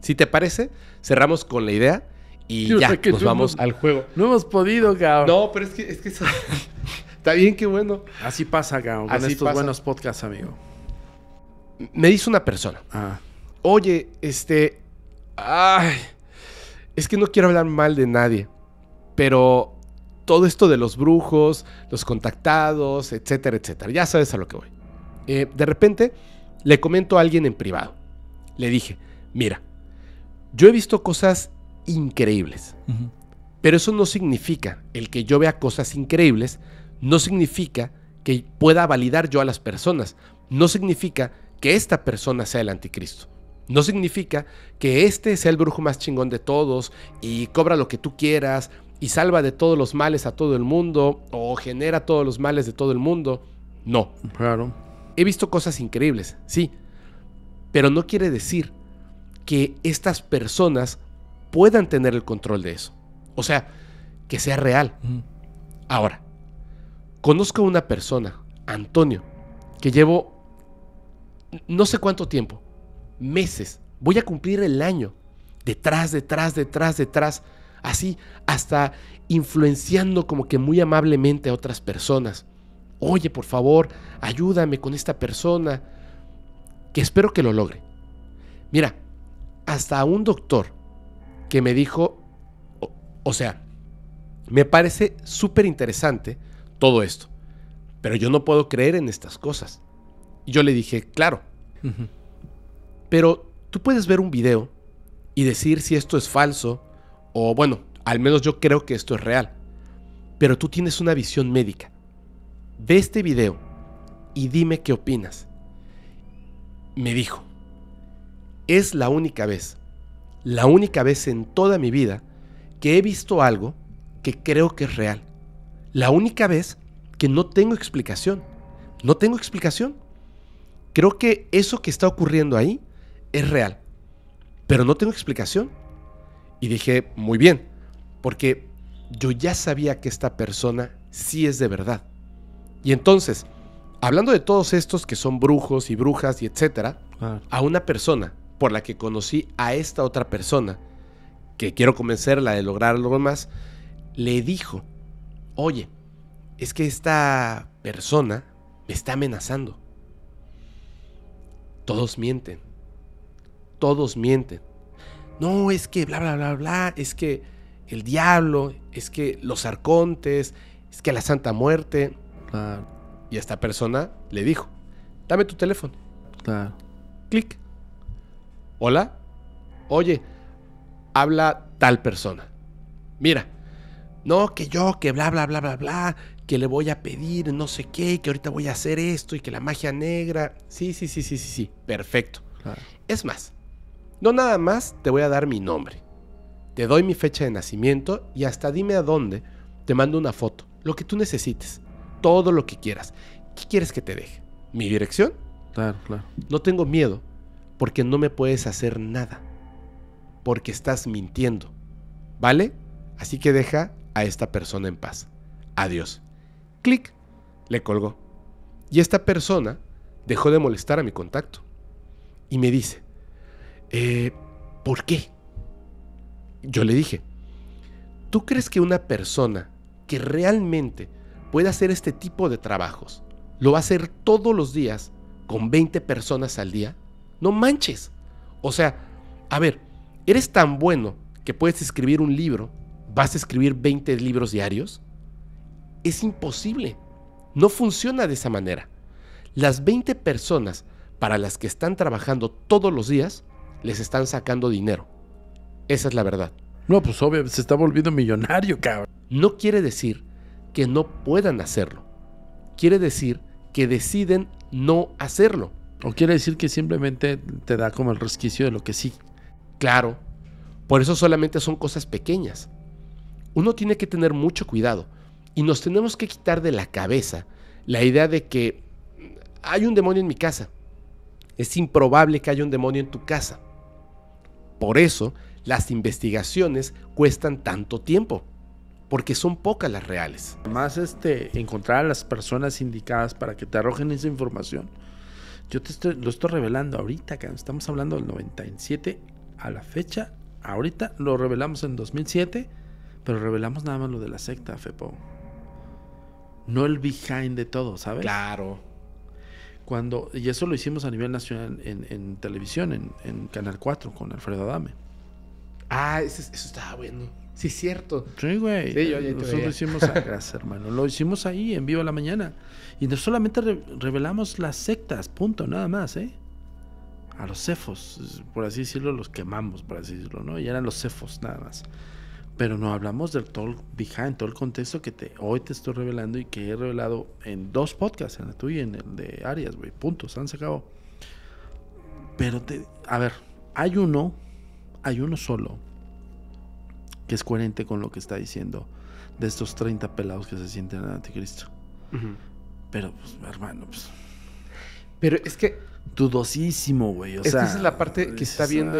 Si te parece, cerramos con la idea y ya, nos vamos al juego. No hemos podido, cabrón. No, pero es que, está bien, qué bueno. Así pasa, cabrón, con estos buenos podcasts, amigo. Me dice una persona. Ah. Oye, este... es que no quiero hablar mal de nadie, pero todo esto de los brujos, los contactados, etcétera, etcétera. Ya sabes a lo que voy. Eh, de repente le comento a alguien en privado. Le dije, mira, yo he visto cosas increíbles, pero eso no significa, el que yo vea cosas increíbles, no significa que pueda validar yo a las personas, no significa que esta persona sea el anticristo. No significa que este sea el brujo más chingón de todos y cobra lo que tú quieras y salva de todos los males a todo el mundo o genera todos los males de todo el mundo. No. Claro. He visto cosas increíbles, sí. Pero no quiere decir que estas personas puedan tener el control de eso. O sea, que sea real. Ahora, conozco a una persona, Antonio, que llevo no sé cuánto tiempo, meses, voy a cumplir el año, detrás, detrás, detrás, detrás así hasta influenciando como que muy amablemente a otras personas. Oye, por favor, ayúdame con esta persona, que espero que lo logre. Mira, hasta un doctor que me dijo, o, sea, me parece súper interesante todo esto, pero yo no puedo creer en estas cosas. Y yo le dije, claro, pero tú puedes ver un video y decir si esto es falso, o bueno, al menos yo creo que esto es real, pero tú tienes una visión médica. Ve este video y dime qué opinas. Me dijo, es la única vez, la única vez en toda mi vida que he visto algo que creo que es real. La única vez que no tengo explicación. No tengo explicación. Creo que eso que está ocurriendo ahí es real. Pero no tengo explicación. Y dije, muy bien, porque yo ya sabía que esta persona sí es de verdad. Y entonces, hablando de todos estos que son brujos y brujas y etcétera, a una persona por la que conocí a esta otra persona, que quiero convencerla de lograr algo más, le dijo, oye, es que esta persona me está amenazando. Todos mienten. Todos mienten. No, es que bla, bla, bla, bla, es que el diablo, es que los arcontes, es que la Santa Muerte. Claro. Y esta persona le dijo, dame tu teléfono. Claro. Clic. Hola. Oye, habla tal persona. Mira, no, que yo, que bla, bla, bla, bla, bla, que le voy a pedir no sé qué, que ahorita voy a hacer esto y que la magia negra. Sí, sí, sí, sí, sí, sí. Perfecto. Claro. Es más, no nada más te voy a dar mi nombre. Te doy mi fecha de nacimiento y hasta dime a dónde te mando una foto, lo que tú necesites, todo lo que quieras. ¿Qué quieres que te deje? ¿Mi dirección? Claro, claro. No tengo miedo porque no me puedes hacer nada. Porque estás mintiendo. ¿Vale? Así que deja a esta persona en paz. Adiós. Clic. Le colgó. Y esta persona dejó de molestar a mi contacto. Y me dice, eh, ¿por qué? Yo le dije, ¿tú crees que una persona que realmente puede hacer este tipo de trabajos lo va a hacer todos los días con 20 personas al día? No manches. O sea, a ver, eres tan bueno que puedes escribir un libro, vas a escribir 20 libros diarios. Es imposible. No funciona de esa manera. Las 20 personas para las que están trabajando todos los días les están sacando dinero. Esa es la verdad. No, pues obvio, se está volviendo millonario, cabrón. No quiere decir que no puedan hacerlo. Quiere decir que deciden no hacerlo. O quiere decir que simplemente te da como el resquicio de lo que sí. Claro. Por eso solamente son cosas pequeñas. Uno tiene que tener mucho cuidado y nos tenemos que quitar de la cabeza la idea de que hay un demonio en mi casa. Es improbable que haya un demonio en tu casa. Por eso, las investigaciones cuestan tanto tiempo, porque son pocas las reales. Además, este, encontrar a las personas indicadas para que te arrojen esa información. Yo te lo estoy revelando ahorita, que estamos hablando del 97 a la fecha. Ahorita lo revelamos en 2007, pero revelamos nada más lo de la secta, Fepo. No el behind de todo, ¿sabes? Claro. Cuando, y eso lo hicimos a nivel nacional en, televisión, en, Canal 4, con Alfredo Adame. Ah, eso, estaba bueno. Sí, cierto. Sí, güey. Nosotros lo hicimos, a, gracias, hermano. Lo hicimos ahí, en vivo a la mañana. Y no solamente revelamos las sectas, punto, nada más, ¿eh? A los cefos, por así decirlo, los quemamos, por así decirlo, ¿no? Y eran los cefos, nada más pero no hablamos del todo el behind, todo el contexto que te, hoy te estoy revelando y que he revelado en dos podcasts, en el tuyo y en el de Arias, güey. Punto, se han sacado. Pero te, a ver, hay uno, hay uno solo que es coherente con lo que está diciendo de estos 30 pelados que se sienten en anticristo. Pero, pues, hermano, pues. Pero es que. Dudosísimo, güey. O es sea, es la parte que está viendo.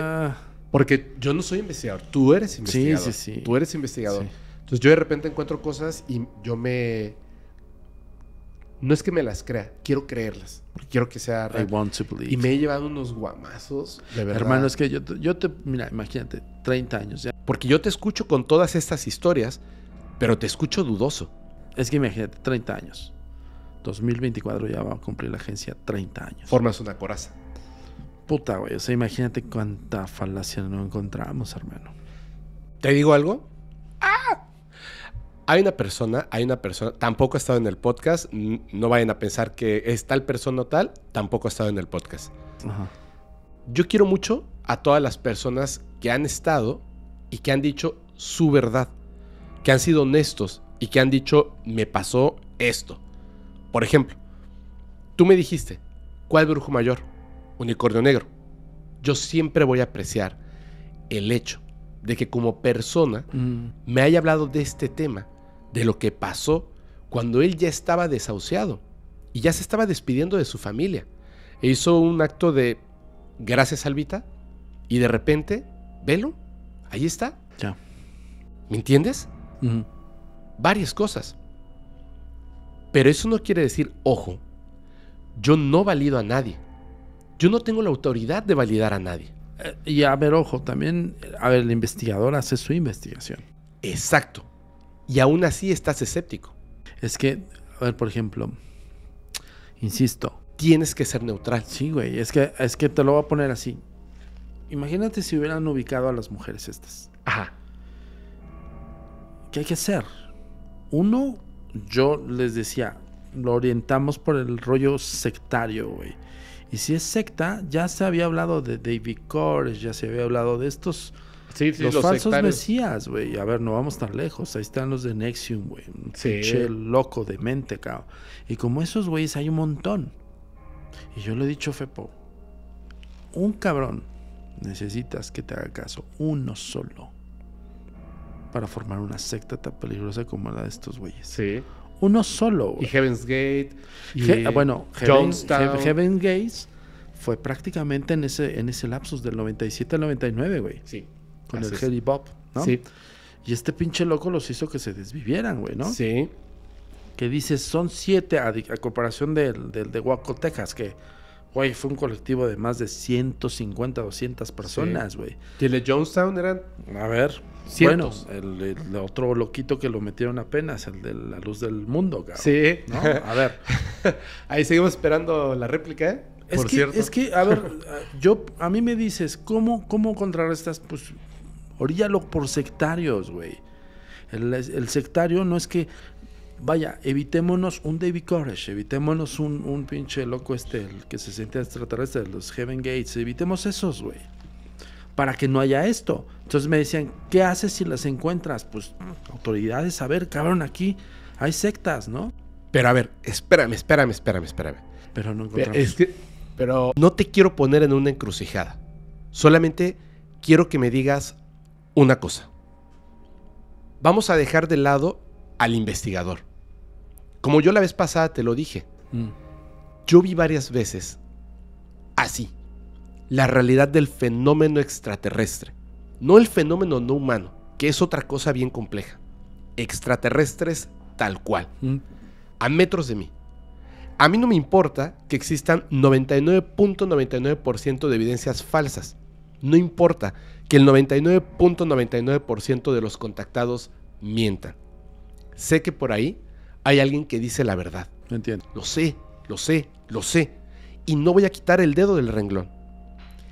Porque yo no soy investigador, tú eres investigador. Sí, sí, sí. Tú eres investigador. Entonces yo de repente encuentro cosas y yo me... No es que me las crea, quiero creerlas. Porque quiero que sea real. Y me he llevado unos guamazos, de verdad. Hermano, es que yo, yo te... Mira, imagínate, 30 años ya. Porque yo te escucho con todas estas historias, pero te escucho dudoso. Es que imagínate, 30 años. 2024 ya va a cumplir la agencia 30 años. Formas una coraza. Puta, güey. O sea, imagínate cuánta falacia no encontramos, hermano. ¿Te digo algo? ¡Ah! Hay una persona, hay una persona, tampoco ha estado en el podcast. No vayan a pensar que es tal persona o tal, tampoco ha estado en el podcast. Yo quiero mucho a todas las personas que han estado y que han dicho su verdad, que han sido honestos y que han dicho, me pasó esto. Por ejemplo, tú me dijiste, ¿cuál brujo mayor? unicornio negro. Yo siempre voy a apreciar el hecho de que como persona mm. me haya hablado de este tema, de lo que pasó cuando él ya estaba desahuciado y ya se estaba despidiendo de su familia. E hizo un acto de gracias, alvita y de repente, velo, ahí está. Ya. ¿Me entiendes? Mm. Varias cosas. Pero eso no quiere decir, ojo, yo no valido a nadie. Yo no tengo la autoridad de validar a nadie. Eh, y a ver, ojo, también, a ver, el investigador hace su investigación. Exacto. Y aún así estás escéptico. Es que, a ver, por ejemplo, insisto. Tienes que ser neutral. Sí, güey, es que, es que te lo voy a poner así. Imagínate si hubieran ubicado a las mujeres estas. Ajá. ¿Qué hay que hacer? Uno, yo les decía, lo orientamos por el rollo sectario, güey. Y si es secta, ya se había hablado de David Cores, ya se había hablado de estos. los, falsos mesías, güey. A ver, no vamos tan lejos. Ahí están los de Nexium, güey. Un loco de mente, cabrón. Y como esos güeyes hay un montón. Y yo le he dicho, Fepo, un cabrón necesitas que te haga caso. Uno solo. Para formar una secta tan peligrosa como la de estos güeyes. Sí. Uno solo. Güey. Y Heaven's Gate. Ah, bueno, Heaven's Gate fue prácticamente en ese, en ese lapsus del 97 al 99, güey. Sí. Con el Heavy Bob, ¿no? Sí. Y este pinche loco los hizo que se desvivieran, güey, ¿no? Sí. Que dices, son siete, a, comparación del, de Waco, Texas, que Güey, fue un colectivo de más de 150, 200 personas, güey. ¿Y el de Jonestown eran? A ver. Bueno, el, otro loquito que lo metieron apenas, el de la luz del mundo, cabrón. Sí. ¿No? A ver. Ahí seguimos esperando la réplica, ¿eh? Es que, Es que, a ver, eh, yo, a mí me dices, ¿cómo, cómo contrarrestas? Pues, oríalo por sectarios, güey. el, sectario no es que vaya, evitémonos un David Koresh, evitémonos un, pinche loco este, el que se siente extraterrestre, los Heaven Gates, evitemos esos, güey, para que no haya esto. Entonces me decían, ¿qué haces si las encuentras? Pues autoridades, a ver, cabrón, aquí hay sectas, ¿no? Pero a ver, espérame, espérame, espérame, espérame. Pero no encontramos. pero no te quiero poner en una encrucijada. Solamente quiero que me digas una cosa. Vamos a dejar de lado al investigador. Como yo la vez pasada te lo dije, mm. yo vi varias veces así la realidad del fenómeno extraterrestre. No el fenómeno no humano, que es otra cosa bien compleja. Extraterrestres tal cual. Mm. A metros de mí. A mí no me importa que existan 99.99% de evidencias falsas. No importa que el 99.99% de los contactados mientan sé que por ahí hay alguien que dice la verdad. Entiendo. Lo sé, lo sé, lo sé. Y no voy a quitar el dedo del renglón.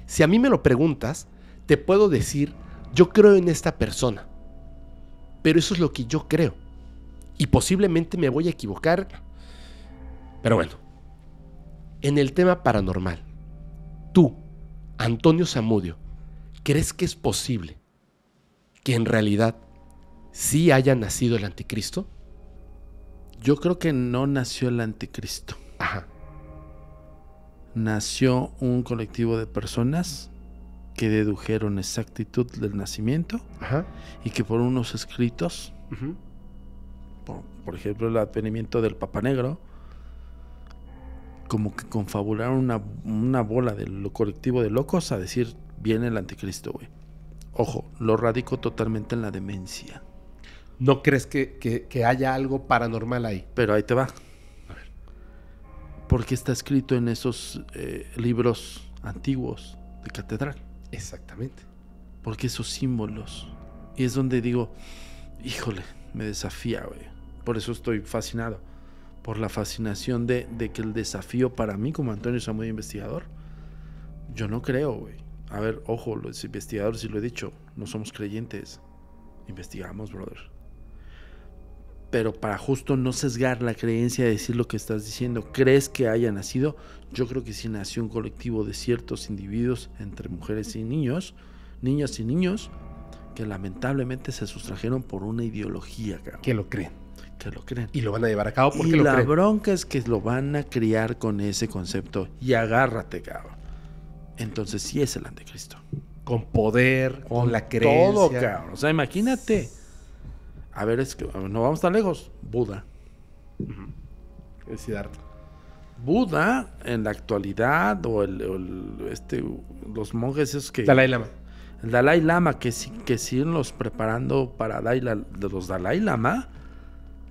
Si a mí me lo preguntas, te puedo decir, yo creo en esta persona. Pero eso es lo que yo creo. Y posiblemente me voy a equivocar. Pero bueno, en el tema paranormal, tú, Antonio Zamudio, ¿crees que es posible que en realidad si haya nacido el anticristo? Yo creo que no nació el anticristo. Ajá. Nació un colectivo de personas que dedujeron exactitud del nacimiento Ajá. y que por unos escritos, por, ejemplo el advenimiento del Papa Negro, como que confabularon una, una bola del colectivo de locos a decir, viene el anticristo, güey. Ojo, lo radico totalmente en la demencia no crees que, haya algo paranormal ahí. Pero ahí te va. A ver. Porque está escrito en esos eh, libros antiguos de catedral. Exactamente. Porque esos símbolos. Y es donde digo, híjole, me desafía, güey. Por eso estoy fascinado. Por la fascinación de, de que el desafío para mí, como Antonio muy investigador, yo no creo, güey. A ver, ojo, los investigadores, si lo he dicho, no somos creyentes. Investigamos, brother pero para justo no sesgar la creencia de decir lo que estás diciendo, ¿crees que haya nacido? Yo creo que sí nació un colectivo de ciertos individuos entre mujeres y niños, niñas y niños, que lamentablemente se sustrajeron por una ideología. Cabrón. Que lo creen. Que lo creen. Y lo van a llevar a cabo porque y la bronca es que lo van a criar con ese concepto. Y agárrate, cabrón. Entonces sí es el anticristo. Con poder, con, la creencia. Todo, cabrón. O sea, imagínate. A ver, es que no vamos tan lejos. Buda. Es Siddhartha. Buda en la actualidad o el, este, los monjes esos que Dalai Lama. El Dalai Lama que que siguen los preparando para los Dalai Lama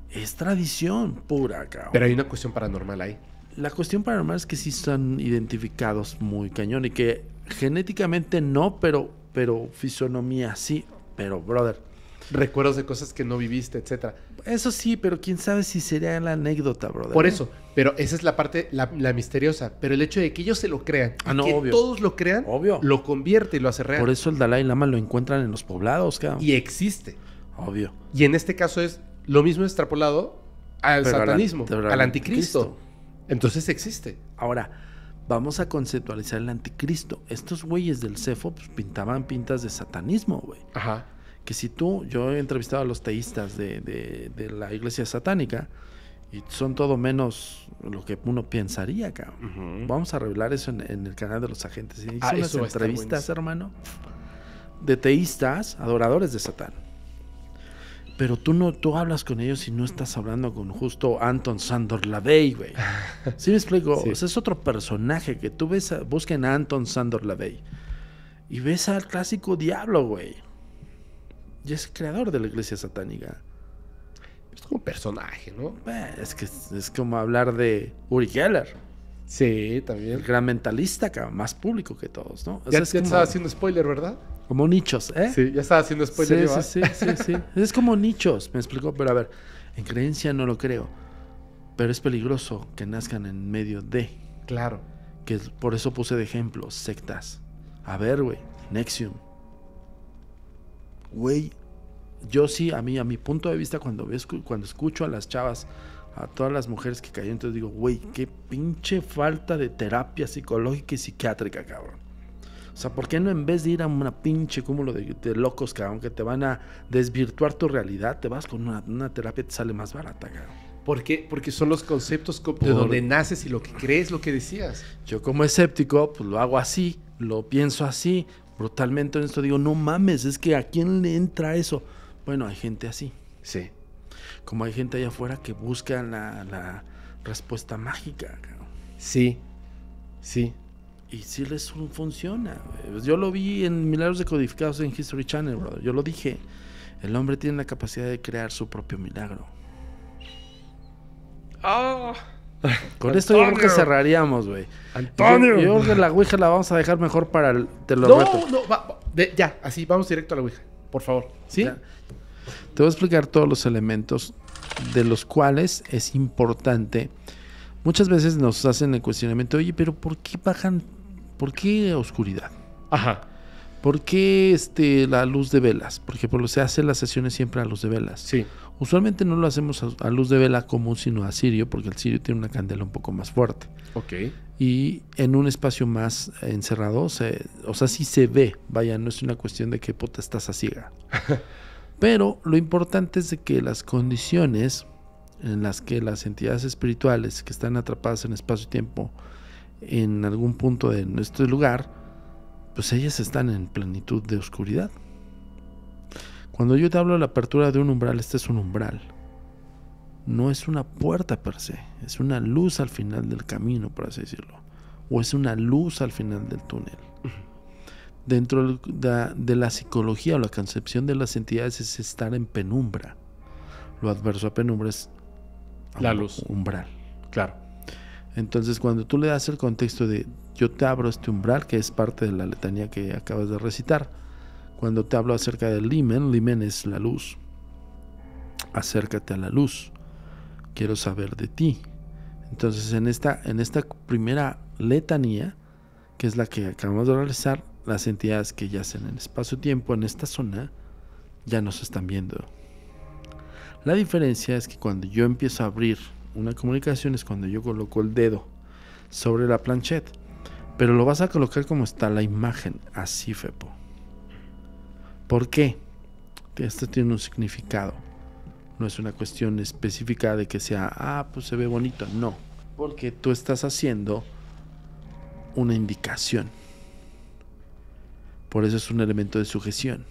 es tradición pura, cabrón. Pero hay una cuestión paranormal ahí. La cuestión paranormal es que sí están identificados muy cañón y que genéticamente no, pero pero fisonomía sí, pero brother recuerdos de cosas que no viviste, etcétera. Eso sí, pero quién sabe si sería la anécdota, brother. Por ¿eh? eso, pero esa es la parte, la, misteriosa. Pero el hecho de que ellos se lo crean, ah, todos lo crean, lo convierte y lo hace real. Por eso el Dalai Lama lo encuentran en los poblados, cabrón. Y existe. Obvio. Y en este caso es lo mismo extrapolado al satanismo, al, anticristo. Entonces existe. Ahora, vamos a conceptualizar el anticristo. Estos güeyes del Cefo pues, pintaban pintas de satanismo, güey. Ajá que si tú, yo he entrevistado a los teístas de, la iglesia satánica, y son todo menos lo que uno pensaría, cabrón. Vamos a revelar eso en, el canal de los agentes. Y ah, entrevistas, hermano, de teístas, adoradores de Satán. Pero tú no, tú hablas con ellos y no estás hablando con justo Anton Sandor Lavey, güey. ¿Sí me explico? ese es otro personaje que tú ves, busquen a Anton Sandor Lavey. Y ves al clásico diablo, güey y es el creador de la iglesia satánica. Es como un personaje, ¿no? Es que es como hablar de Uri Geller. Sí, también. El gran mentalista, más público que todos, ¿no? ya, estaba haciendo spoiler, ¿verdad? Como nichos, ¿eh? Sí, ya estaba haciendo spoiler. Sí, sí, sí, sí, sí, Es como nichos, me explicó. Pero a ver, en creencia no lo creo. Pero es peligroso que nazcan en medio de. Claro. Que por eso puse de ejemplo sectas. A ver, güey, Nexium, güey, yo sí, a mí, a mi punto de vista, cuando, ves, cuando escucho a las chavas, a todas las mujeres que cayeron, entonces digo, güey, qué pinche falta de terapia psicológica y psiquiátrica, cabrón. O sea, ¿por qué no en vez de ir a una pinche cúmulo de, locos, cabrón, que te van a desvirtuar tu realidad, te vas con una, terapia que te sale más barata, cabrón? ¿Por qué? Porque son los conceptos de donde naces y lo que crees, lo que decías. Yo como escéptico, pues lo hago así, lo pienso así, brutalmente esto digo, no mames, es que a quién le entra eso. Bueno, hay gente así. Sí. Como hay gente allá afuera que busca la, respuesta mágica. Sí, sí. Y sí les funciona. Yo lo vi en Milagros codificados en History Channel, brother. Yo lo dije. El hombre tiene la capacidad de crear su propio milagro. Ah. Con esto yo creo que cerraríamos, güey. Antonio. Yo, creo que la Ouija la vamos a dejar mejor para el. Te no, No, ya, así, vamos directo a la Ouija, por favor. ¿Sí? Te voy a explicar todos los elementos de los cuales es importante. Muchas veces nos hacen el cuestionamiento, oye, pero ¿por qué bajan? ¿Por qué oscuridad? Ajá. ¿Por qué este, la luz de velas? Porque por lo se hace las sesiones siempre a luz de velas. Sí. Usualmente no lo hacemos a, luz de vela común, sino a sirio porque el sirio tiene una candela un poco más fuerte. Ok. Y en un espacio más eh, encerrado, o sea, si se ve. Vaya, no es una cuestión de que puta estás a ciega. Pero lo importante es de que las condiciones en las que las entidades espirituales que están atrapadas en espacio y tiempo en algún punto de nuestro lugar, pues ellas están en plenitud de oscuridad. Cuando yo te hablo de la apertura de un umbral, este es un umbral. No es una puerta per se, es una luz al final del camino, por así decirlo. O es una luz al final del túnel. Dentro de, la psicología o la concepción de las entidades es estar en penumbra. Lo adverso a penumbra es la luz. Umbral. Claro. Entonces, cuando tú le das el contexto de yo te abro este umbral, que es parte de la letanía que acabas de recitar, cuando te hablo acerca del limen, limen es la luz. Acércate a la luz. Quiero saber de ti. Entonces, en esta, en esta primera letanía, que es la que acabamos de realizar, las entidades que yacen en espacio-tiempo en esta zona ya nos están viendo. La diferencia es que cuando yo empiezo a abrir una comunicación es cuando yo coloco el dedo sobre la planchette, pero lo vas a colocar como está la imagen, así Fepo. ¿Por qué? Esto tiene un significado. No es una cuestión específica de que sea, ah, pues se ve bonito. No, porque tú estás haciendo una indicación. Por eso es un elemento de sujeción.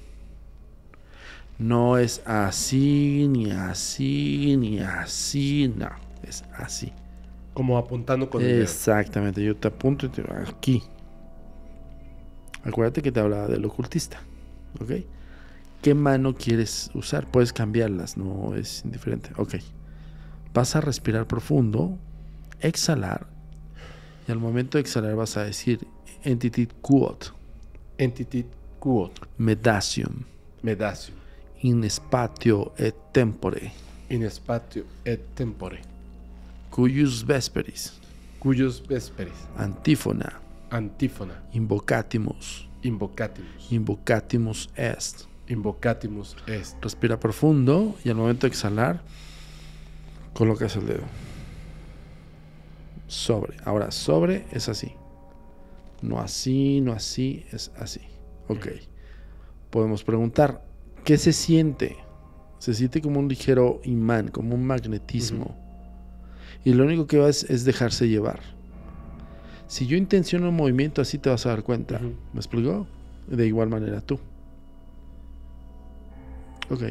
No es así, ni así, ni así, no, es así. Como apuntando con el Exactamente, yo te apunto y te, aquí. Acuérdate que te hablaba del ocultista, ¿ok? qué mano quieres usar. Puedes cambiarlas, no es indiferente. Ok. Vas a respirar profundo, exhalar, y al momento de exhalar vas a decir Entity quote Entity Quod. Medacium. Medacium. In spatio et tempore. In spatio et tempore. Cuyus vesperis. Cuyus vesperis. Antífona. Antífona. Invocatimus. Invocatimus. Invocatimus est. Invocatimus es Respira profundo y al momento de exhalar, colocas el dedo. Sobre. Ahora, sobre es así. No así, no así, es así. Ok. Podemos preguntar, ¿qué se siente? Se siente como un ligero imán, como un magnetismo. Y lo único que va es, dejarse llevar. Si yo intenciono un movimiento así te vas a dar cuenta. ¿Me explico? De igual manera tú. Ok.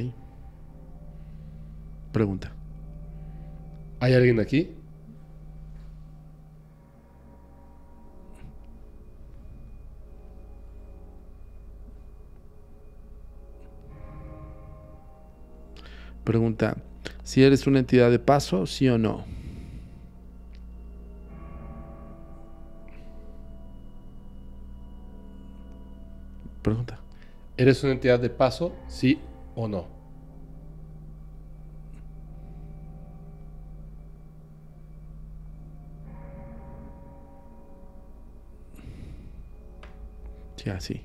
Pregunta. ¿Hay alguien aquí? Pregunta, si eres una entidad de paso, sí o no. Pregunta. ¿Eres una entidad de paso, sí ¿O no? Sí, así.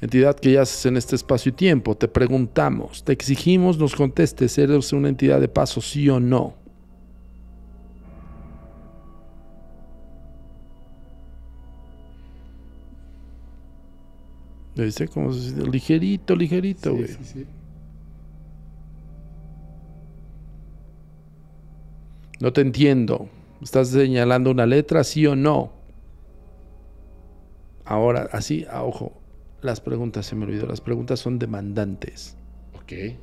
Entidad que yaces en este espacio y tiempo, te preguntamos, te exigimos, nos contestes, ¿eres una entidad de paso, sí o no? Como ligerito, ligerito, güey. Sí, sí, sí. No te entiendo. ¿Estás señalando una letra, sí o no? Ahora, así, a ah, ojo, las preguntas se me olvidó. Las preguntas son demandantes. Ok.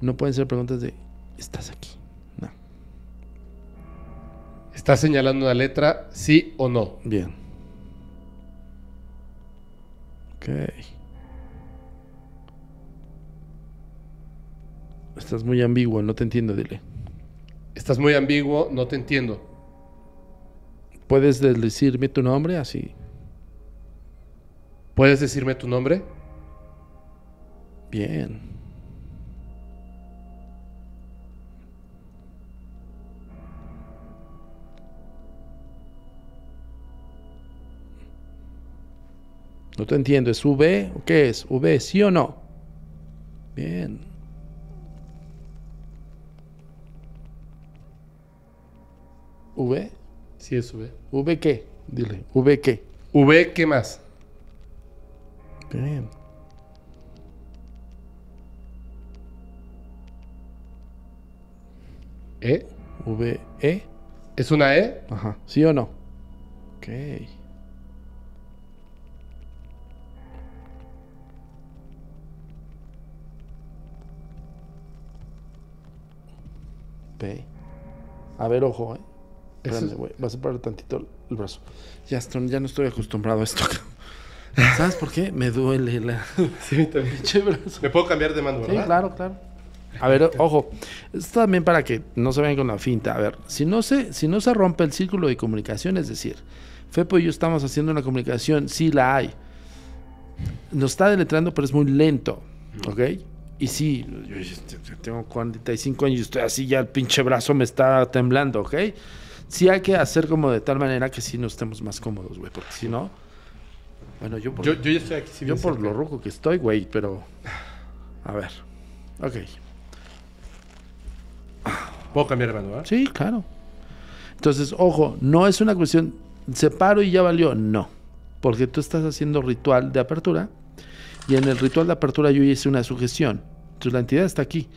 No pueden ser preguntas de, ¿estás aquí? No. ¿Estás señalando una letra, sí o no? Bien. Estás muy ambiguo, no te entiendo, dile. Estás muy ambiguo, no te entiendo. ¿Puedes decirme tu nombre así? ¿Puedes decirme tu nombre? Bien. No te entiendo, ¿es V? ¿Qué es? ¿V sí o no? Bien. ¿V? Sí es V. ¿V qué? Dile, ¿V qué? ¿V qué más? Bien. ¿E? ¿V? ¿E? ¿Es una E? Ajá. ¿Sí o no? Ok. A ver, ojo, ¿eh? Espérame, güey. Va a separar tantito el brazo. Ya, ya no estoy acostumbrado a esto. ¿Sabes por qué? Me duele la... Sí, brazo. Me puedo cambiar de mano, ¿verdad? Sí, claro, claro. A ver, ojo, esto también para que no se vayan con la finta. A ver, si no se, si no se rompe el círculo de comunicación, es decir, Fepo y yo estamos haciendo una comunicación, sí la hay. Nos está deletrando, pero es muy lento, ¿ok? Y sí, yo este, tengo 45 años y estoy así, ya el pinche brazo me está temblando, ¿ok? Sí hay que hacer como de tal manera que sí nos estemos más cómodos, güey, porque si no... Bueno, yo por, yo, yo por lo rojo que estoy, güey, pero... A ver. Ok. ¿Puedo cambiar de manual? Ah? Sí, claro. Entonces, ojo, no es una cuestión, separo y ya valió, no. Porque tú estás haciendo ritual de apertura y en el ritual de apertura yo hice una sugestión. Entonces la entidad está aquí.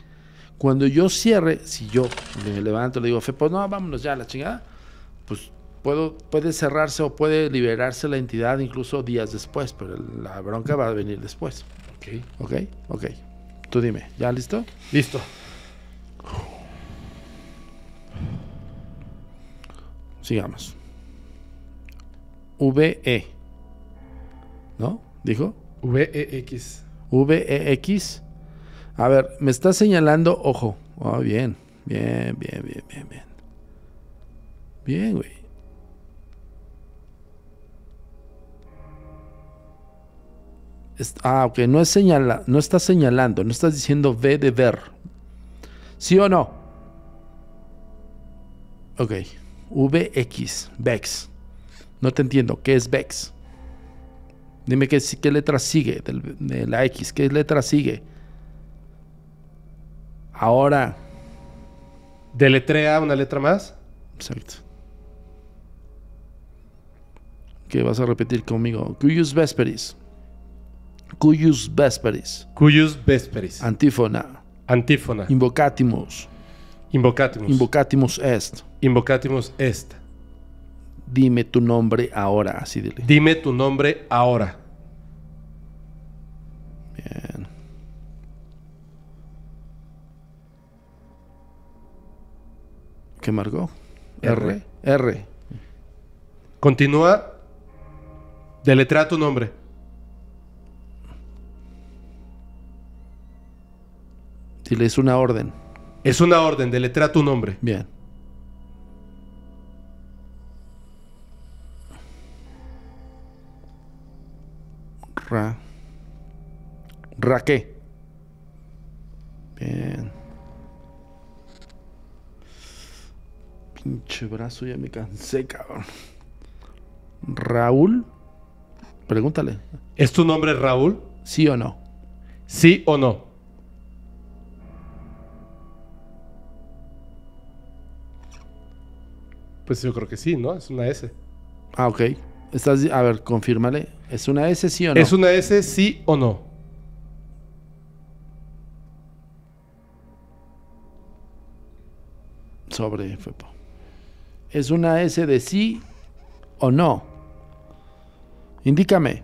Cuando yo cierre, si yo me levanto le digo, Fe, pues no, vámonos ya a la chingada, pues puedo, puede cerrarse o puede liberarse la entidad incluso días después, pero la bronca va a venir después. Ok. Ok, ok. Tú dime, ¿ya listo? Listo. Sigamos. E ¿No? ¿Dijo? VEX. VEX. A ver, me está señalando, ojo. Oh, bien, bien, bien, bien, bien, bien. Bien, güey. Ah, ok, no, es señala, no señalando, no estás diciendo ve de ver. ¿Sí o no? Ok, VX, VEX. No te entiendo, ¿qué es VEX? Dime qué, letra sigue de la X, qué letra sigue. Ahora. A una letra más? Exacto. ¿Qué vas a repetir conmigo. Cuyus Vesperis. Cuyus Vesperis. Cuyus Vesperis. Antífona. Antífona. Invocatimus. Invocatimus. Invocatimus est. Invocatimus est. Dime tu nombre ahora, así dile. Dime tu nombre ahora. ¿Qué marcó? R. R. Continúa. Deletrea tu nombre. Dile, es una orden. Es una orden, deletrea tu nombre. Bien. Ra. Raqué. Bien. Pinche brazo, ya me cansé, cabrón. Raúl. Pregúntale. ¿Es tu nombre Raúl? ¿Sí o no? ¿Sí o no? Pues yo creo que sí, ¿no? Es una S. Ah, ok. Estás, a ver, confírmale. ¿Es una S sí o no? ¿Es una S sí o no? sobre FEPO. ¿Es una S de sí o no? Indícame.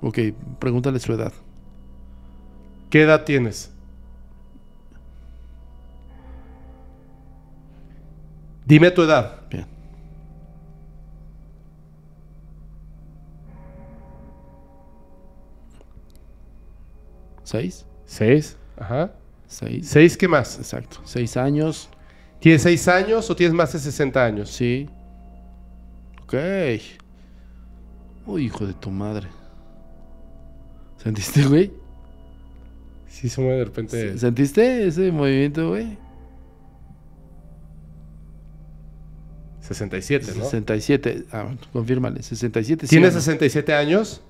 Ok, pregúntale su edad. ¿Qué edad tienes? Dime tu edad. 6 Seis, ajá. Seis. qué más? Exacto. Seis años. ¿Tienes seis años o tienes más de 60 años? Sí. Ok. ¡Oh, hijo de tu madre. ¿Sentiste, güey? Sí, se mueve de repente. ¿Sentiste ese movimiento, güey? 67, ¿no? 67, ah, confírmale, 67. ¿Tienes 67 años?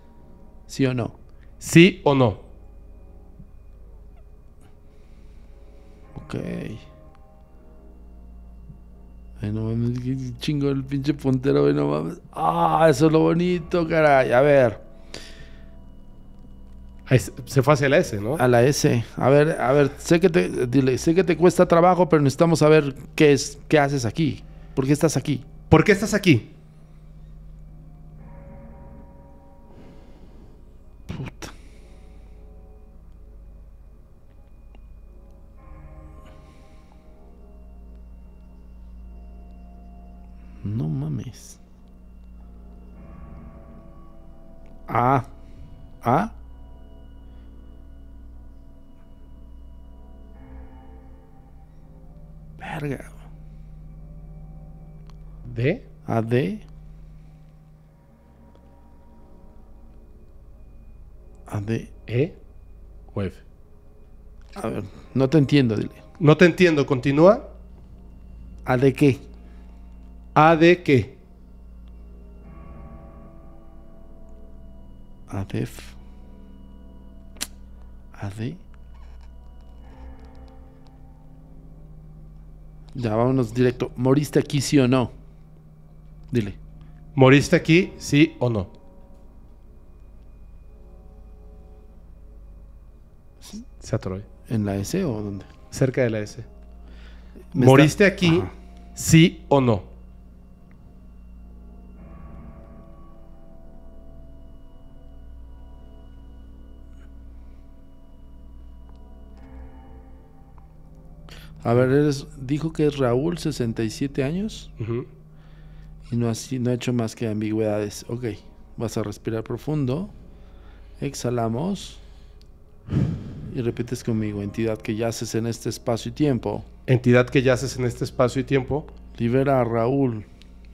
¿Sí o no? ¿Sí o no? Ay, no mames, chingo el pinche puntero, ay, no mames. Ah, eso es lo bonito, caray. A ver. Se fue hacia la S, ¿no? A la S. A ver, a ver, sé que te, sé que te cuesta trabajo, pero necesitamos saber qué es, qué haces aquí. ¿Por qué estás aquí? ¿Por qué estás aquí? Puta. A A Verga. ¿D? A D. A D. E o A ver, no te entiendo, dile. No te entiendo, continúa. ¿A de qué? ¿A de qué? ADEF. AD. Ya, vámonos directo. ¿Moriste aquí sí o no? Dile. ¿Moriste aquí sí o no? Se ¿En la S o dónde? Cerca de la S. ¿Moriste aquí sí o no? A ver, dijo que es Raúl, 67 años. Y no, no ha hecho más que ambigüedades. Ok, vas a respirar profundo. Exhalamos. Y repites conmigo, entidad que yaces en este espacio y tiempo. Entidad que yaces en este espacio y tiempo. Libera a Raúl.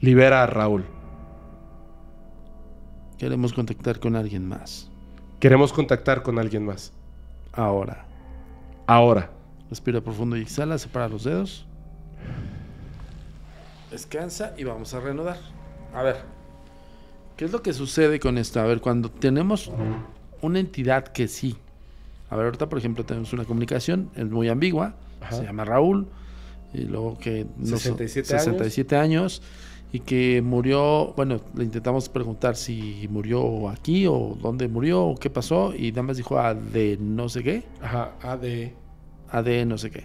Libera a Raúl. Queremos contactar con alguien más. Queremos contactar con alguien más. Ahora. Ahora. Respira profundo y exhala, separa los dedos. Descansa y vamos a reanudar. A ver, ¿qué es lo que sucede con esto? A ver, cuando tenemos una entidad que sí. A ver, ahorita, por ejemplo, tenemos una comunicación, es muy ambigua, se llama Raúl, y luego que... 67, años. Y que murió, bueno, le intentamos preguntar si murió aquí o dónde murió o qué pasó, y nada más dijo a ah, de no sé qué. Ajá, a ah, de... AD, no sé qué.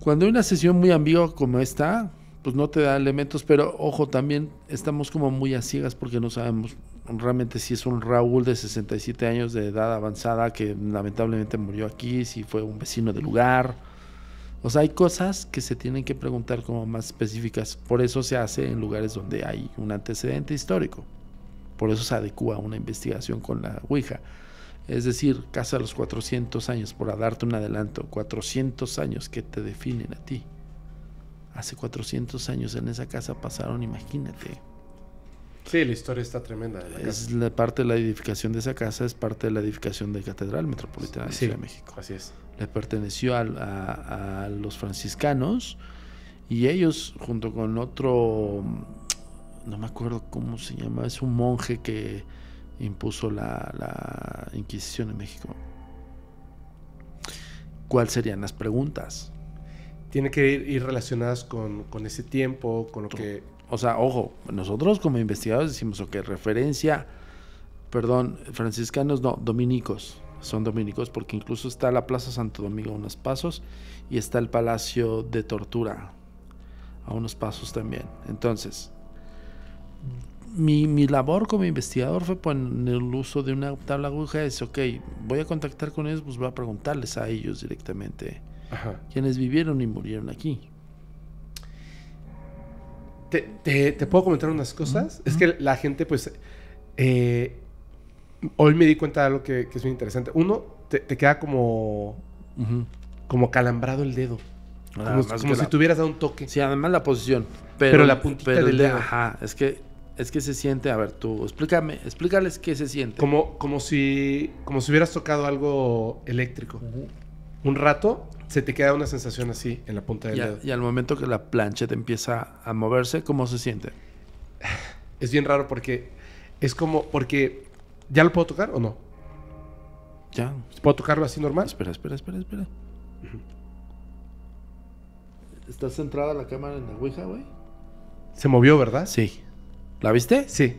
Cuando hay una sesión muy ambigua como esta, pues no te da elementos, pero ojo, también estamos como muy a ciegas porque no sabemos realmente si es un Raúl de 67 años de edad avanzada que lamentablemente murió aquí, si fue un vecino del lugar. O sea, hay cosas que se tienen que preguntar como más específicas. Por eso se hace en lugares donde hay un antecedente histórico. Por eso se adecua una investigación con la Ouija es decir, casa los 400 años, por darte un adelanto, 400 años que te definen a ti. Hace 400 años en esa casa pasaron, imagínate. Sí, la historia está tremenda. es la parte de la edificación de esa casa, es parte de la edificación de la Catedral Metropolitana de Ciudad de México. Así es. Le perteneció a los franciscanos y ellos, junto con otro, no me acuerdo cómo se llama, es un monje que impuso la, Inquisición en México. ¿Cuáles serían las preguntas? Tiene que ir, relacionadas con, con, ese tiempo, con lo que... O sea, ojo, nosotros como investigadores decimos, ok, referencia, perdón, franciscanos, no, dominicos, son dominicos, porque incluso está la Plaza Santo Domingo a unos pasos y está el Palacio de Tortura a unos pasos también. Entonces, mi, labor como investigador fue en el uso de una tabla aguja. Es, ok, voy a contactar con ellos, pues voy a preguntarles a ellos directamente quiénes quienes vivieron y murieron aquí. Te, puedo comentar unas cosas. Es que la gente, pues, eh, hoy me di cuenta de algo que, es muy interesante. Uno, te, queda como, como calambrado el dedo. Ah, como, si tuvieras dado un toque. Sí, además la posición. Pero, la puntita del dedo. Ajá, es que es que se siente, a ver, tú explícame, explícales qué se siente. Como, como, si, como si hubieras tocado algo eléctrico. Un rato se te queda una sensación así en la punta del dedo. Y al momento que la te empieza a moverse, ¿cómo se siente? Es bien raro porque es como, porque ¿ya lo puedo tocar o no? Ya. ¿Puedo tocarlo así normal? Espera, espera, espera, espera. ¿Está centrada la cámara en la Ouija, güey? Se movió, ¿verdad? Sí. ¿La viste? Sí.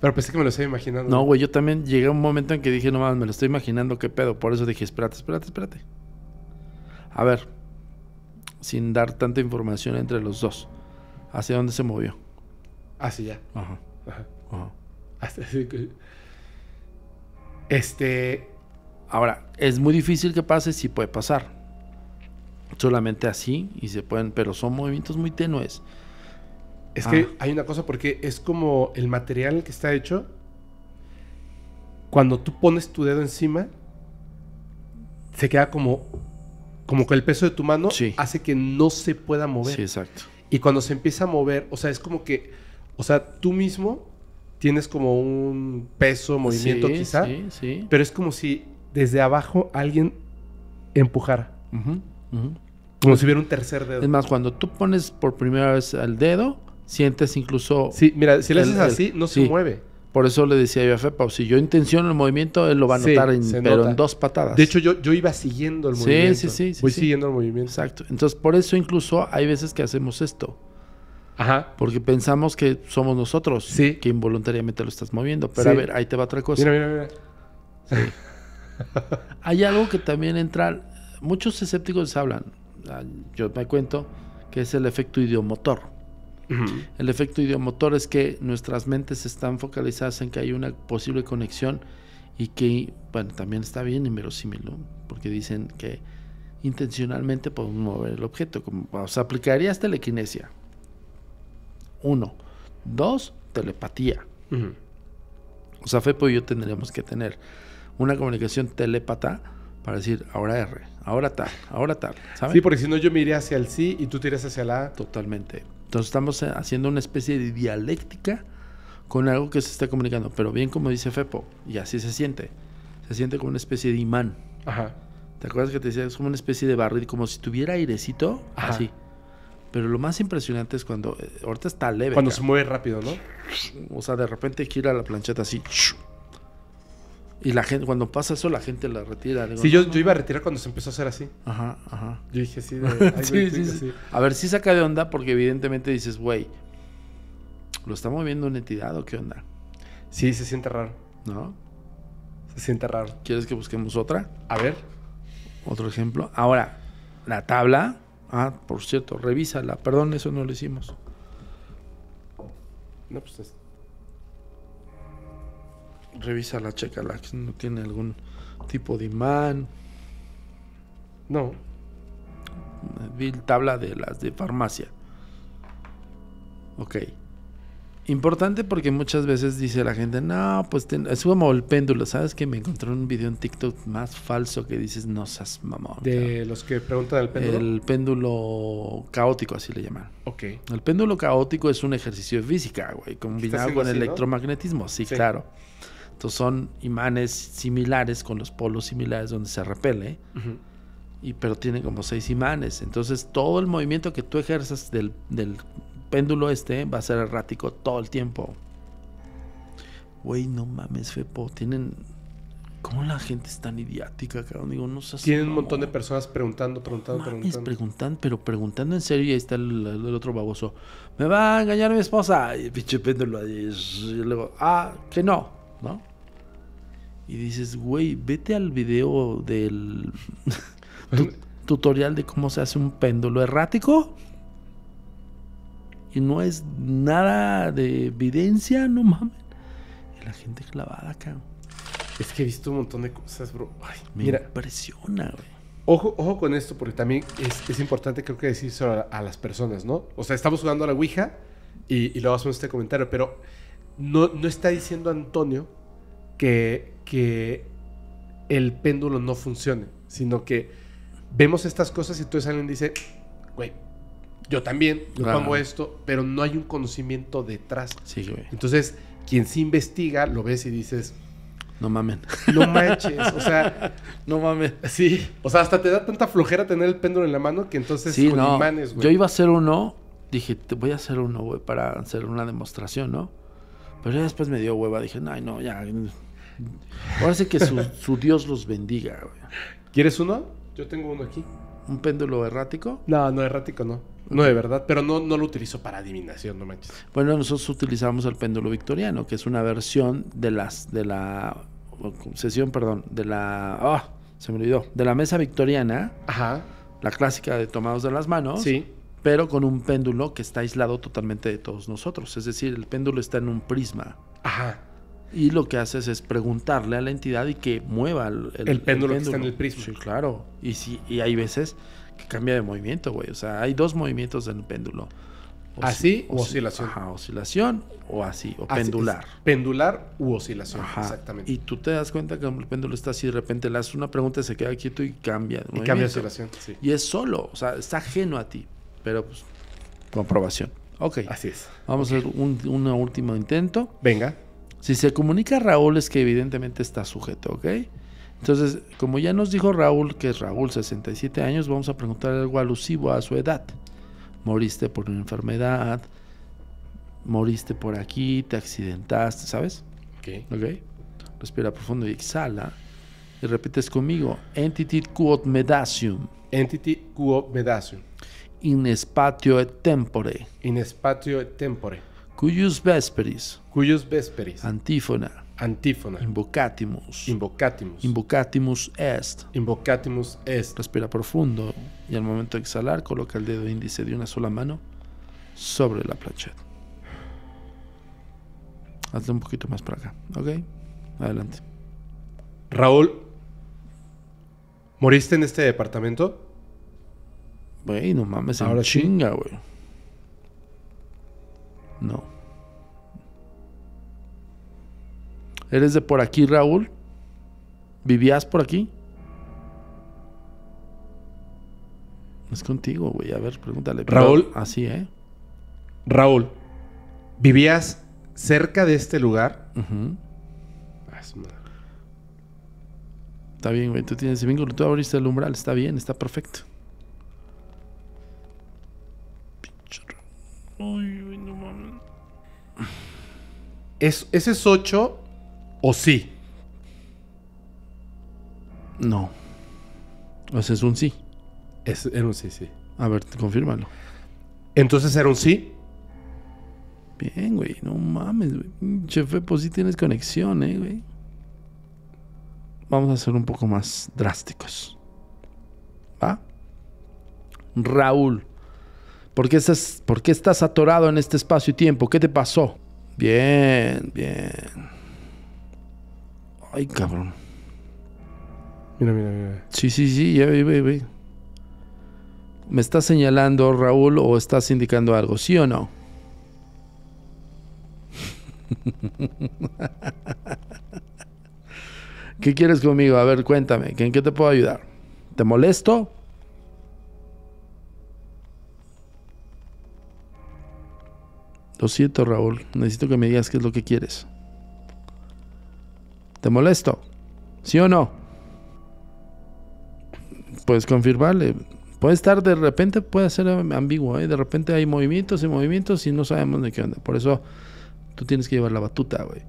Pero pensé que me lo estaba imaginando. No, güey, yo también llegué a un momento en que dije, no mames, me lo estoy imaginando, qué pedo. Por eso dije, espérate, espérate, espérate. A ver, sin dar tanta información entre los dos, ¿hacia dónde se movió? Hacia ya. Ajá. Ajá. así Este. Ahora, es muy difícil que pase, sí puede pasar. Solamente así y se pueden, pero son movimientos muy tenues es ah. que hay una cosa porque es como el material que está hecho. Cuando tú pones tu dedo encima, se queda como como que el peso de tu mano hace que no se pueda mover. Sí, exacto. Y cuando se empieza a mover, o sea, es como que, o sea, tú mismo tienes como un peso, movimiento quizá, sí, sí. pero es como si desde abajo alguien empujara. Como si hubiera un tercer dedo. Es más, cuando tú pones por primera vez el dedo, sientes incluso... Sí, mira, si le haces así, no se mueve. Por eso le decía yo a Fepa, si yo intenciono el movimiento, él lo va a notar, en, pero en dos patadas. De hecho, yo, yo iba siguiendo el movimiento. Sí, sí, sí. Voy siguiendo el movimiento. Exacto. Entonces, por eso incluso hay veces que hacemos esto. Ajá. Porque pensamos que somos nosotros sí. que involuntariamente lo estás moviendo. Pero a ver, ahí te va otra cosa. Mira, mira, mira. hay algo que también entra... Muchos escépticos hablan, ah, yo me cuento, que es el efecto idiomotor. El efecto ideomotor es que nuestras mentes están focalizadas en que hay una posible conexión y que, bueno, también está bien inverosímil, ¿no? Porque dicen que intencionalmente podemos mover el objeto. Como, o sea, aplicarías telequinesia. Uno. Dos, telepatía. O sea, Fepo y yo tendríamos que tener una comunicación telépata para decir ahora R, ahora tal, ahora tal. Sí, porque si no yo me iría hacia el sí y tú tiras hacia la A. Totalmente. Entonces estamos eh, haciendo una especie de dialéctica con algo que se está comunicando, pero bien como dice Fepo, y así se siente. Se siente como una especie de imán. Ajá. ¿Te acuerdas que te decía? Es como una especie de barril, como si tuviera airecito, así. Pero lo más impresionante es cuando. Eh, ahorita está leve. Cuando se mueve rápido, ¿no? O sea, de repente gira la plancheta así. Y la gente, cuando pasa eso, la gente la retira. sí, yo, iba a retirar cuando se empezó a hacer así. Ajá, ajá. Yo dije sí, sí, A ver, sí saca de onda porque evidentemente dices, güey, ¿lo está moviendo una entidad o qué onda? Sí, se siente raro. ¿No? Se siente raro. ¿Quieres que busquemos otra? A ver. Otro ejemplo. Ahora, la tabla. Ah, por cierto, revísala. Perdón, eso no lo hicimos. No, pues este, revisa la que no tiene algún tipo de imán. No. Vi tabla de las de farmacia. Ok. Importante porque muchas veces dice la gente, no, pues es como el péndulo. ¿Sabes que me encontré un video en TikTok más falso que dices, no seas mamón? De los que preguntan el péndulo. El péndulo caótico, así le llaman. Ok. El péndulo caótico es un ejercicio de física, güey, combinado con electromagnetismo. sí. claro son imanes similares con los polos similares donde se repele, y, pero tienen como seis imanes. Entonces todo el movimiento que tú ejerzas del, del péndulo este va a ser errático todo el tiempo. Güey, no mames, Fepo. Tienen. ¿Cómo la gente es tan idiática, cabrón? Digo, no Tienen un montón de personas preguntando, preguntando, preguntando. preguntando, pero preguntando en serio. Y ahí está el, otro baboso. Me va a engañar mi esposa. Y pinche péndulo Y luego, ah, que no, ¿no? Y dices, güey, vete al video del tutorial de cómo se hace un péndulo errático. Y no es nada de evidencia, no mames. Y la gente clavada, acá... Es que he visto un montón de cosas, bro. Ay, me impresiona, güey. Ojo, ojo con esto, porque también es, importante, creo que decir a, a, las personas, ¿no? O sea, estamos jugando a la Ouija y, y luego en este comentario, pero no, no está diciendo Antonio que, que el péndulo no funcione, sino que vemos estas cosas y entonces alguien dice, güey, yo también, yo esto, pero no hay un conocimiento detrás. Sí, güey. Entonces, quien sí investiga, lo ves y dices, no mamen. No manches, o sea. no mamen. Sí. O sea, hasta te da tanta flojera tener el péndulo en la mano que entonces sí, no. imanes, güey. Yo iba a hacer uno, dije, te voy a hacer uno, güey, para hacer una demostración, ¿no? Pero ya después me dio hueva, dije, ay, no, ya. Ahora sí que su, Dios los bendiga. ¿Quieres uno? Yo tengo uno aquí. ¿Un péndulo errático? No, no errático no. No, de verdad, pero no, no lo utilizo para adivinación, no manches. Bueno, nosotros utilizamos el péndulo victoriano, que es una versión de las de la sesión, perdón, de la Ah, se me olvidó, de la mesa victoriana. Ajá. La clásica de tomados de las manos. Sí. Pero con un péndulo que está aislado totalmente de todos nosotros, es decir, el péndulo está en un prisma. Ajá. Y lo que haces es preguntarle a la entidad y que mueva el, el, péndulo, está en el prisma. Sí, claro. Y, si y hay veces que cambia de movimiento, güey. O sea, hay dos movimientos en el péndulo. así o oscilación. oscilación o así, o pendular. Pendular u oscilación, exactamente. Y tú te das cuenta que el péndulo está así, de repente le haces una pregunta, se queda quieto y cambia. y cambia de oscilación, sí. Y es solo, o sea, está ajeno a ti, pero pues, comprobación. Ok. Así es. Vamos a hacer un, un último intento. Venga. Si se comunica Raúl es que evidentemente está sujeto, ¿ok? Entonces, como ya nos dijo Raúl, que es Raúl, 67 años, vamos a preguntar algo alusivo a su edad. Moriste por una enfermedad, moriste por aquí, te accidentaste, ¿sabes? Ok. okay. Respira profundo y exhala. Y repites conmigo, Entity quod medasium. Entity quod medasium. In spatio et tempore. In spatio et tempore Cuyus vesperis. Cuyus vesperis. Antífona. Antífona. Invocatimus. Invocatimus. Invocatimus est. Invocatimus est. Respira profundo y al momento de exhalar coloca el dedo índice de una sola mano sobre la planchette. Hazle un poquito más para acá, ¿ok? Adelante. Raúl, ¿moriste en este departamento? Güey, no mames, Ahora chinga, güey. No. ¿Eres de por aquí, Raúl? ¿Vivías por aquí? Es contigo, güey. A ver, pregúntale. Raúl. así, ¿eh? Raúl, ¿vivías cerca de este lugar? Uh Está bien, güey. Tú tienes vínculo. Tú abriste el umbral. Está bien, está perfecto. ¿Es, ¿Ese es 8 o sí? No. Ese es un sí. era un sí, sí. A ver, confírmalo. Entonces era un sí. Bien, güey. No mames, güey. Chefe, pues sí tienes conexión, eh, güey. Vamos a ser un poco más drásticos. ¿Va? Raúl, ¿por qué, estás, ¿por qué estás atorado en este espacio y tiempo? ¿Qué te pasó? Bien, bien. Ay, cabrón. Mira, mira, mira. Sí, sí, sí, ya ve, ve, ve. ¿Me estás señalando, Raúl, o estás indicando algo? ¿Sí o no? ¿Qué quieres conmigo? A ver, cuéntame. ¿En qué te puedo ayudar? ¿Te molesto? Lo siento, Raúl. Necesito que me digas qué es lo que quieres. ¿Te molesto? ¿Sí o no? Puedes confirmarle. Puede estar de repente, puede ser ambiguo. ¿eh? De repente hay movimientos y movimientos y no sabemos de qué onda. Por eso tú tienes que llevar la batuta, güey.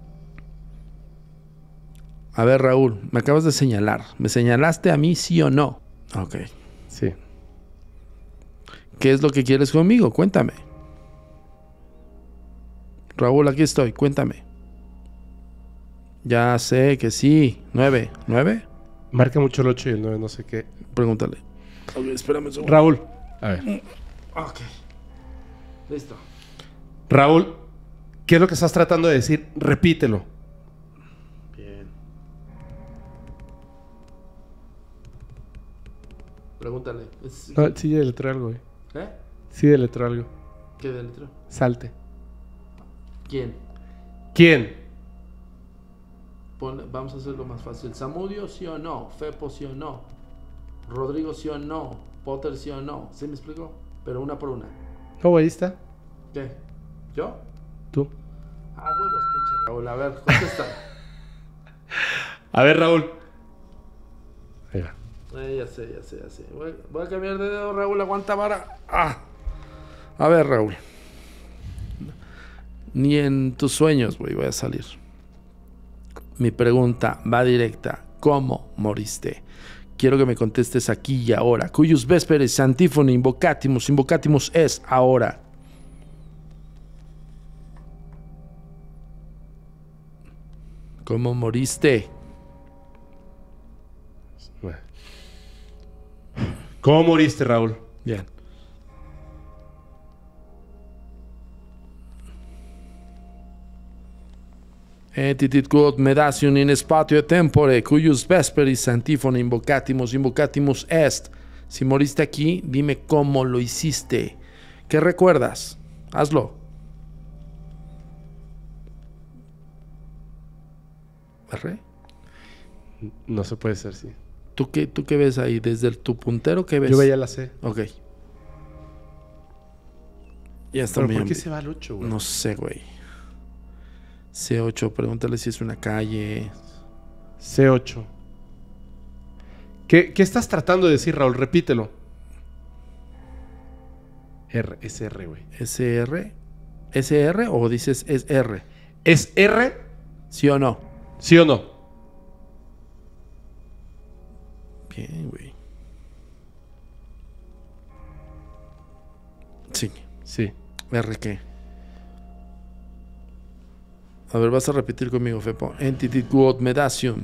A ver, Raúl, me acabas de señalar. ¿Me señalaste a mí sí o no? Ok. Sí. ¿Qué es lo que quieres conmigo? Cuéntame. Raúl, aquí estoy, cuéntame. Ya sé que sí. ¿Nueve? ¿Nueve? Marca mucho el 8 y el 9, no sé qué. Pregúntale. Raúl. A ver. Ah, ok. Listo. Raúl, ¿qué es lo que estás tratando de decir? Repítelo. Bien. Pregúntale. No, sí, deletreo algo, ¿Eh? ¿Eh? Sí, deletreo algo. ¿Qué deletro? Salte. ¿Quién? ¿Quién? vamos a hacerlo más fácil. ¿Samudio sí o no? ¿Fepo sí o no? ¿Rodrigo sí o no? ¿Potter sí o no? ¿Sí me explico? Pero una por una. ¿Cómo ahí está? ¿Qué? ¿Yo? Tú. Ah, huevos, pinche Raúl. A ver, contesta. a ver, Raúl. Ahí eh, ya sé, ya sé, ya sé. Voy, a cambiar de dedo, Raúl. Aguanta vara. Ah. A ver, Raúl. Ni en tus sueños, voy a salir. Mi pregunta va directa. ¿Cómo moriste? Quiero que me contestes aquí y ahora. Cuyos vésperes, antífono, invocatimus, invocatimus es ahora. ¿Cómo moriste? ¿Cómo moriste, Raúl? Bien. me quod medation in spatio et tempore, cuius vesperis antífona invocatimus, invocatimus est. Si moriste aquí, dime cómo lo hiciste. ¿Qué recuerdas? Hazlo. ¿Arre? No se puede ser, sí. ¿Tú qué, ¿Tú qué ves ahí? ¿Desde el, tu puntero qué ves? Yo veía la C. Ok. Ya está ¿Por qué se va 8, güey? No sé, güey. C8, pregúntale si es una calle. C8. ¿Qué, estás tratando de decir, Raúl? Repítelo. R, SR, güey. ¿SR? ¿SR o dices es R? ¿Es R? ¿Sí o no? ¿Sí o no? Bien, güey. Sí. Sí. ¿R qué? A ver, vas a repetir conmigo, Fepo. Entity quod medacium,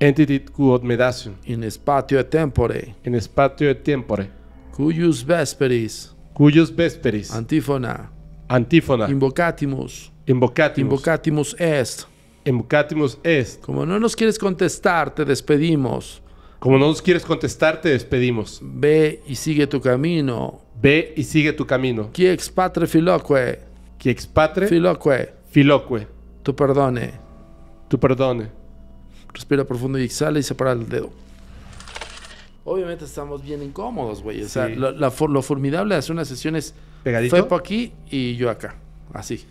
entity quod medacium. In spatio et tempore. In spatio et tempore. Cujus vesperis. cujus vesperis. Antífona. Antífona. Invocatimus. Invocatimus. Invocatimus est. Invocatimus est. Como no nos quieres contestar, te despedimos. Como no nos quieres contestar, te despedimos. Ve y sigue tu camino. Ve y sigue tu camino. Qui expatre patre filoque. Qui ex patre filoque. Filoque. Tu perdone. Tu perdone. Respira profundo y exhala y separa el dedo. Obviamente estamos bien incómodos, güey. O sea, lo, formidable de hacer una sesión es... Fepo aquí y yo acá. Así.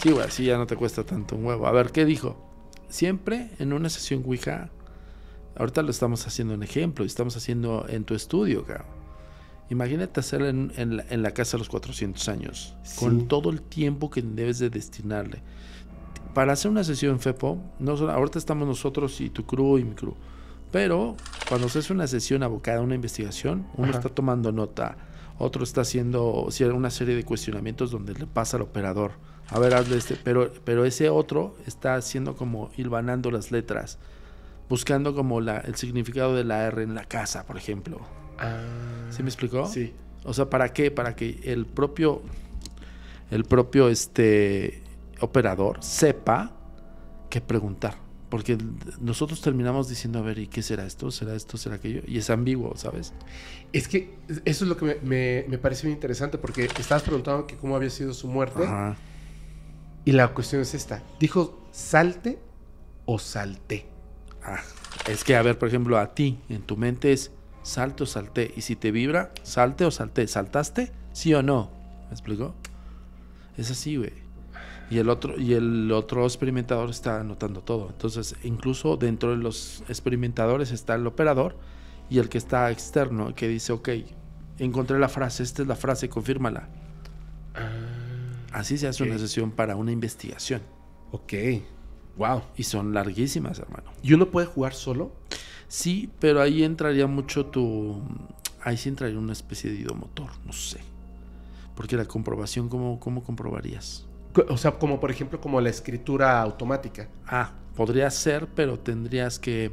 Sí, güey, así ya no te cuesta tanto un huevo. A ver, ¿qué dijo? Siempre en una sesión Ouija... Ahorita lo estamos haciendo en ejemplo. Estamos haciendo en tu estudio, cabrón Imagínate hacer en, la, casa los 400 años, con todo el tiempo que debes de destinarle. Para hacer una sesión FEPO, no solo, ahorita estamos nosotros y tu crew y mi crew, pero cuando se hace una sesión abocada a una investigación, uno está tomando nota, otro está haciendo una serie de cuestionamientos donde le pasa al operador. A ver, hazle este, pero, pero ese otro está haciendo como hilvanando las letras, buscando como la, el significado de la R en la casa, por ejemplo. Ah. ¿Sí me explicó? Sí. O sea, ¿para qué? Para que el propio, el propio este, operador sepa qué preguntar. Porque nosotros terminamos diciendo, a ver, ¿y qué será esto? ¿Será esto? ¿Será aquello? Y es ambiguo, ¿sabes? Es que eso es lo que me, parece muy interesante, porque estabas preguntando que cómo había sido su muerte. Y la cuestión es esta. Dijo, salte o salte. Ah, es que, a ver, por ejemplo, a ti, en tu mente es, salte o salté. Y si te vibra, salte o salté. ¿Saltaste? ¿Sí o no? ¿Me explicó? Es así, güey. Y el otro, y el otro experimentador está anotando todo. Entonces, incluso dentro de los experimentadores está el operador y el que está externo, que dice, ok, encontré la frase, esta es la frase, confírmala. Ah, así se hace una sesión para una investigación. Ok. Wow. Y son larguísimas, hermano. ¿Y uno puede jugar solo? Sí, pero ahí entraría mucho tu... Ahí sí entraría una especie de idomotor, no sé. Porque la comprobación, ¿cómo, comprobarías? O sea, como por ejemplo, como la escritura automática. Ah, podría ser, pero tendrías que...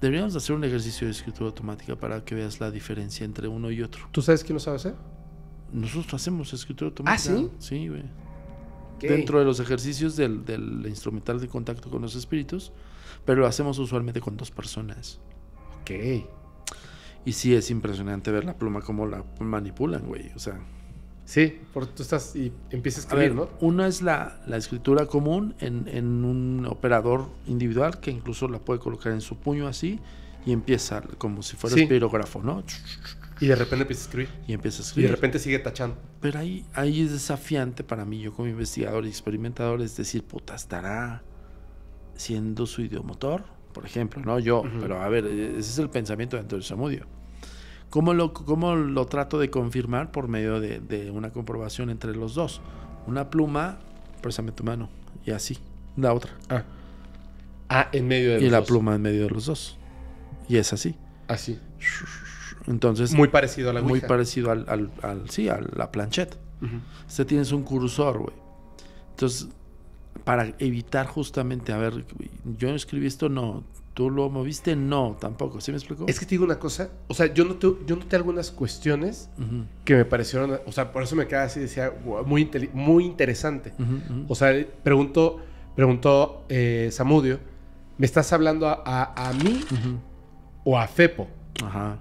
Deberíamos hacer un ejercicio de escritura automática para que veas la diferencia entre uno y otro. ¿Tú sabes quién lo sabe hacer? Nosotros hacemos escritura ¿Ah, automática. ¿Ah, sí? Sí, güey. Dentro de los ejercicios del instrumental de contacto con los espíritus, pero lo hacemos usualmente con dos personas. Ok. Y sí, es impresionante ver la pluma como la manipulan, güey. O sea. Sí, porque tú estás y empiezas a escribir, ¿no? Una es la, la escritura común en, en, un operador individual que incluso la puede colocar en su puño así y empieza como si fuera un pirógrafo ¿no? Y de repente empieza a escribir. Y empieza a escribir. Y de repente sigue tachando. Pero ahí, ahí es desafiante para mí, yo como investigador y experimentador, es decir, puta, estará siendo su idiomotor, por ejemplo, ¿no? Yo, pero a ver, e-, ese es el pensamiento de Antonio Samudio. ¿Cómo lo, ¿Cómo lo trato de confirmar? Por medio de, una comprobación entre los dos. Una pluma, préstame tu mano, y así. La otra. Ah, ah en medio de los dos. Y la pluma en medio de los dos. Y es así. Así. Entonces. Muy parecido a la Muy parecido al, al, Sí, a la planchette. tienes un cursor, güey. Entonces, para evitar justamente, a ver, yo no escribí esto, no, tú lo moviste, no, tampoco, ¿sí me explico? Es que te digo una cosa, o sea, yo noté, yo noté algunas cuestiones que me parecieron, o sea, por eso me queda así, decía, muy, muy interesante. O sea, preguntó, preguntó eh, Samudio, ¿me estás hablando a, mí o a Fepo? Ajá.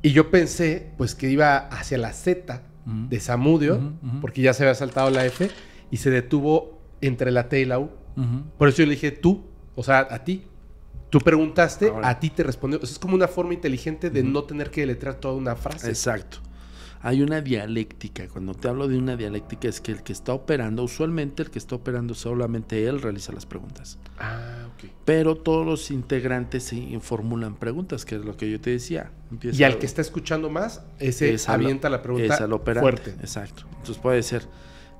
Y yo pensé, pues, que iba hacia la Z de Samudio, porque ya se había saltado la F, y se detuvo entre la T y la U. Por eso yo le dije tú, o sea, a ti. Tú preguntaste, a ti te respondió. es como una forma inteligente de no tener que deletrear toda una frase. Exacto. Hay una dialéctica. Cuando te hablo de una dialéctica es que el que está operando, usualmente el que está operando solamente él realiza las preguntas. Ah, ok. Pero todos los integrantes se formulan preguntas, que es lo que yo te decía. y al que está escuchando más, ese avienta la, pregunta fuerte. Exacto. Entonces puede ser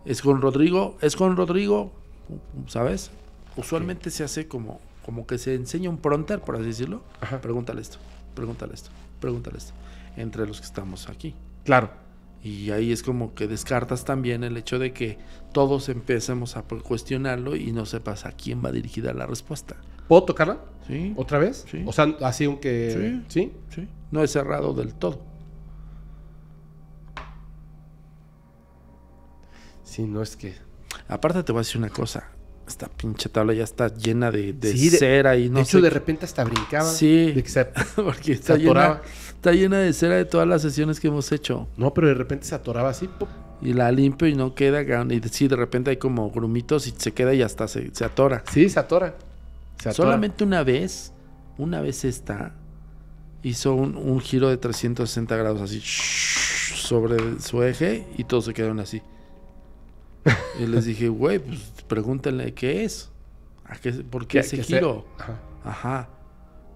es con Rodrigo, es con Rodrigo, ¿sabes? Usualmente se hace como, como que se enseña un pronter, por así decirlo. Pregúntale esto, pregúntale esto, pregúntale esto. Entre los que estamos aquí. Claro. Y ahí es como que descartas también el hecho de que todos empezamos a pues, cuestionarlo y no sepas a quién va dirigida la respuesta. ¿Puedo tocarla? Sí. ¿Otra vez? Sí. O sea, así aunque... Sí. ¿Sí? Sí. No es cerrado del todo. no es que. Aparte, te voy a decir una cosa. Esta pinche tabla ya está llena de, cera y no De hecho, de repente hasta brincaba. Sí. porque está llena, está llena de cera de todas las sesiones que hemos hecho. No, pero de repente se atoraba así. Y la limpio y no queda. Y sí, de repente hay como grumitos y se queda y hasta se, se atora. Sí, se atora. Solamente una vez, una vez está, hizo un, un giro de 360 grados así sobre su eje y todos se quedaron así. Y les dije, güey, pues pregúntenle qué es. ¿Por qué, ese giro? Ajá. Ajá.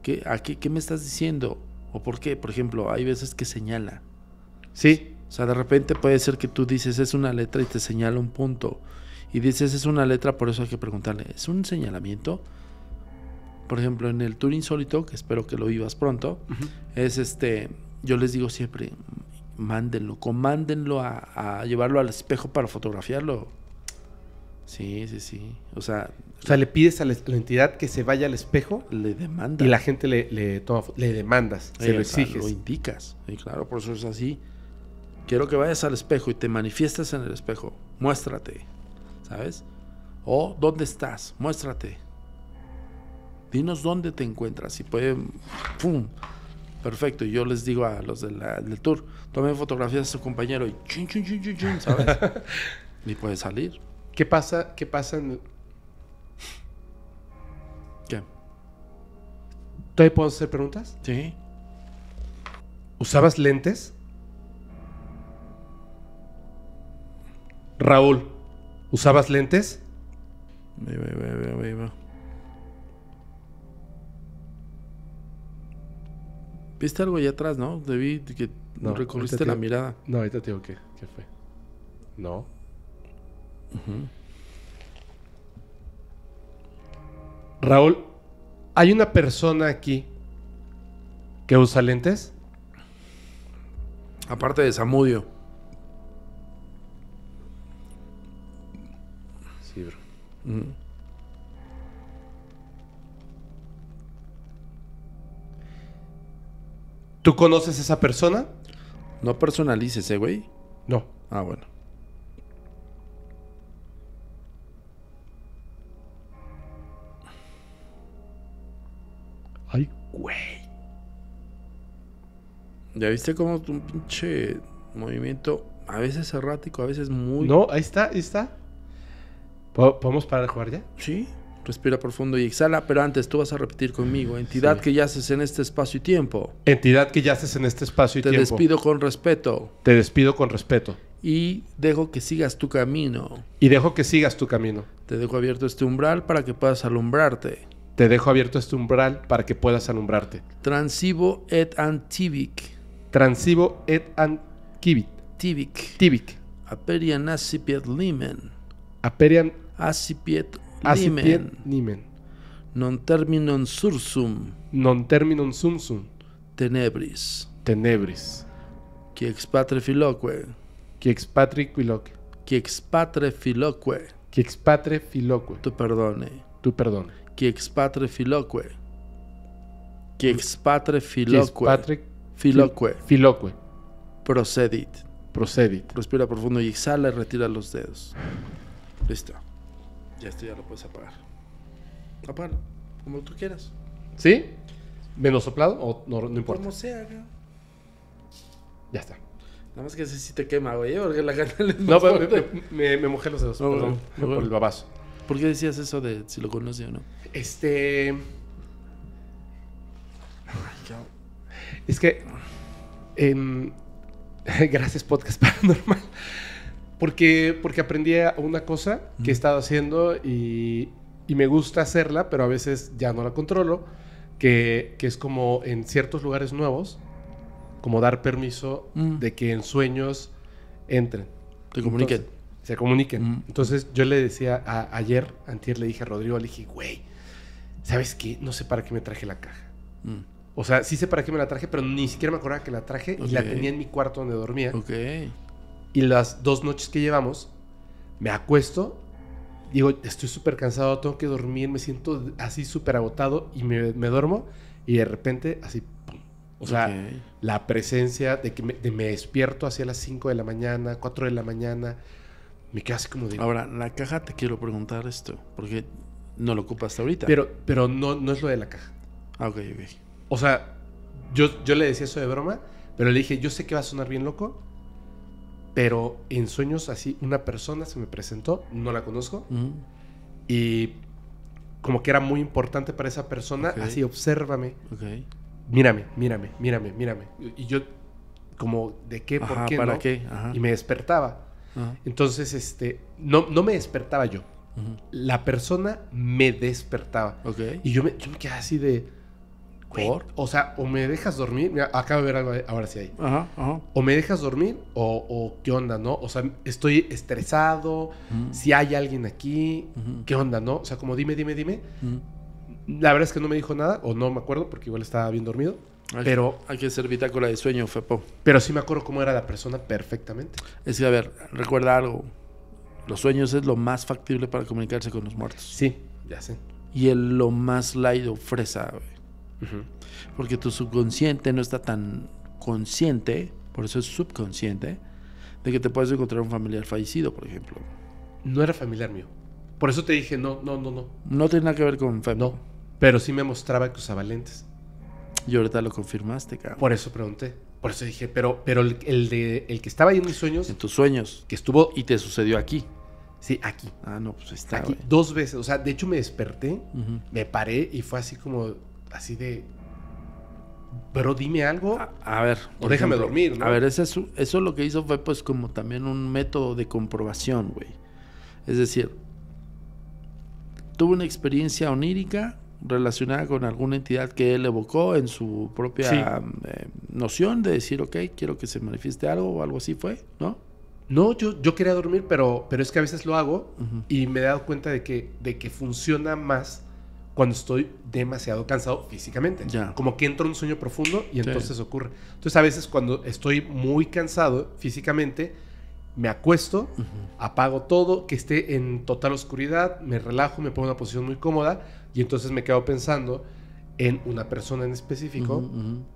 ¿Qué, qué, me estás diciendo? ¿O por qué? Por ejemplo, hay veces que señala. Sí. O sea, de repente puede ser que tú dices es una letra y te señala un punto. Y dices es una letra, por eso hay que preguntarle, ¿es un señalamiento? Por ejemplo, en el tour insólito, que espero que lo vivas pronto, es este, yo les digo siempre, mándenlo, comándenlo a, llevarlo al espejo para fotografiarlo. Sí, sí, sí. O sea. O le pides a la, entidad que se vaya al espejo. Le demanda Y la gente le, le toma, le demandas, se lo eh, exiges. indicas. Y claro, por eso es así. Quiero que vayas al espejo y te manifiestas en el espejo. Muéstrate. ¿Sabes? O dónde estás. Muéstrate. Dinos dónde te encuentras. Y puede. ¡Pum! perfecto. Y yo les digo a los del tour, tomen fotografías de su compañero y chin, chin, chin, chin, chin ¿sabes? y puede salir. ¿Qué pasa? ¿Qué pasa ¿Qué? ¿Todavía puedo hacer preguntas? Sí. ¿Usabas lentes? Raúl, ¿usabas lentes? Viste algo allá atrás, ¿no? David que no, recorriste la mirada. No, ahorita te digo qué, fue. No. Raúl, hay una persona aquí que usa lentes. Aparte de Samudio. Sí, bro. ¿Tú conoces a esa persona? No personalices, ¿eh, güey? No. Ah, bueno. Ay, güey. ¿Ya viste cómo un pinche movimiento a veces errático, a veces muy... No, ahí está, ahí está. ¿Podemos parar de jugar ya? Sí. Respira profundo y exhala, pero antes tú vas a repetir conmigo, entidad que yaces en este espacio y tiempo. Entidad que yaces en este espacio y Te tiempo. Te despido con respeto. Te despido con respeto. Y dejo que sigas tu camino. Y dejo que sigas tu camino. Te dejo abierto este umbral para que puedas alumbrarte. Te dejo abierto este umbral para que puedas alumbrarte. Transivo et antivic. Transivo et antivic. Tivic. Tivic. Aperian asipiet limen. Aperian limen. Nimen. nimen. Non terminum sursum. Non terminum sumsum. Tenebris. Tenebris. Qui ex filoque. Qui ex quiloque. Qui patre filoque. Qui expatre patre filoque. Tu perdone. Tu perdone. Qui filoque. Qui ex filoque. filoque. Filoque. Procedit. Procedit. Respira profundo y exhala y retira los dedos. Listo. Ya esto ya lo puedes apagar. Apágalo, como tú quieras. ¿Sí? ¿Menos soplado o no, no importa? Como sea, Ya está. Nada más que si te quema, güey, ¿eh? porque la No, me, mojé los dedos, perdón, por el babazo. ¿Por qué decías eso de si lo conoce o no? Este... Ay, es que... Em, gracias, Podcast Paranormal. Porque, porque aprendí una cosa que he estado haciendo y, y me gusta hacerla, pero a veces ya no la controlo, que, que es como en ciertos lugares nuevos, como dar permiso mm. de que en sueños entren. Se comuniquen. se comuniquen. Entonces yo le decía a, ayer, antier le dije a Rodrigo, le dije, güey, ¿sabes qué? No sé para qué me traje la caja. Mm. O sea, sí sé para qué me la traje, pero ni siquiera me acordaba que la traje y la tenía en mi cuarto donde dormía. Ok. Y las dos noches que llevamos, me acuesto, digo, estoy súper cansado, tengo que dormir, me siento así súper agotado y me, me, duermo y de repente así, ¡pum! O sea, la presencia de que me, despierto hacia las 5 de la mañana, 4 de la mañana, me quedo así como de... Ahora, la caja te quiero preguntar esto, porque no lo ocupas hasta ahorita. Pero, pero no, no es lo de la caja. Ah, ok, ok. O sea, yo, yo le decía eso de broma, pero le dije, yo sé que va a sonar bien loco, pero en sueños así, una persona se me presentó, no la conozco, mm. y como que era muy importante para esa persona, así, obsérvame. Mírame, mírame, mírame, mírame. Y yo, como, ¿de qué? ¿Por qué? ¿Para qué? Y me despertaba. Entonces, este, no, no me despertaba yo. La persona me despertaba. Y yo me, yo me quedaba así de o sea, o me dejas dormir. Mira, acabo de ver algo ahora sí hay. O me dejas dormir o, qué onda, ¿no? O sea, estoy estresado. Si hay alguien aquí, ¿qué onda, no? O sea, como dime, dime, dime. La verdad es que no me dijo nada, o no me acuerdo, porque igual estaba bien dormido. pero, hay que hacer bitácora de sueño, Fepo. Pero sí me acuerdo cómo era la persona perfectamente. Es que, a ver, recuerda algo. Los sueños es lo más factible para comunicarse con los muertos. Sí, ya sé. Y el lo más light fresa, porque tu subconsciente no está tan consciente, por eso es subconsciente, de que te puedes encontrar un familiar fallecido, por ejemplo. No era familiar mío. Por eso te dije, no, no, no, no. No tiene nada que ver con fe No, pero sí me mostraba que usaba lentes. Y ahorita lo confirmaste, cabrón. Por eso pregunté. Por eso dije, pero, pero el, de, el que estaba ahí en mis sueños. En tus sueños. Que estuvo. Y te sucedió aquí. Sí, aquí. Ah, no, pues está. Aquí, dos veces. O sea, de hecho me desperté, me paré y fue así como así de. Pero dime algo. A, ver. O déjame dormir, ¿no? A ver, eso, eso lo que hizo fue, pues, como también un método de comprobación, güey. Es decir, tuvo una experiencia onírica relacionada con alguna entidad que él evocó en su propia eh, noción de decir, ok, quiero que se manifieste algo o algo así fue, ¿no? No, yo, yo quería dormir, pero, pero es que a veces lo hago y me he dado cuenta de que, de que funciona más cuando estoy demasiado cansado físicamente. Ya. Como que entro en un sueño profundo y entonces ocurre. Entonces a veces cuando estoy muy cansado físicamente, me acuesto, apago todo, que esté en total oscuridad, me relajo, me pongo en una posición muy cómoda y entonces me quedo pensando en una persona en específico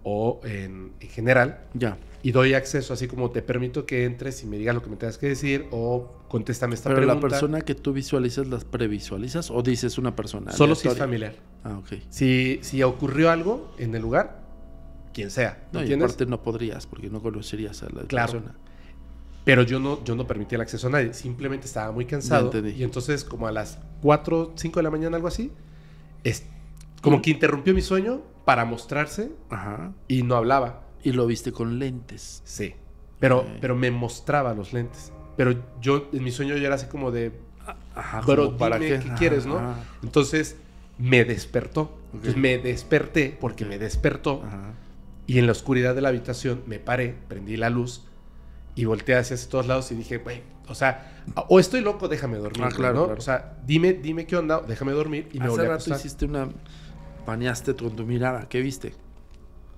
o en, general. Ya y doy acceso, así como te permito que entres y me digas lo que me tengas que decir o contéstame esta pregunta. ¿Pero la persona que tú visualizas las previsualizas o dices una persona? Solo si es familiar. Ah, ok. Si, si ocurrió algo en el lugar, quien sea. No, y aparte no podrías porque no conocerías a la claro. persona. Pero yo no, yo no permití el acceso a nadie, simplemente estaba muy cansado. Y entonces como a las 4, 5 de la mañana, algo así, es, como que interrumpió mi sueño para mostrarse y no hablaba. Y lo viste con lentes. Sí. Pero, pero me mostraba los lentes. Pero yo, en mi sueño yo era así como de... Ajá, pero para qué, quieres, ¿no? Entonces me despertó. Entonces me desperté porque me despertó. Y en la oscuridad de la habitación me paré, prendí la luz y volteé hacia todos lados y dije, güey, o sea, o estoy loco, déjame dormir. Ah, claro, O sea, dime, dime qué onda, déjame dormir y me Hace rato hiciste una... Paneaste tu mirada, ¿qué viste?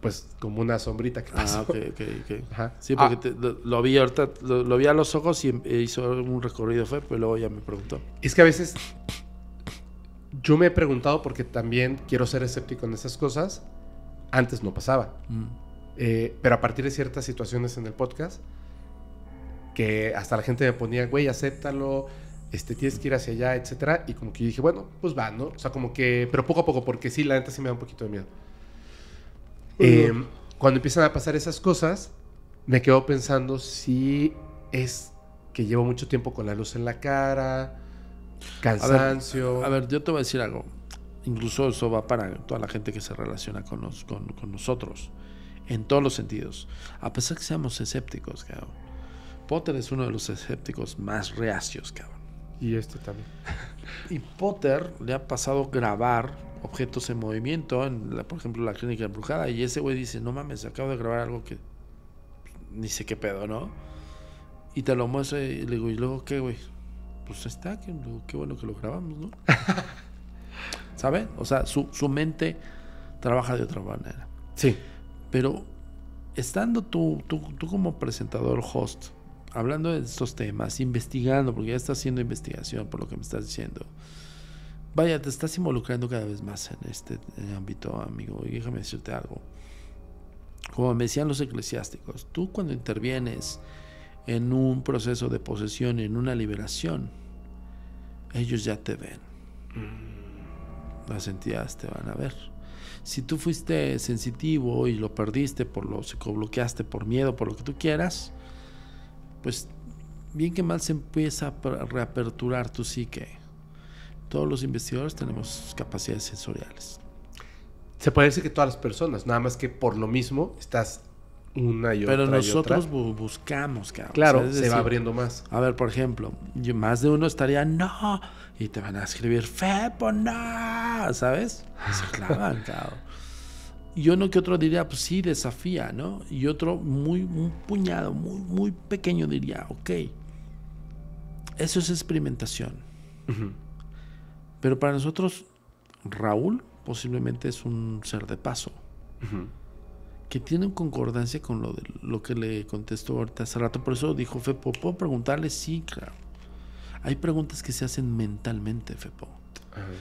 pues como una sombrita que ah, pasó. Ah, ok, Sí, porque ah. lo, vi ahorita, lo, vi a los ojos y e hizo un recorrido fue, pero luego ya me preguntó. Es que a veces yo me he preguntado porque también quiero ser escéptico en esas cosas. Antes no pasaba. Mm. Eh, pero a partir de ciertas situaciones en el podcast, que hasta la gente me ponía, güey, acéptalo, este, tienes que ir hacia allá, etcétera. Y como que yo dije, bueno, pues va, ¿no? O sea, como que, pero poco a poco, porque sí, la neta sí me da un poquito de miedo. Eh, cuando empiezan a pasar esas cosas, me quedo pensando si es que llevo mucho tiempo con la luz en la cara, cansancio. A ver, yo te voy a decir algo. Incluso eso va para toda la gente que se relaciona con, nosotros, en todos los sentidos. A pesar que seamos escépticos, cabrón. Potter es uno de los escépticos más reacios, cabrón. Y este también. Y Potter le ha pasado grabar objetos en movimiento, por ejemplo, la clínica embrujada. Y ese güey dice, no mames, acabo de grabar algo que ni sé qué pedo, ¿no? Y te lo muestro y le digo, ¿y luego qué, güey? Pues está, qué, bueno que lo grabamos, ¿no? ¿Sabes? O sea, su, su mente trabaja de otra manera. Sí. Pero estando tú, tú, tú como presentador, host, hablando de estos temas, investigando, porque ya estás haciendo investigación por lo que me estás diciendo Vaya, te estás involucrando cada vez más en este ámbito, amigo. Y déjame decirte algo. Como me decían los eclesiásticos, tú cuando intervienes en un proceso de posesión, en una liberación, ellos ya te ven. Mm. Las entidades te van a ver. Si tú fuiste sensitivo y lo perdiste, por lo psicobloqueaste por miedo, por lo que tú quieras, pues bien que mal se empieza a reaperturar tu psique. Todos los investigadores tenemos capacidades sensoriales. Se puede decir que todas las personas, nada más que por lo mismo estás una y otra. Pero nosotros buscamos, cabrón. Claro, se va abriendo más. A ver, por ejemplo, más de uno estaría, no, y te van a escribir, Fepo, no, ¿sabes? Se clavan, cabrón. Y uno que otro diría, pues sí, desafía, ¿no? Y otro, muy, un puñado, muy, muy pequeño diría, ok, eso es experimentación. Pero para nosotros, Raúl posiblemente es un ser de paso. Que tiene concordancia con lo, lo que le contestó ahorita hace rato. Por eso dijo Fepo, ¿puedo preguntarle? Sí, claro. Hay preguntas que se hacen mentalmente, Fepo.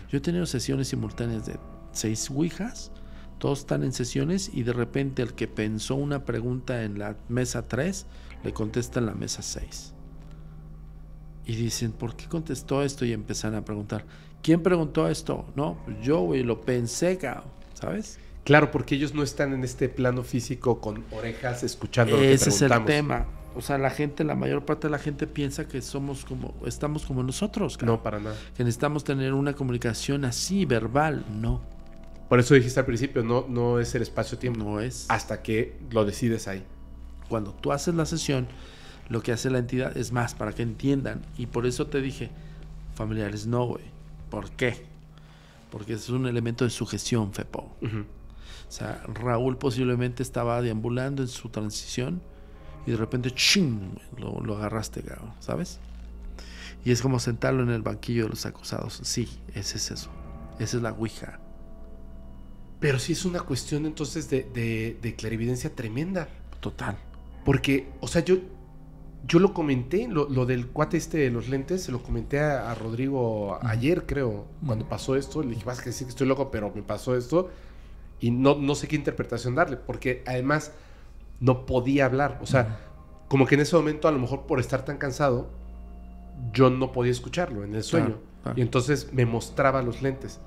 Yo he tenido sesiones simultáneas de seis Ouijas. Todos están en sesiones y de repente el que pensó una pregunta en la mesa 3 le contesta en la mesa 6. Y dicen, ¿por qué contestó esto? Y empiezan a preguntar. ¿Quién preguntó esto? No, pues yo, güey, lo pensé, ¿sabes? Claro, porque ellos no están en este plano físico con orejas escuchando Ese lo que Ese es el tema. O sea, la gente, la mayor parte de la gente piensa que somos como, estamos como nosotros. Cabrón. No, para nada. Que necesitamos tener una comunicación así, verbal. No. Por eso dijiste al principio, no, no es el espacio-tiempo. No es. Hasta que lo decides ahí. Cuando tú haces la sesión, lo que hace la entidad es más para que entiendan. Y por eso te dije, familiares, no, güey. ¿Por qué? Porque es un elemento de sujeción, Fepo. O sea, Raúl posiblemente estaba deambulando en su transición y de repente ¡ching! Lo, lo agarraste, ¿sabes? Y es como sentarlo en el banquillo de los acusados. Sí, ese es eso. Esa es la Ouija. Pero sí es una cuestión entonces de, de clarividencia tremenda. Total. Porque, o sea, yo, yo lo comenté, lo, del cuate este de los lentes, se lo comenté a, Rodrigo ayer, creo, cuando pasó esto. Le dije, vas a decir que estoy loco, pero me pasó esto. Y no, no sé qué interpretación darle, porque además no podía hablar. O sea, como que en ese momento, a lo mejor por estar tan cansado, yo no podía escucharlo en el sueño. Y entonces me mostraba los lentes.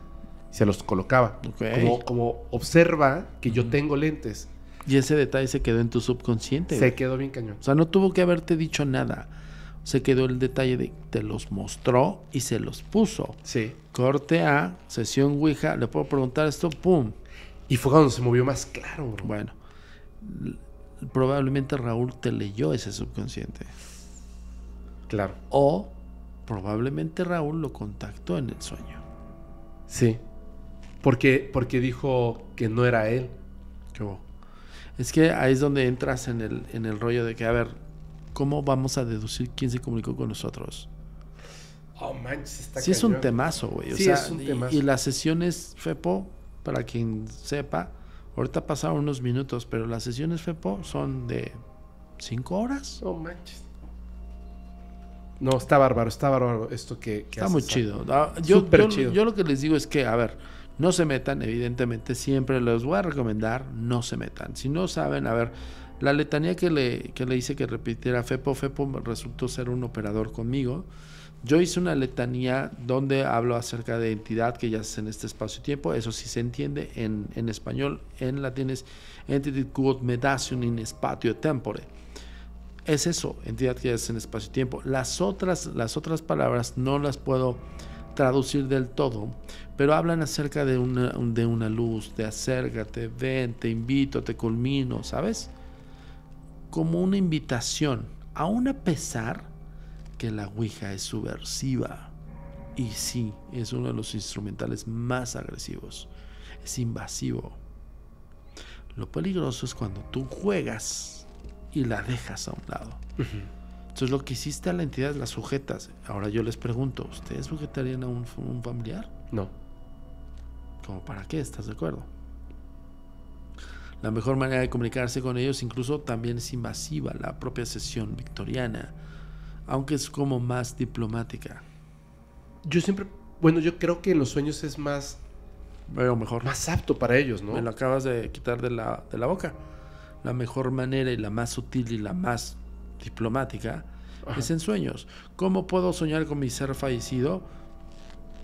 se los colocaba. Como, como observa que yo tengo lentes y ese detalle se quedó en tu subconsciente. Se quedó bien cañón. O sea, no tuvo que haberte dicho nada. Se quedó el detalle de te los mostró y se los puso. Sí. Corte A, sesión Ouija, le puedo preguntar esto, pum. Y fue cuando se movió más claro. Bro. Bueno, probablemente Raúl te leyó ese subconsciente. Claro. O probablemente Raúl lo contactó en el sueño. Sí. Porque, porque dijo que no era él. ¿Qué hubo? Es que ahí es donde entras en el, en el rollo de que, a ver, ¿cómo vamos a deducir quién se comunicó con nosotros? Oh, manches, está sí, es un temazo, güey. Sí, es un temazo. Y, las sesiones FEPO, para quien sepa, ahorita pasaron unos minutos, pero las sesiones FEPO son de cinco horas. Oh, manches. No, está bárbaro, está bárbaro esto que, Está muy ah. chido. chido. Yo lo que les digo es que, a ver, no se metan, evidentemente, siempre les voy a recomendar, no se metan. Si no saben, a ver, la letanía que le, le hice que repitiera Fepo, Fepo resultó ser un operador conmigo. Yo hice una letanía donde hablo acerca de entidad que ya es en este espacio tiempo. Eso sí se entiende en, español. En latín es entity quod medation in spatio tempore. Es eso, entidad que ya es en espacio tiempo. Las otras, las otras palabras no las puedo traducir del todo, pero hablan acerca de una, de una luz, de acércate, ven, te invito, te culmino, ¿sabes? Como una invitación, aún a pesar que la Ouija es subversiva. Y sí, es uno de los instrumentales más agresivos. Es invasivo. Lo peligroso es cuando tú juegas y la dejas a un lado. Ajá. Entonces lo que hiciste a la entidad es la sujetas. Ahora yo les pregunto, ¿ustedes sujetarían a un, familiar? No. ¿Cómo para qué? ¿Estás de acuerdo? La mejor manera de comunicarse con ellos incluso también es invasiva, la propia sesión victoriana, aunque es como más diplomática. Yo siempre, bueno, yo creo que en los sueños es más... Veo mejor. Más apto para ellos, ¿no? Me lo acabas de quitar de la, de la boca. La mejor manera y la más sutil y la más diplomática es en sueños. ¿Cómo puedo soñar con mi ser fallecido?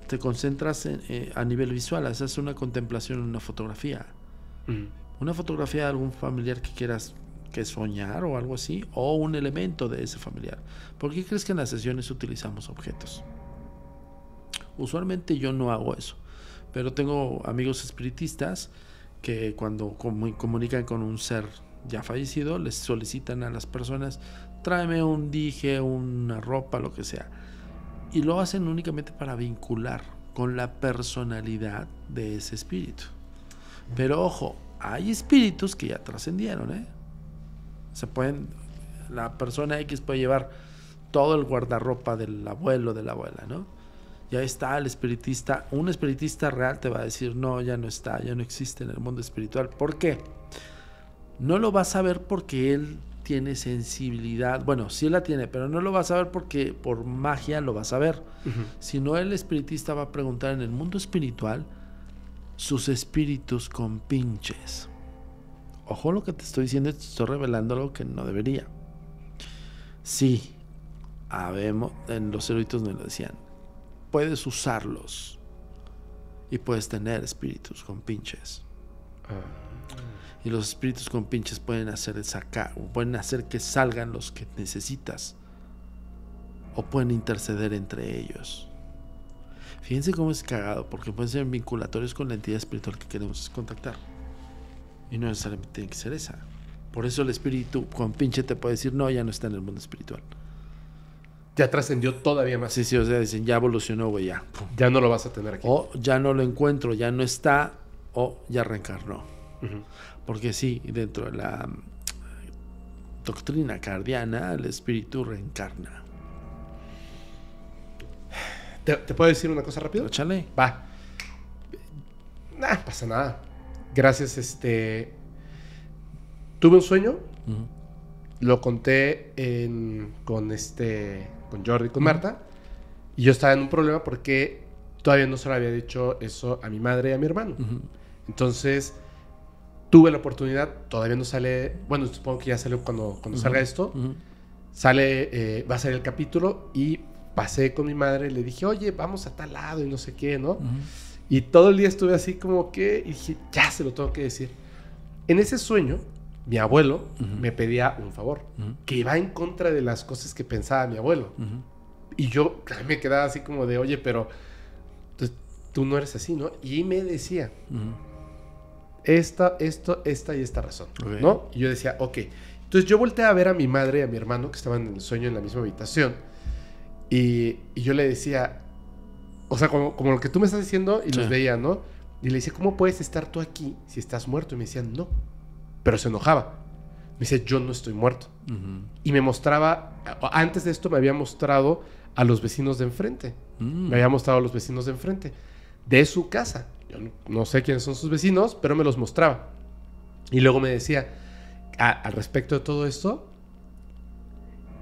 Te concentras eh, a nivel visual, haces una contemplación en una fotografía. Mm. Una fotografía de algún familiar que quieras que soñar o algo así, o un elemento de ese familiar. ¿Por qué crees que en las sesiones utilizamos objetos? Usualmente yo no hago eso, pero tengo amigos espiritistas que cuando comunican con un ser ya fallecido, les solicitan a las personas tráeme un dije, una ropa, lo que sea. Y lo hacen únicamente para vincular con la personalidad de ese espíritu. Pero ojo, hay espíritus que ya trascendieron, ¿eh? Se pueden, la persona X puede llevar todo el guardarropa del abuelo, de la abuela, ¿no? Ya está el espiritista, un espiritista real te va a decir, no, ya no está, ya no existe en el mundo espiritual. ¿Por qué? No lo vas a ver porque él tiene sensibilidad. Bueno, sí la tiene, pero no lo vas a ver porque por magia lo vas a ver. si no el espiritista va a preguntar en el mundo espiritual sus espíritus con pinches. Ojo lo que te estoy diciendo, te estoy revelando algo que no debería. Sí, habemos, en los eruditos me lo decían, puedes usarlos y puedes tener espíritus con pinches. Ah. Y los espíritus con pinches pueden hacer, sacar, pueden hacer que salgan los que necesitas. O pueden interceder entre ellos. Fíjense cómo es cagado, porque pueden ser vinculatorios con la entidad espiritual que queremos contactar. Y no necesariamente tiene que ser esa. Por eso el espíritu con pinche te puede decir, no, ya no está en el mundo espiritual. Ya trascendió todavía más. Sí, sí, o sea, dicen, ya evolucionó, güey, ya. Ya no lo vas a tener aquí. O ya no lo encuentro, ya no está, o ya reencarnó. Uh porque sí, dentro de la mm, doctrina cardiana, el espíritu reencarna. ¿Te, puedo decir una cosa rápido? Échale. Va. Nah, pasa nada. Gracias, este. Tuve un sueño. Lo conté con este. con Jordi, con Marta. Y yo estaba en un problema porque todavía no se lo había dicho eso a mi madre y a mi hermano. Entonces tuve la oportunidad, todavía no sale, bueno, supongo que ya salió cuando, cuando salga esto, sale, eh, va a salir el capítulo y pasé con mi madre le dije, oye, vamos a tal lado y no sé qué, ¿no? Y todo el día estuve así como que, y dije, ya se lo tengo que decir. En ese sueño, mi abuelo me pedía un favor, que iba en contra de las cosas que pensaba mi abuelo. Y yo me quedaba así como de, oye, pero pues, tú no eres así, ¿no? Y me decía, esta, esto, esta y esta razón, ¿no? Y yo decía, ok. Entonces yo volteé a ver a mi madre y a mi hermano que estaban en el sueño en la misma habitación y, yo le decía, o sea, como, lo que tú me estás diciendo y los veía, ¿no? Y le decía, ¿cómo puedes estar tú aquí si estás muerto? Y me decían, no. Pero se enojaba. Me decía, yo no estoy muerto. Y me mostraba, antes de esto me había mostrado a los vecinos de enfrente. Mm. Me había mostrado a los vecinos de enfrente, de su casa. Yo no sé quiénes son sus vecinos, pero me los mostraba. Y luego me decía, al respecto de todo esto,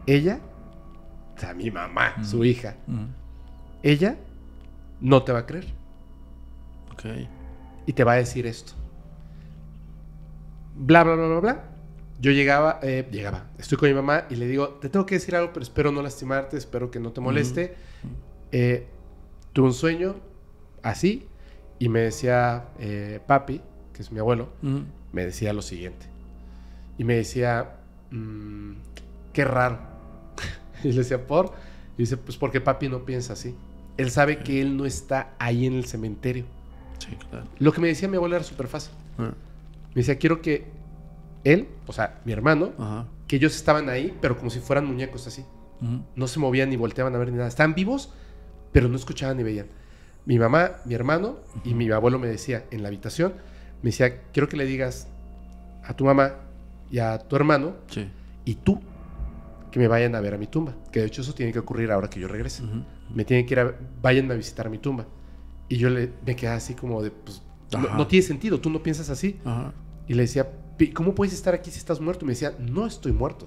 ella, o sea, mi mamá, mm. su hija, mm. ella no te va a creer. Ok. Y te va a decir esto. Bla, bla, bla, bla, bla. Yo llegaba, eh, llegaba, estoy con mi mamá y le digo, te tengo que decir algo, pero espero no lastimarte, espero que no te moleste. Mm. Eh, tuve un sueño así, y me decía eh, papi, que es mi abuelo, me decía lo siguiente. Y me decía, mm, qué raro. y le decía, ¿por? Y dice, pues porque papi no piensa así. Él sabe que él no está ahí en el cementerio. Sí, claro. Lo que me decía mi abuelo era súper fácil. Ah. Me decía, quiero que él, o sea, mi hermano, que ellos estaban ahí, pero como si fueran muñecos así. No se movían ni volteaban a ver ni nada. Están vivos, pero no escuchaban ni veían mi mamá, mi hermano y mi abuelo me decía en la habitación, me decía, quiero que le digas a tu mamá y a tu hermano y tú que me vayan a ver a mi tumba. Que de hecho eso tiene que ocurrir ahora que yo regrese. Me tienen que ir a, vayan a visitar mi tumba. Y yo le, me quedé así como de, pues, no, tiene sentido, tú no piensas así. Y le decía, ¿cómo puedes estar aquí si estás muerto? Y me decía, no estoy muerto.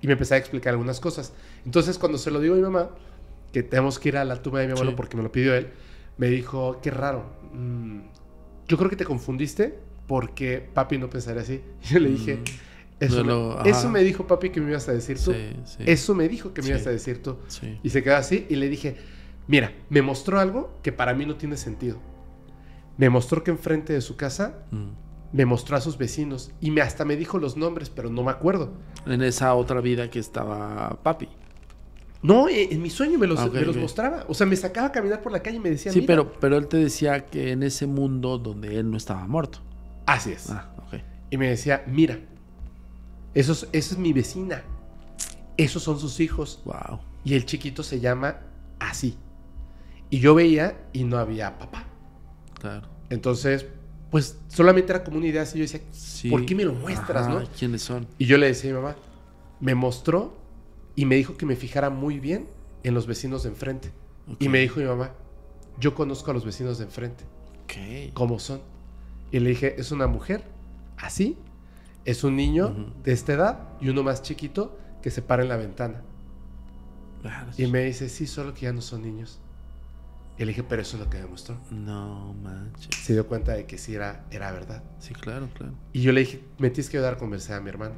Y me empezaba a explicar algunas cosas. Entonces cuando se lo digo a mi mamá, que tenemos que ir a la tumba de mi abuelo porque me lo pidió él, me dijo, qué raro, mm, yo creo que te confundiste porque papi no pensaría así. Yo le mm. dije, eso, me, eso, me, dijo papi que me ibas a decir tú. Eso me dijo que me ibas a decir tú. Y se quedó así y le dije, mira, me mostró algo que para mí no tiene sentido. Me mostró que enfrente de su casa mm. me mostró a sus vecinos y me hasta me dijo los nombres, pero no me acuerdo. En esa otra vida que estaba papi. No, eh, en mi sueño me los, ah, los mostraba. O sea, me sacaba a caminar por la calle y me decía. Sí, pero, pero él te decía que en ese mundo donde él no estaba muerto. Así es. Ah, okay. Y me decía: Mira, eso es, es mi vecina. Esos son sus hijos. Wow. Y el chiquito se llama así. Y yo veía y no había papá. Claro. Entonces, pues solamente era como una idea así. Yo decía, ¿por qué me lo muestras, no? ¿Quiénes son? Y yo le decía a mi mamá, me mostró y me dijo que me fijara muy bien en los vecinos de enfrente. Y me dijo mi mamá, yo conozco a los vecinos de enfrente. Okay. ¿Cómo son? Y le dije, es una mujer, así, es un niño de esta edad y uno más chiquito que se para en la ventana. Y me dice, sí, solo que ya no son niños. Y le dije, pero eso es lo que me mostró. No manches. Se dio cuenta de que sí era, era verdad. Sí, claro, claro. Y yo le dije, me tienes que ayudar a convencer a mi hermano.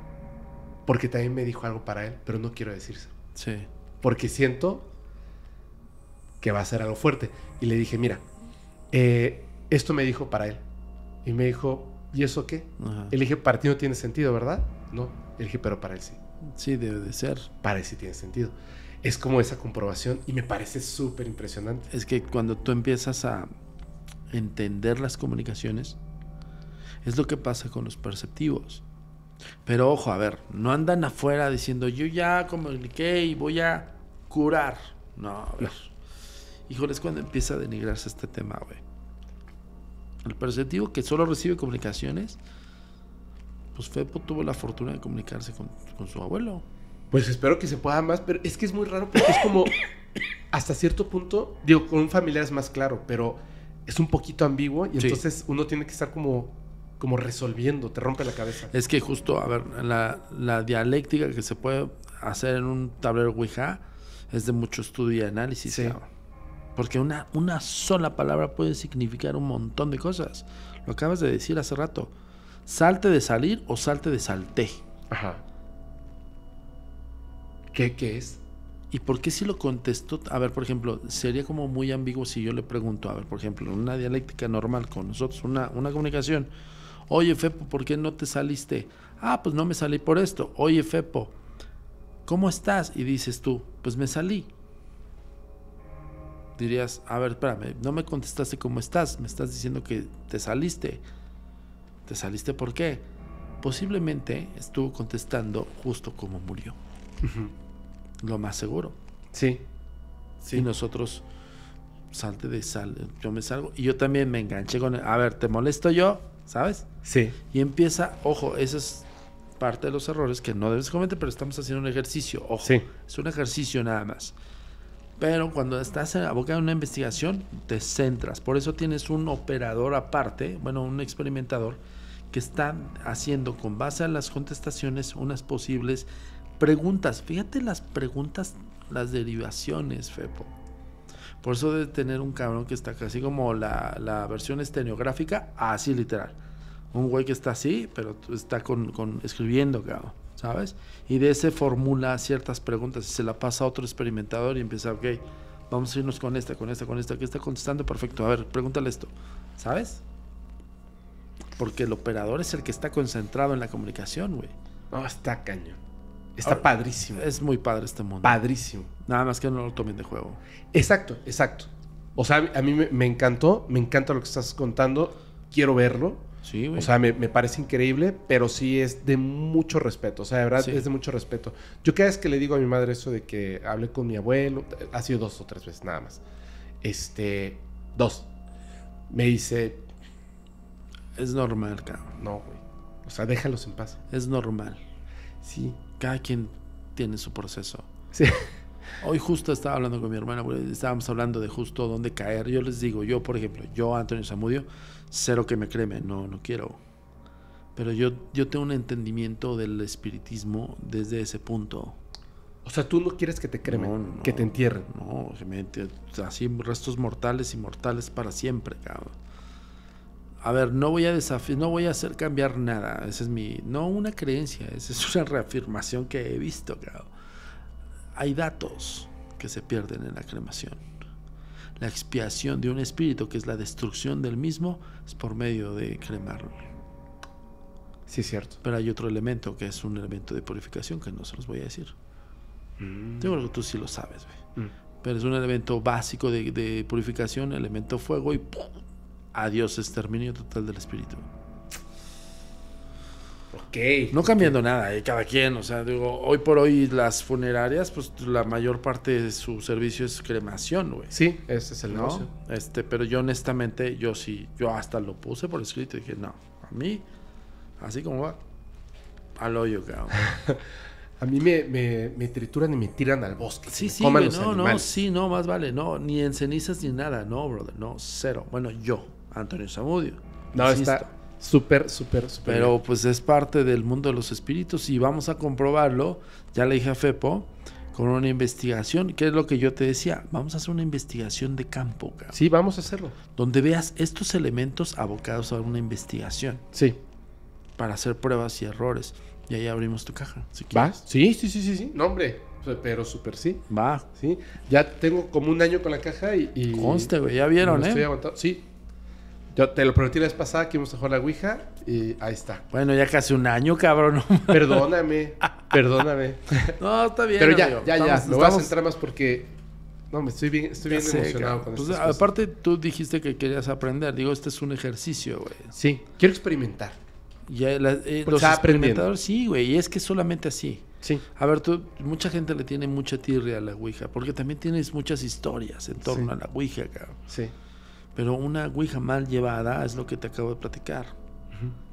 Porque también me dijo algo para él, pero no quiero decirse. Sí. Porque siento que va a ser algo fuerte. Y le dije, mira, eh, esto me dijo para él. Y me dijo, ¿y eso qué? Ajá. dije, para ti no tiene sentido, ¿verdad? No. Y dije, pero para él sí. Sí, debe de ser. Para él sí tiene sentido. Es como esa comprobación y me parece súper impresionante. Es que cuando tú empiezas a entender las comunicaciones, es lo que pasa con los perceptivos. Pero ojo, a ver, no andan afuera diciendo yo ya comuniqué y voy a curar. No, a ver. Híjole, es cuando empieza a denigrarse este tema, güey. El perceptivo que solo recibe comunicaciones, pues Fepo tuvo la fortuna de comunicarse con, su abuelo. Pues espero que se pueda más, pero es que es muy raro porque es como hasta cierto punto, digo, con un familiar es más claro, pero es un poquito ambiguo y entonces uno tiene que estar como como resolviendo, te rompe la cabeza. Es que justo, a ver, la, dialéctica que se puede hacer en un tablero Ouija es de mucho estudio y análisis. Porque una, una sola palabra puede significar un montón de cosas. Lo acabas de decir hace rato. Salte de salir o salte de salté. Ajá. ¿Qué, ¿Qué es? ¿Y por qué si lo contestó? A ver, por ejemplo, sería como muy ambiguo si yo le pregunto, a ver, por ejemplo, una dialéctica normal con nosotros, una, una comunicación, Oye, Fepo, ¿por qué no te saliste? Ah, pues no me salí por esto. Oye, Fepo, ¿cómo estás? Y dices tú, pues me salí. Dirías, a ver, espérame, no me contestaste cómo estás, me estás diciendo que te saliste. ¿Te saliste por qué? Posiblemente estuvo contestando justo como murió. Lo más seguro. Sí. Y nosotros, salte de sal, yo me salgo. Y yo también me enganché con, él. a ver, ¿te molesto yo? ¿Sabes? Sí. Y empieza, ojo, esa es parte de los errores que no debes cometer, pero estamos haciendo un ejercicio, ojo. Sí. Es un ejercicio nada más. Pero cuando estás boca de una investigación, te centras. Por eso tienes un operador aparte, bueno, un experimentador, que está haciendo con base a las contestaciones unas posibles preguntas. Fíjate las preguntas, las derivaciones, Fepo. Por eso de tener un cabrón que está casi como la, versión estenográfica así literal. Un güey que está así, pero está con, escribiendo, cabrón. ¿Sabes? Y de ese formula ciertas preguntas y se la pasa a otro experimentador y empieza, ok, vamos a irnos con esta, con esta, con esta, que está contestando, perfecto. A ver, pregúntale esto, ¿sabes? Porque el operador es el que está concentrado en la comunicación, güey. No, ah, está caño. Está ah, padrísimo. Es muy padre este mundo. Padrísimo. Nada más que no lo tomen de juego. Exacto, exacto. O sea, a mí me, encantó, me encanta lo que estás contando, quiero verlo. Sí, güey. O sea, me, parece increíble, pero sí es de mucho respeto. O sea, de verdad es de mucho respeto. Yo cada vez que le digo a mi madre eso de que hablé con mi abuelo, ha sido dos o tres veces nada más. Este, dos. Me dice... Es normal, cabrón. No, güey. O sea, déjalos en paz. Es normal. Sí, cada quien tiene su proceso. Sí. Hoy justo estaba hablando con mi hermana, estábamos hablando de justo dónde caer. Yo les digo, yo por ejemplo, yo Antonio Zamudio, cero que me creme, no, no quiero. Pero yo, yo tengo un entendimiento del espiritismo desde ese punto. O sea, tú no quieres que te cremen, que te entierren. No, así restos mortales y mortales para siempre, cabrón a ver, no voy a no voy a hacer cambiar nada. Esa es mi, no una creencia, esa es una reafirmación que he visto, claro. Hay datos que se pierden en la cremación. La expiación de un espíritu, que es la destrucción del mismo, es por medio de cremarlo. Sí, cierto. Pero hay otro elemento que es un elemento de purificación que no se los voy a decir. Tengo mm. Yo que tú sí lo sabes, güey. Mm. pero es un elemento básico de, purificación, elemento fuego y ¡pum! Adiós, exterminio total del espíritu. Ok. No cambiando nada, eh, cada quien. O sea, digo, hoy por hoy las funerarias, pues la mayor parte de su servicio es cremación, güey. Sí, ese es el ¿no? Este, pero yo honestamente, yo sí, yo hasta lo puse por escrito y dije, no, a mí, así como va, al hoyo, cabrón. a mí me, me, trituran y me tiran al bosque. Sí, sí, no, no, sí, no, más vale, no, ni en cenizas ni nada, no, brother, no, cero. Bueno, yo. Antonio Zamudio. No, está súper, súper, súper. Pero pues es parte del mundo de los espíritus y vamos a comprobarlo. Ya le dije a Fepo con una investigación, ¿Qué es lo que yo te decía, vamos a hacer una investigación de campo. Cabrón, sí, vamos a hacerlo. Donde veas estos elementos abocados a una investigación. Sí. Para hacer pruebas y errores. Y ahí abrimos tu caja. Si ¿Vas? Sí, sí, sí, sí, sí. No, hombre. Pues, pero súper sí. Va. Sí. Ya tengo como un año con la caja y. Conste, güey. Ya vieron, ¿eh? Estoy aguantado. Sí, yo te lo prometí la vez pasada que íbamos a jugar la Ouija y ahí está. Bueno, ya casi un año, cabrón. Perdóname, perdóname. No, está bien. Pero ya, ya, ya. lo vas a centrar más porque. No, me estoy bien, estoy bien emocionado con pues, Aparte, tú dijiste que querías aprender. Digo, este es un ejercicio, güey. Sí, quiero experimentar. Ya, eh, los experimentadores, sí, güey. Y es que solamente así. Sí. A ver, tú, mucha gente le tiene mucha tirria a la Ouija, porque también tienes muchas historias en torno a la Ouija, cabrón. Sí. Pero una Ouija mal llevada es lo que te acabo de platicar.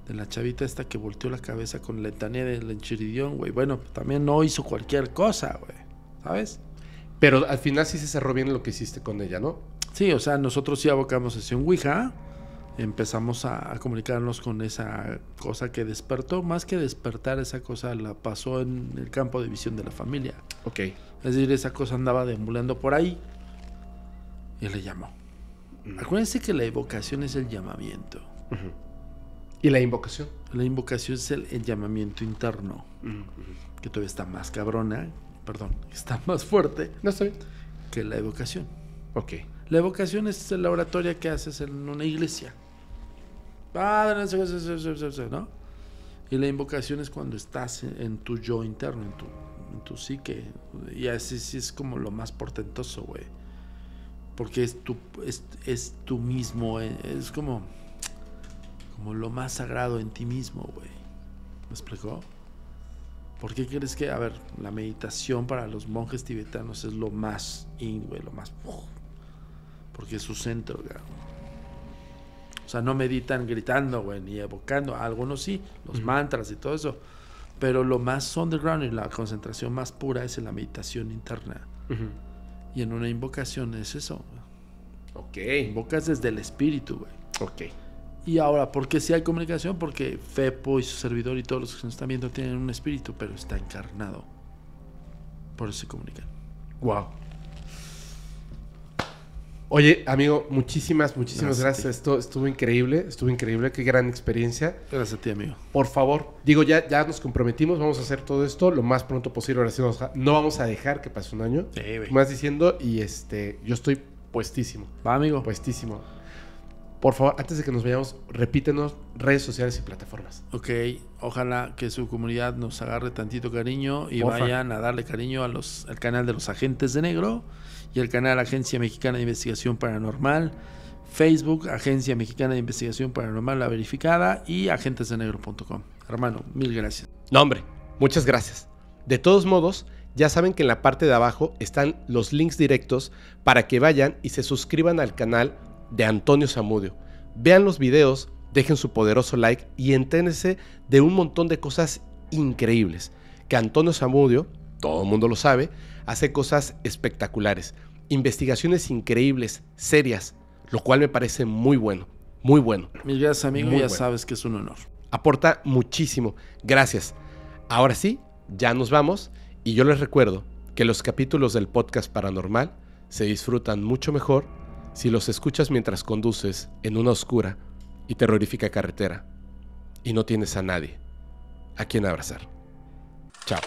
De la chavita esta que volteó la cabeza con letanía del enchiridión, güey. Bueno, pues, también no hizo cualquier cosa, güey. ¿Sabes? Pero al final sí se cerró bien lo que hiciste con ella, ¿no? Sí, o sea, nosotros sí abocamos un Ouija. Empezamos a, a, comunicarnos con esa cosa que despertó. Más que despertar, esa cosa la pasó en el campo de visión de la familia. Ok. Es decir, esa cosa andaba deambulando por ahí. Y le llamó. Acuérdense que la evocación es el llamamiento. ¿Y la invocación? La invocación es el, llamamiento interno, que todavía está más cabrona, perdón, está más fuerte. No Que la evocación. Ok. La evocación es la oratoria que haces en una iglesia. ¿no? Y la invocación es cuando estás en, tu yo interno, en tu, en tu psique. Y así sí es como lo más portentoso, güey porque es tu es, es mismo, eh, es como, como lo más sagrado en ti mismo, güey. ¿Me explicó? ¿Por qué crees que, a ver, la meditación para los monjes tibetanos es lo más in, güey, lo más... porque es su centro, güey. O sea, no meditan gritando, güey, ni evocando. Algunos sí, los mantras y todo eso. Pero lo más underground y la concentración más pura es en la meditación interna. Y en una invocación es eso. Ok. Invocas desde el espíritu, güey. Ok. Y ahora, ¿por qué si hay comunicación? Porque Fepo y su servidor y todos los que nos están viendo tienen un espíritu, pero está encarnado. Por eso se comunican. Wow. Oye, amigo, muchísimas, muchísimas gracias. Esto estuvo increíble, estuvo increíble, qué gran experiencia. Gracias a ti, amigo. Por favor, digo, ya, ya nos comprometimos, vamos a hacer todo esto lo más pronto posible. Ahora no vamos a dejar que pase un año. Sí, Más diciendo, y este, yo estoy puestísimo. Va, amigo. Puestísimo. Por favor, antes de que nos vayamos, repítenos redes sociales y plataformas. Ok, ojalá que su comunidad nos agarre tantito cariño y vayan a darle cariño a los, al canal de los agentes de negro y el canal Agencia Mexicana de Investigación Paranormal, Facebook, Agencia Mexicana de Investigación Paranormal La Verificada y agentesdenegro.com. Hermano, mil gracias. No, hombre, muchas gracias. De todos modos, ya saben que en la parte de abajo están los links directos para que vayan y se suscriban al canal de Antonio Zamudio. Vean los videos, dejen su poderoso like y enténese de un montón de cosas increíbles que Antonio Zamudio, todo el mundo lo sabe, hace cosas espectaculares, investigaciones increíbles, serias, lo cual me parece muy bueno, muy bueno. Mis gracias amigo, ya sabes que es un honor. Aporta muchísimo, gracias. Ahora sí, ya nos vamos y yo les recuerdo que los capítulos del podcast paranormal se disfrutan mucho mejor si los escuchas mientras conduces en una oscura y terrorífica carretera y no tienes a nadie a quien abrazar. Chao.